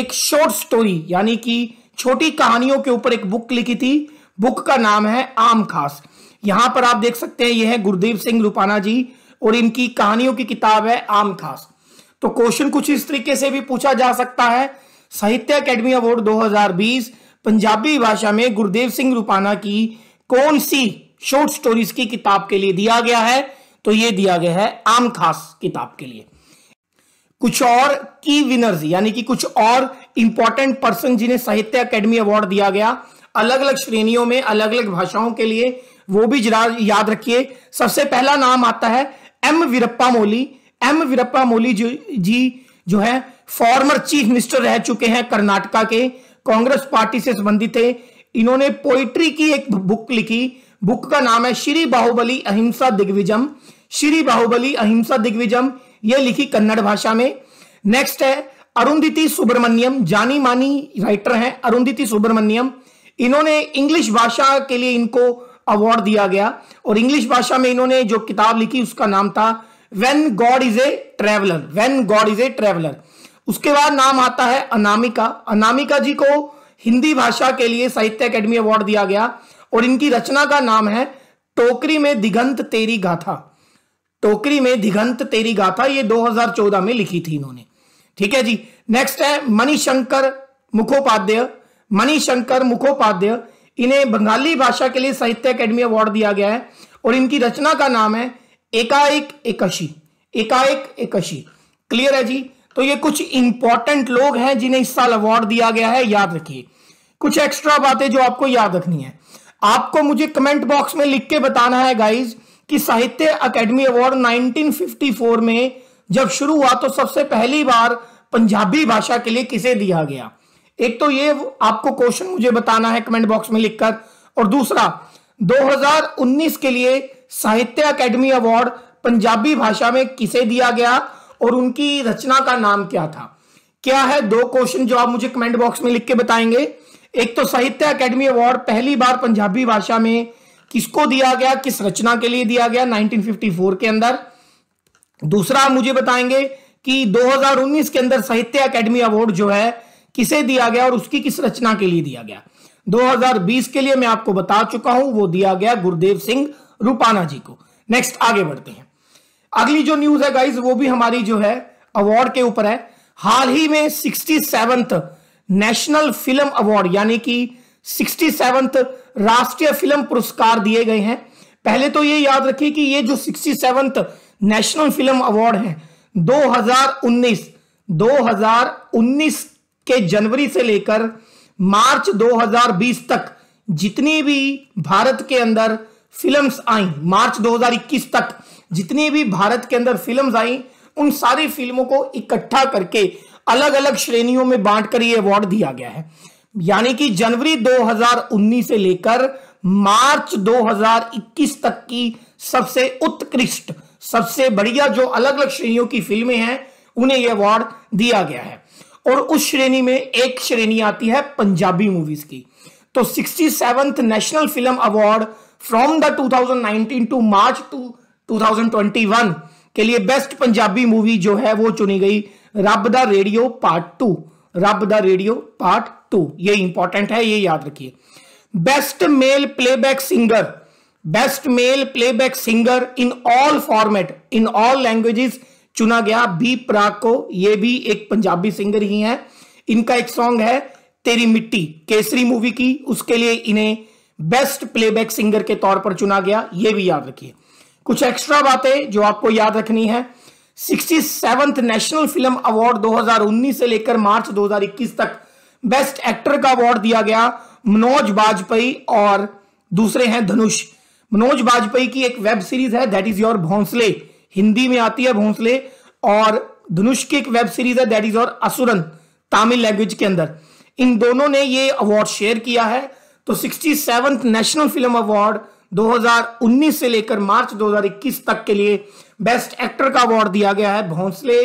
एक शॉर्ट स्टोरी यानी कि छोटी कहानियों के ऊपर एक बुक लिखी थी बुक का नाम है आम खास यहां पर आप देख सकते हैं यह है गुरुदेव सिंह रूपाना जी और इनकी कहानियों की किताब है आम खास तो क्वेश्चन कुछ इस तरीके से भी पूछा जा सकता है साहित्य अकेडमी अवार्ड 2020 पंजाबी भाषा में गुरुदेव सिंह रूपाना की कौन सी शॉर्ट स्टोरीज की किताब के लिए दिया गया है तो ये दिया गया है आम खास किताब के लिए कुछ और की विनर्स यानी कि कुछ और इंपॉर्टेंट पर्सन जिन्हें साहित्य अकेडमी अवार्ड दिया गया अलग अलग श्रेणियों में अलग अलग भाषाओं के लिए वो भी जरा याद रखिए सबसे पहला नाम आता है एम वीरप्पा मोली एम वीरप्पा मोली जो जी जो है फॉर्मर चीफ मिनिस्टर रह चुके हैं कर्नाटका के कांग्रेस पार्टी से संबंधित थे इन्होंने पोइट्री की एक बुक लिखी बुक का नाम है श्री बाहुबली अहिंसा दिग्विजम श्री बाहुबली अहिंसा दिग्विजम ये लिखी कन्नड़ भाषा में नेक्स्ट है अरुंधति सुब्रमण्यम जानी मानी राइटर हैं अरुंधति सुब्रमण्यम इन्होंने इंग्लिश भाषा के लिए इनको अवार्ड दिया गया और इंग्लिश भाषा में इन्होंने जो किताब लिखी उसका नाम था when God is a traveller when God is a traveller उसके बाद नाम आता है अनामिका अनामिका जी को हिंदी भाषा के लिए साहित्य अकेडमी अवार्ड दिया गया और इनकी रचना का नाम है टोकरी में दिगंत तेरी गाथा टोकरी में दिगंत तेरी गाथा ये 2014 में लिखी थी इन्होंने ठीक है जी नेक्स्ट है मणिशंकर मुखोपाध्याय मणिशंकर मुखोपाध्याय इन्हें बंगाली भाषा के लिए साहित्य अकेडमी अवार्ड दिया गया है और इनकी रचना का नाम है एकाएक एकशी एकाएक एकशी क्लियर है जी तो ये कुछ इंपॉर्टेंट लोग हैं जिन्हें इस साल अवार्ड दिया गया है याद रखिए कुछ एक्स्ट्रा बातें जो आपको याद रखनी है आपको मुझे कमेंट बॉक्स में लिख के बताना है गाइज कि साहित्य अकेडमी अवार्ड 1954 में जब शुरू हुआ तो सबसे पहली बार पंजाबी भाषा के लिए किसे दिया गया एक तो ये आपको क्वेश्चन मुझे बताना है कमेंट बॉक्स में लिखकर और दूसरा 2019 के लिए साहित्य अकेडमी अवार्ड पंजाबी भाषा में किसे दिया गया और उनकी रचना का नाम क्या था क्या है दो क्वेश्चन जो आप मुझे कमेंट बॉक्स में लिख के बताएंगे एक तो साहित्य अकेडमी अवार्ड पहली बार पंजाबी भाषा में किसको दिया गया किस रचना के लिए दिया गया 1954 के अंदर दूसरा मुझे बताएंगे कि 2019 के अंदर साहित्य अकेडमी अवार्ड जो है किसे दिया गया और उसकी किस रचना के लिए दिया गया 2020 के लिए मैं आपको बता चुका हूं वो दिया गया गुरुदेव सिंह रूपाना जी को नेक्स्ट आगे बढ़ते हैं अगली जो न्यूज है गाइज वो भी हमारी जो है अवार्ड के ऊपर है हाल ही में sixty seventh national film award यानी कि सिक्सटी सेवंथ राष्ट्रीय फिल्म पुरस्कार दिए गए हैं पहले तो ये याद रखिए कि ये जो sixty seventh national film award है 2019 2019 के जनवरी से लेकर मार्च 2020 तक जितनी भी भारत के अंदर फिल्म्स आई मार्च 2021 तक जितनी भी भारत के अंदर फिल्म्स आई उन सारी फिल्मों को इकट्ठा करके अलग अलग श्रेणियों में बांटकर ये अवार्ड दिया गया है यानी कि जनवरी 2019 से लेकर मार्च 2021 तक की सबसे उत्कृष्ट सबसे बढ़िया जो अलग अलग श्रेणियों की फिल्में हैं उन्हें यह अवार्ड दिया गया है और उस श्रेणी में एक श्रेणी आती है पंजाबी मूवीज की तो sixty national film award from the 2019 to March to 2021 के लिए बेस्ट पंजाबी मूवी जो है वो चुनी गई Rabb Da radio part two Rabb Da radio part two ये इंपॉर्टेंट है ये याद रखिए best male playback singer best male playback singer in all format in all languages चुना गया बी प्राग को ये भी एक पंजाबी सिंगर ही है इनका एक सॉन्ग है तेरी मिट्टी केसरी मूवी की उसके लिए इन्हें बेस्ट प्लेबैक सिंगर के तौर पर चुना गया ये भी याद रखिए कुछ एक्स्ट्रा बातें जो आपको याद रखनी है sixty seventh national film award 2019 से लेकर मार्च 2021 तक बेस्ट एक्टर का अवार्ड दिया गया मनोज बाजपेई और दूसरे हैं धनुष मनोज बाजपेई की एक वेब सीरीज है that is your Bhonsle Hindi में आती है भोंसले और धनुष की एक वेब सीरीज है that is your Asuran Tamil language के अंदर इन दोनों ने ये अवार्ड शेयर किया है तो sixty seventh national film award 2019 से लेकर मार्च 2021 तक के लिए बेस्ट एक्टर का अवार्ड दिया गया है भोंसले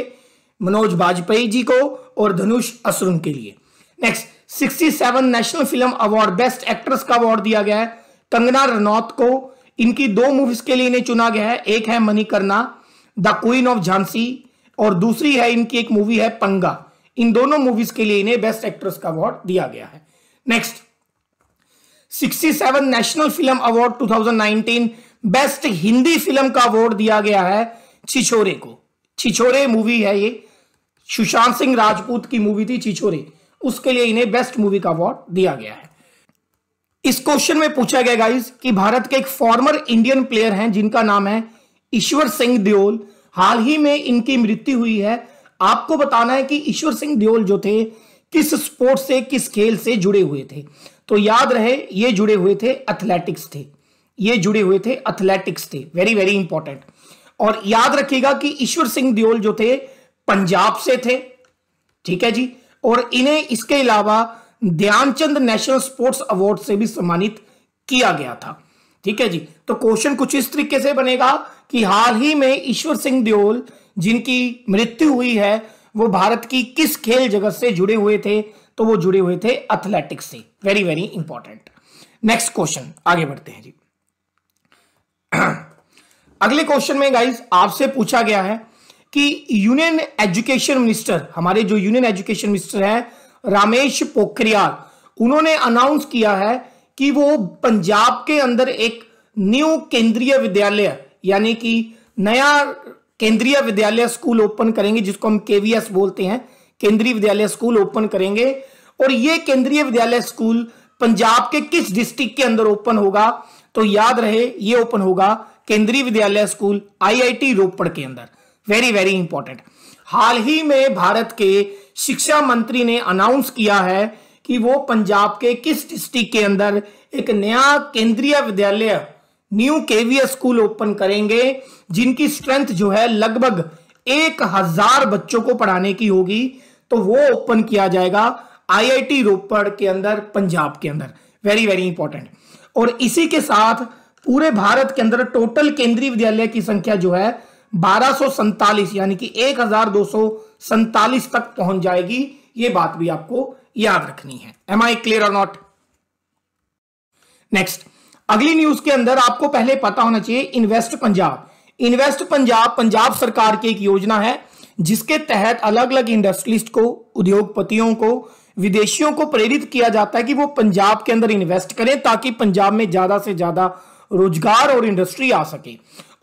मनोज बाजपेयी जी को और धनुष असुरुन के लिए next 67 national film award best actress का अवार्ड दिया गया है कंगना रनौत को इनकी दो मूवीज के लिए इन्हें चुना गया है एक है मनी करना द क्वीन ऑफ झांसी और दूसरी है इनकी एक मूवी है पंगा इन दोनों मूवीज के लिए इन्हें बेस्ट एक्ट्रेस का अवार्ड दिया गया है next 67 national film award 2019 best Hindi film का अवार्ड दिया गया है छिछोरे को छिछोरे मूवी है ये सुशांत सिंह राजपूत की मूवी थी छिछोरे उसके लिए इन्हें बेस्ट मूवी का अवार्ड दिया गया है इस क्वेश्चन में पूछा गया गाइस कि भारत के एक फॉर्मर इंडियन प्लेयर हैं जिनका नाम है ईश्वर सिंह देओल हाल ही में इनकी मृत्यु हुई है आपको बताना है कि ईश्वर सिंह देओल जो थे किस स्पोर्ट से किस खेल से जुड़े हुए थे तो याद रहे ये जुड़े हुए थे एथलेटिक्स थे ये जुड़े हुए थे एथलेटिक्स थे वेरी वेरी इंपॉर्टेंट और याद रखिएगा कि ईश्वर सिंह दियोल जो थे पंजाब से थे ठीक है जी और इन्हें इसके अलावा ध्यानचंद नेशनल स्पोर्ट्स अवार्ड से भी सम्मानित किया गया था ठीक है जी तो क्वेश्चन कुछ इस तरीके से बनेगा कि हाल ही में ईश्वर सिंह दियोल जिनकी मृत्यु हुई है वो भारत की किस खेल जगत से जुड़े हुए थे तो वो जुड़े हुए थे एथलेटिक्स से very very important next question आगे बढ़ते हैं जी अगले क्वेश्चन में गाइज आपसे पूछा गया है कि यूनियन एजुकेशन मिनिस्टर हमारे जो यूनियन एजुकेशन मिनिस्टर हैं रामेश पोखरियाल उन्होंने अनाउंस किया है कि वो पंजाब के अंदर एक न्यू केंद्रीय विद्यालय यानी कि नया केंद्रीय विद्यालय स्कूल ओपन करेंगे जिसको हम केवीएस बोलते हैं केंद्रीय विद्यालय स्कूल ओपन करेंगे और ये केंद्रीय विद्यालय स्कूल पंजाब के किस डिस्ट्रिक्ट के अंदर ओपन होगा तो याद रहे ये ओपन होगा केंद्रीय विद्यालय स्कूल आईआईटी रोपड़ के अंदर वेरी वेरी इंपॉर्टेंट हाल ही में भारत के शिक्षा मंत्री ने अनाउंस किया है कि वो पंजाब के किस डिस्ट्रिक्ट के अंदर एक नया केंद्रीय विद्यालय न्यू केवीएस स्कूल ओपन करेंगे जिनकी स्ट्रेंथ जो है लगभग एक हजार बच्चों को पढ़ाने की होगी तो वो ओपन किया जाएगा आईआईटी रोपड़ के अंदर पंजाब के अंदर वेरी वेरी इंपॉर्टेंट और इसी के साथ पूरे भारत के अंदर टोटल केंद्रीय विद्यालय की संख्या जो है बारह यानी कि एक तक पहुंच जाएगी ये बात भी आपको याद रखनी है एम आई क्लियर और नॉट नेक्स्ट अगली न्यूज के अंदर आपको पहले पता होना चाहिए इन्वेस्ट पंजाब इन्वेस्ट पंजाब पंजाब सरकार की एक योजना है जिसके तहत अलग अलग इंडस्ट्रियलिस्ट को उद्योगपतियों को विदेशियों को प्रेरित किया जाता है कि वो पंजाब के अंदर इन्वेस्ट करें ताकि पंजाब में ज़्यादा से ज़्यादा रोजगार और इंडस्ट्री आ सके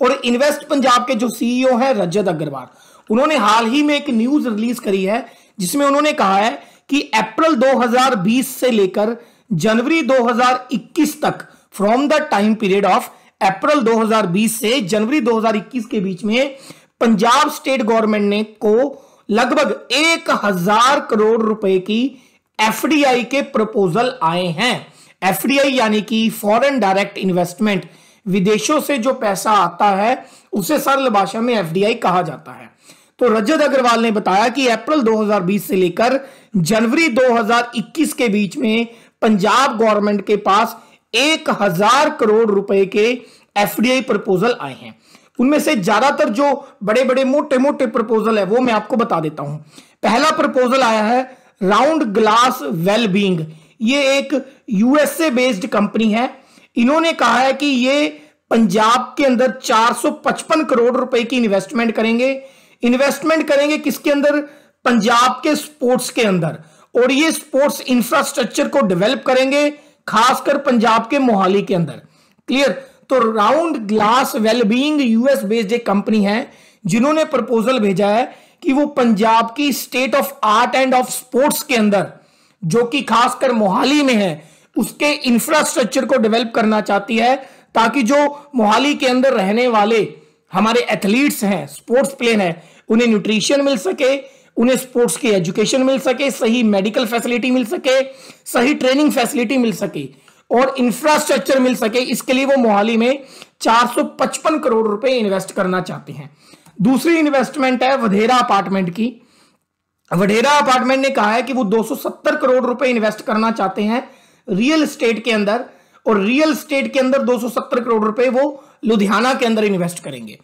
और इन्वेस्ट पंजाब के जो सीईओ हैं रजत अग्रवाल उन्होंने हाल ही में एक न्यूज़ रिलीज करी है जिसमें उन्होंने कहा है कि अप्रैल 2020 से लेकर जनवरी 2021 तक from the time period of April 2020 से जनवरी 2021 के बीच में पंजाब स्टेट गवर्नमेंट ने को लगभग एक हजार करोड़ रुपए की एफडीआई के प्रपोजल आए हैं एफडीआई यानी कि फॉरेन डायरेक्ट इन्वेस्टमेंट विदेशों से जो पैसा आता है उसे सरल भाषा में एफडीआई कहा जाता है तो रजत अग्रवाल ने बताया कि अप्रैल 2020 से लेकर जनवरी 2021 के बीच में पंजाब गवर्नमेंट के पास एक हजार करोड़ रुपए के एफडीआई प्रपोजल आए हैं उनमें से ज्यादातर जो बड़े बड़े मोटे मोटे प्रपोजल है वो मैं आपको बता देता हूं पहला प्रपोजल आया है राउंड ग्लास वेल बींग ये एक यूएसए बेस्ड कंपनी है इन्होंने कहा है कि ये पंजाब के अंदर 455 करोड़ रुपए की इन्वेस्टमेंट करेंगे इन्वेस्टमेंट करेंगे किसके अंदर पंजाब के स्पोर्ट्स के अंदर और ये स्पोर्ट्स इंफ्रास्ट्रक्चर को डेवलप करेंगे खासकर पंजाब के मोहाली के अंदर क्लियर तो round glass wellbeing US based एक कंपनी है जिन्होंने प्रपोजल भेजा है कि वो पंजाब की state of art and of sports के अंदर जो कि खासकर मोहाली में है उसके इंफ्रास्ट्रक्चर को डेवलप करना चाहती है ताकि जो मोहाली के अंदर रहने वाले हमारे एथलीट्स हैं स्पोर्ट्स प्लेन है उन्हें न्यूट्रिशन मिल सके उन्हें स्पोर्ट्स की एजुकेशन मिल सके सही मेडिकल फैसिलिटी मिल सके सही ट्रेनिंग फैसिलिटी मिल सके और इंफ्रास्ट्रक्चर मिल सके इसके लिए वो मोहाली में 455 करोड़ रुपए इन्वेस्ट करना चाहते हैं दूसरी इन्वेस्टमेंट है वधेरा अपार्टमेंट की वधेरा अपार्टमेंट ने कहा है कि वो 270 करोड़ रुपए इन्वेस्ट करना चाहते हैं रियल स्टेट के अंदर और रियल स्टेट के अंदर 270 करोड़ रुपए वो लुधियाना के अंदर इन्वेस्ट करेंगे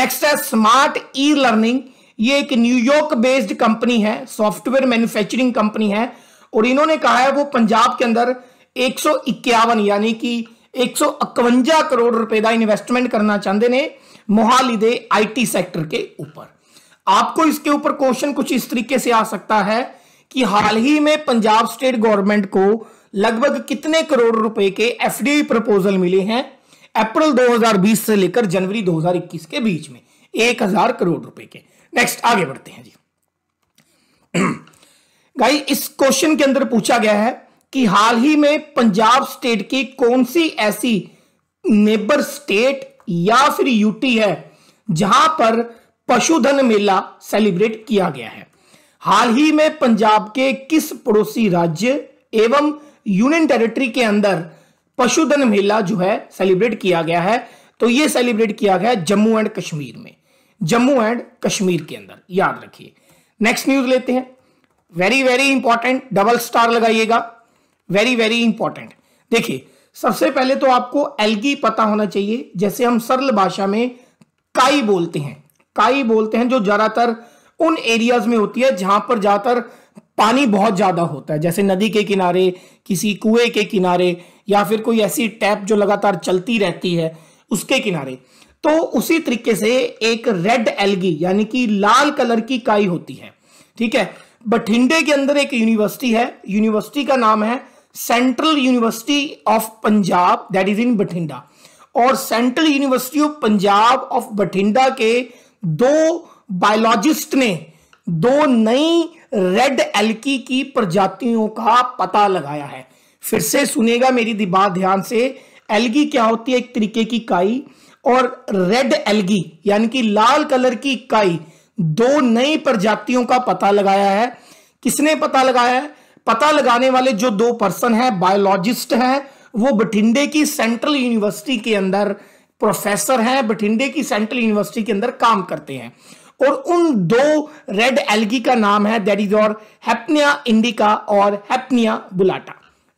नेक्स्ट है स्मार्ट ई लर्निंग ये एक न्यूयॉर्क बेस्ड कंपनी है सॉफ्टवेयर मैन्युफैक्चरिंग कंपनी है और इन्होंने कहा है वो पंजाब के अंदर कि एक सौ इकवंजा करोड़ रुपए का इन्वेस्टमेंट करना चाहते हैं मोहाली दे आईटी सेक्टर के ऊपर आपको इसके ऊपर क्वेश्चन कुछ इस तरीके से आ सकता है कि हाल ही में पंजाब स्टेट गवर्नमेंट को लगभग कितने करोड़ रुपए के एफडीआई प्रपोजल मिले हैं अप्रैल 2020 से लेकर जनवरी 2021 के बीच में 1000 करोड़ रुपए के नेक्स्ट आगे बढ़ते हैं जी गाइस इस क्वेश्चन के अंदर पूछा गया है कि हाल ही में पंजाब स्टेट की कौन सी ऐसी नेबर स्टेट या फिर यूटी है जहां पर पशुधन मेला सेलिब्रेट किया गया है हाल ही में पंजाब के किस पड़ोसी राज्य एवं यूनियन टेरिटरी के अंदर पशुधन मेला जो है सेलिब्रेट किया गया है तो यह सेलिब्रेट किया गया है जम्मू एंड कश्मीर में जम्मू एंड कश्मीर के अंदर याद रखिए नेक्स्ट न्यूज लेते हैं very very important double star लगाइएगा वेरी वेरी इंपॉर्टेंट देखिए सबसे पहले तो आपको एल्गी पता होना चाहिए जैसे हम सरल भाषा में काई बोलते हैं काई बोलते हैं जो ज्यादातर उन एरियाज में होती है जहां पर ज्यादातर पानी बहुत ज्यादा होता है जैसे नदी के किनारे किसी कुएं के किनारे या फिर कोई ऐसी टैप जो लगातार चलती रहती है उसके किनारे तो उसी तरीके से एक रेड एल्गी यानी कि लाल कलर की काई होती है ठीक है बठिंडे के अंदर एक यूनिवर्सिटी है यूनिवर्सिटी का नाम है central university of Punjab that is in Bathinda और central university of Punjab of Bathinda के दो बायोलॉजिस्ट ने दो नई रेड एल्की की प्रजातियों का पता लगाया है फिर से सुनेगा मेरी दिमाग ध्यान से एल्गी क्या होती है एक तरीके की काई और रेड एल्गी यानी कि लाल कलर की काई दो नई प्रजातियों का पता लगाया है किसने पता लगाया है पता लगाने वाले जो दो पर्सन हैं बायोलॉजिस्ट हैं वो बठिंडे की सेंट्रल यूनिवर्सिटी के अंदर प्रोफेसर हैं बठिंडे की सेंट्रल यूनिवर्सिटी के अंदर काम करते हैं और उन दो रेड एल्गी का नाम है दैट इज और हैपनिया इंडिका और हैपनिया बुलाटा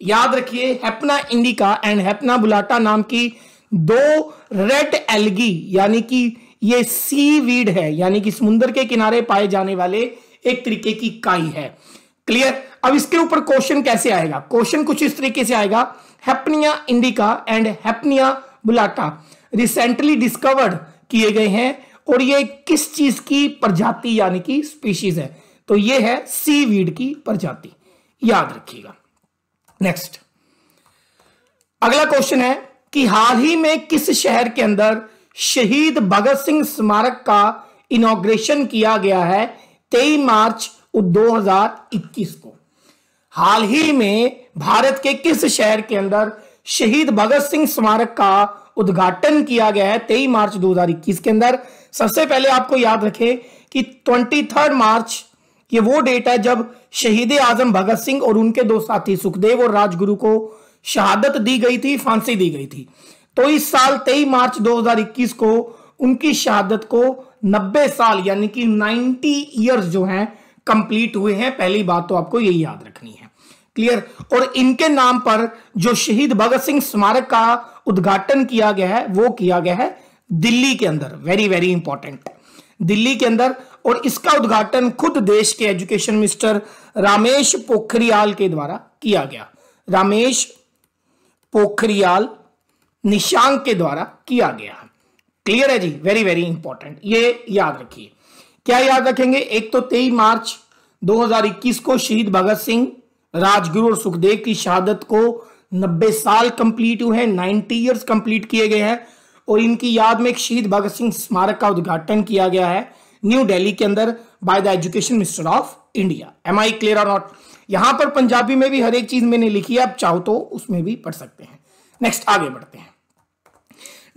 याद रखिए हैपना इंडिका एंड हैपना बुलाटा नाम की दो रेड एल्गी यानी कि ये सी वीड है यानी कि समुद्र के किनारे पाए जाने वाले एक तरीके की काई है क्लियर अब इसके ऊपर क्वेश्चन कैसे आएगा क्वेश्चन कुछ इस तरीके से आएगा Hypnea indica and Hypnea bullata recently discovered किए गए हैं और ये किस चीज की प्रजाति यानी कि स्पीशीज है तो ये है सी वीड की प्रजाति याद रखिएगा नेक्स्ट अगला क्वेश्चन है कि हाल ही में किस शहर के अंदर शहीद भगत सिंह स्मारक का इनोग्रेशन किया गया है 23 मार्च 2021 को हाल ही में भारत के किस शहर के अंदर शहीद भगत सिंह स्मारक का उद्घाटन किया गया है तेईस मार्च इक्कीस के अंदर सबसे पहले आपको याद रखें कि ट्वेंटी थर्ड मार्च ये वो डेट है जब शहीद आजम भगत सिंह और उनके दो साथी सुखदेव और राजगुरु को शहादत दी गई थी फांसी दी गई थी तो इस साल तेईस मार्च 2021 को उनकी शहादत को 90 साल यानी कि 90 ईयर्स जो हैं कंप्लीट हुए हैं पहली बात तो आपको यही याद रखनी है क्लियर और इनके नाम पर जो शहीद भगत सिंह स्मारक का उद्घाटन किया गया है वो किया गया है दिल्ली के अंदर वेरी वेरी इंपॉर्टेंट दिल्ली के अंदर और इसका उद्घाटन खुद देश के एजुकेशन मिनिस्टर रामेश पोखरियाल के द्वारा किया गया रामेश पोखरियाल निशांक के द्वारा किया गया क्लियर है जी वेरी वेरी इंपॉर्टेंट ये याद रखिए क्या याद रखेंगे एक तो तेईस मार्च 2021 को शहीद भगत सिंह राजगुरु और सुखदेव की शहादत को 90 साल कंप्लीट हुए हैं 90 इयर्स कंप्लीट किए गए हैं और इनकी याद में एक शहीद भगत सिंह स्मारक का उद्घाटन किया गया है न्यू दिल्ली के अंदर by the education minister of India am I clear और नॉट यहां पर पंजाबी में भी हर एक चीज मैंने लिखी है आप चाहो तो उसमें भी पढ़ सकते हैं नेक्स्ट आगे बढ़ते हैं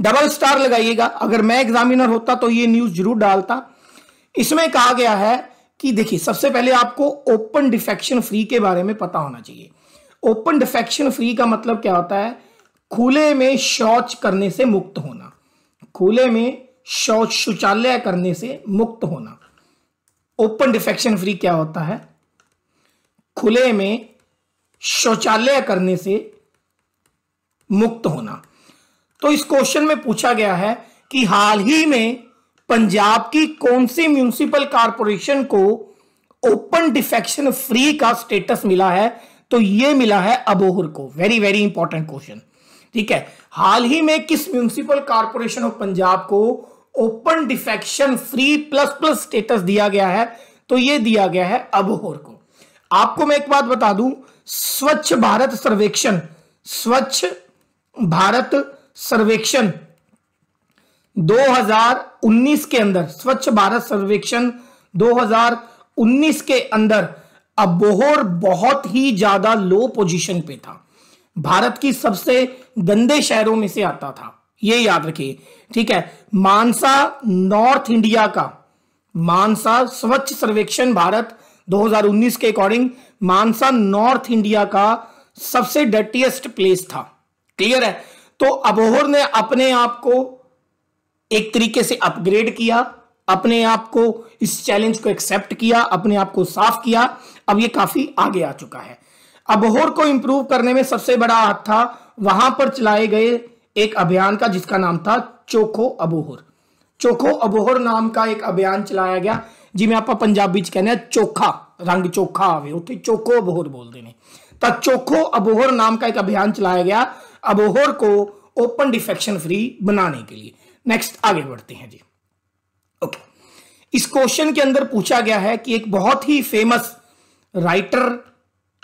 डबल स्टार लगाइएगा अगर मैं एग्जामिनर होता तो ये न्यूज जरूर डालता इसमें कहा गया है कि देखिए सबसे पहले आपको ओपन डिफेक्शन फ्री के बारे में पता होना चाहिए ओपन डिफेक्शन फ्री का मतलब क्या होता है खुले में शौच करने से मुक्त होना खुले में शौच शौचालय करने से मुक्त होना ओपन डिफेक्शन फ्री क्या होता है खुले में शौचालय करने से मुक्त होना तो इस क्वेश्चन में पूछा गया है कि हाल ही में पंजाब की कौन सी म्यूनिसिपल कारपोरेशन को ओपन डिफेक्शन फ्री का स्टेटस मिला है तो ये मिला है अबोहर को वेरी वेरी इंपॉर्टेंट क्वेश्चन ठीक है हाल ही में किस म्यूनिसिपल कारपोरेशन ऑफ पंजाब को open defecation free plus plus status दिया गया है तो ये दिया गया है अबोहर को आपको मैं एक बात बता दूं स्वच्छ भारत सर्वेक्षण स्वच्छ भारत सर्वेक्षण 2019 के अंदर स्वच्छ भारत सर्वेक्षण 2019 के अंदर अबोहर बहुत ही ज्यादा लो पोजीशन पे था भारत की सबसे गंदे शहरों में से आता था ये याद रखिए ठीक है मानसा नॉर्थ इंडिया का मानसा स्वच्छ सर्वेक्षण भारत 2019 के अकॉर्डिंग मानसा नॉर्थ इंडिया का सबसे डर्टीएस्ट प्लेस था क्लियर है तो अबोहर ने अपने आप को एक तरीके से अपग्रेड किया अपने आप को इस चैलेंज को एक्सेप्ट किया अपने आप को साफ किया अब ये काफी आगे आ चुका है अबोहर को इंप्रूव करने में सबसे बड़ा हाथ था वहां पर चलाए गए एक अभियान का जिसका नाम था चोखो अबोहर चोखो अबोहर नाम का एक अभियान चलाया गया जिम्मे आप पंजाबी कहने चोखा रंग चोखा आवे उसे चोखो अबोहर बोलते हैं तो चोखो अबोहर नाम का एक अभियान चलाया गया अबोहर को ओपन डिफेक्शन फ्री बनाने के लिए नेक्स्ट आगे बढ़ते हैं जी ओके okay. इस क्वेश्चन के अंदर पूछा गया है कि एक बहुत ही फेमस राइटर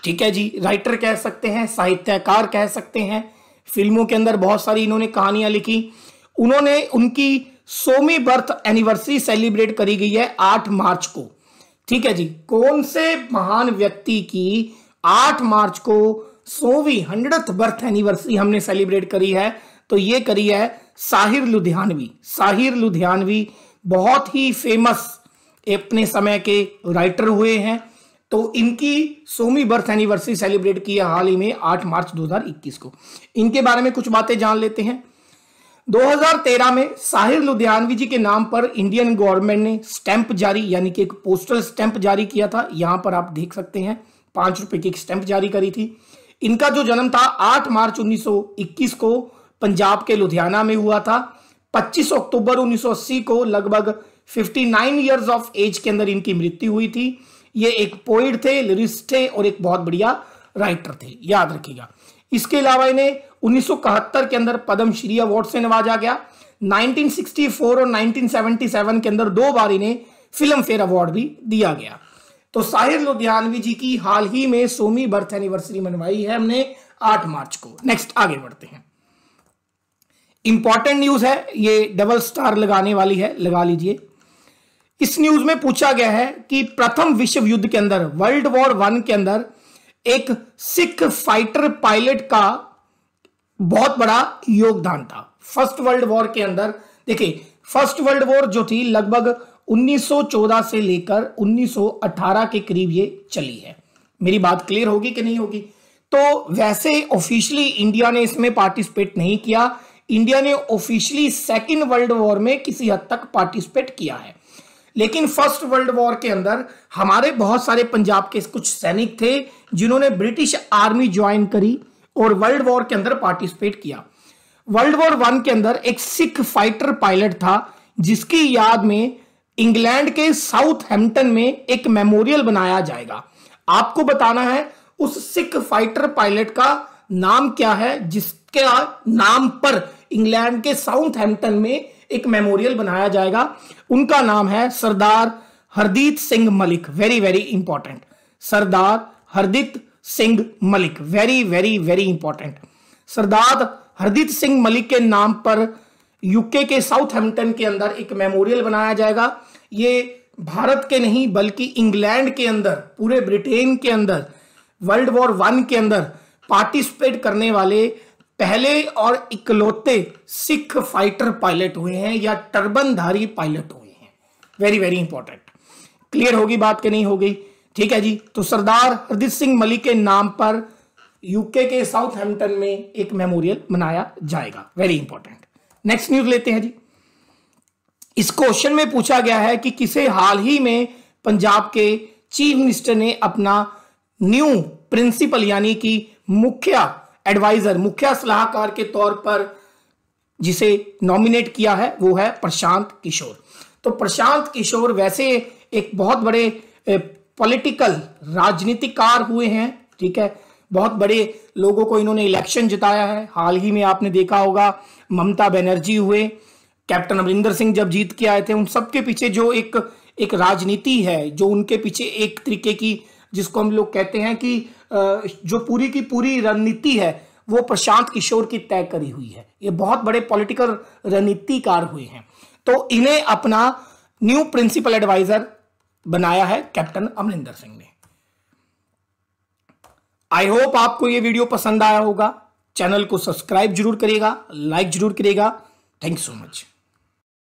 ठीक है जी राइटर कह सकते हैं साहित्यकार कह सकते हैं फिल्मों के अंदर बहुत सारी इन्होंने कहानियां लिखी उन्होंने उनकी सोमी बर्थ एनिवर्सरी सेलिब्रेट करी गई है आठ मार्च को ठीक है जी कौन से महान व्यक्ति की आठ मार्च को सोवी हंड्रेड बर्थ एनिवर्सरी हमने सेलिब्रेट करी है तो ये करी है साहिर लुधियानवी साहिर लुधियानवी बहुत ही फेमस अपने समय के राइटर हुए हैं तो इनकी सोमी बर्थ एनिवर्सरी सेलिब्रेट की है हाल ही में 8 मार्च 2021 को इनके बारे में कुछ बातें जान लेते हैं 2013 में साहिर लुधियानवी जी के नाम पर इंडियन गवर्नमेंट ने स्टैंप जारी यानी कि एक पोस्टल स्टैंप जारी किया था यहां पर आप देख सकते हैं पांच रुपए की स्टैंप जारी करी थी इनका जो जन्म था 8 मार्च 1921 को पंजाब के लुधियाना में हुआ था 25 अक्टूबर 1980 को लगभग 59 इयर्स ऑफ एज के अंदर इनकी मृत्यु हुई थी ये एक पोइट थे लिरिस्ट थे और एक बहुत बढ़िया राइटर थे याद रखिएगा इसके अलावा इन्हें उन्नीस के अंदर पद्मश्री अवार्ड से नवाजा गया 1964 और 1977 के अंदर दो बार इन्हें फिल्म फेयर अवार्ड भी दिया गया तो साहिर लुधियानवी जी की हाल ही में सोमी बर्थ एनिवर्सरी मनवाई है हमने 8 मार्च को नेक्स्ट आगे बढ़ते हैं इंपॉर्टेंट न्यूज है ये डबल स्टार लगाने वाली है लगा लीजिए इस न्यूज में पूछा गया है कि प्रथम विश्व युद्ध के अंदर वर्ल्ड वॉर वन के अंदर एक सिख फाइटर पायलट का बहुत बड़ा योगदान था फर्स्ट वर्ल्ड वॉर के अंदर देखिए फर्स्ट वर्ल्ड वॉर जो थी लगभग 1914 से लेकर 1918 के करीब ये चली है मेरी बात क्लियर होगी कि नहीं होगी तो वैसे ऑफिशियली इंडिया ने इसमें पार्टिसिपेट नहीं किया इंडिया ने ऑफिशियली सेकेंड वर्ल्ड वॉर में किसी हद तक पार्टिसिपेट किया है लेकिन फर्स्ट वर्ल्ड वॉर के अंदर हमारे बहुत सारे पंजाब के कुछ सैनिक थे जिन्होंने ब्रिटिश आर्मी ज्वाइन करी और वर्ल्ड वॉर के अंदर पार्टिसिपेट किया वर्ल्ड वॉर वन के अंदर एक सिख फाइटर पायलट था जिसकी याद में इंग्लैंड के साउथ हेम्पटन में एक मेमोरियल बनाया जाएगा आपको बताना है उस सिख फाइटर पायलट का नाम क्या है जिसके नाम पर इंग्लैंड के साउथ हेम्पटन में एक मेमोरियल बनाया जाएगा उनका नाम है Sardar Hardit Singh Malik very very important Sardar Hardit Singh Malik very very very important Sardar Hardit Singh Malik के नाम पर यूके के साउथ हेम्पटन के अंदर एक मेमोरियल बनाया जाएगा ये भारत के नहीं बल्कि इंग्लैंड के अंदर पूरे ब्रिटेन के अंदर वर्ल्ड वॉर वन के अंदर पार्टिसिपेट करने वाले पहले और इकलौते सिख फाइटर पायलट हुए हैं या टर्बनधारी पायलट हुए हैं वेरी वेरी इंपॉर्टेंट क्लियर होगी बात कि नहीं होगी ठीक है जी तो सरदार हरदीप सिंह मलिक के नाम पर यूके के साउथ हेम्पटन में एक मेमोरियल मनाया जाएगा वेरी इंपॉर्टेंट नेक्स्ट न्यूज लेते हैं जी इस क्वेश्चन में पूछा गया है कि किसे हाल ही में पंजाब के चीफ मिनिस्टर ने अपना न्यू प्रिंसिपल यानी कि मुखिया एडवाइजर मुख्य सलाहकार के तौर पर जिसे नॉमिनेट किया है वो है प्रशांत किशोर तो प्रशांत किशोर वैसे एक बहुत बड़े पॉलिटिकल राजनीतिकार हुए हैं ठीक है बहुत बड़े लोगों को इन्होंने इलेक्शन जिताया है हाल ही में आपने देखा होगा ममता बनर्जी हुए कैप्टन अमरिंदर सिंह जब जीत के आए थे उन सबके पीछे जो एक एक राजनीति है जो उनके पीछे एक तरीके की जिसको हम लोग कहते हैं कि जो पूरी की पूरी रणनीति है वो प्रशांत किशोर की तय करी हुई है ये बहुत बड़े पॉलिटिकल रणनीतिकार हुए हैं तो इन्हें अपना न्यू प्रिंसिपल एडवाइजर बनाया है कैप्टन अमरिंदर सिंह ने आई होप आपको ये वीडियो पसंद आया होगा चैनल को सब्सक्राइब जरूर करिएगा लाइक जरूर करिएगा थैंक यू सो मच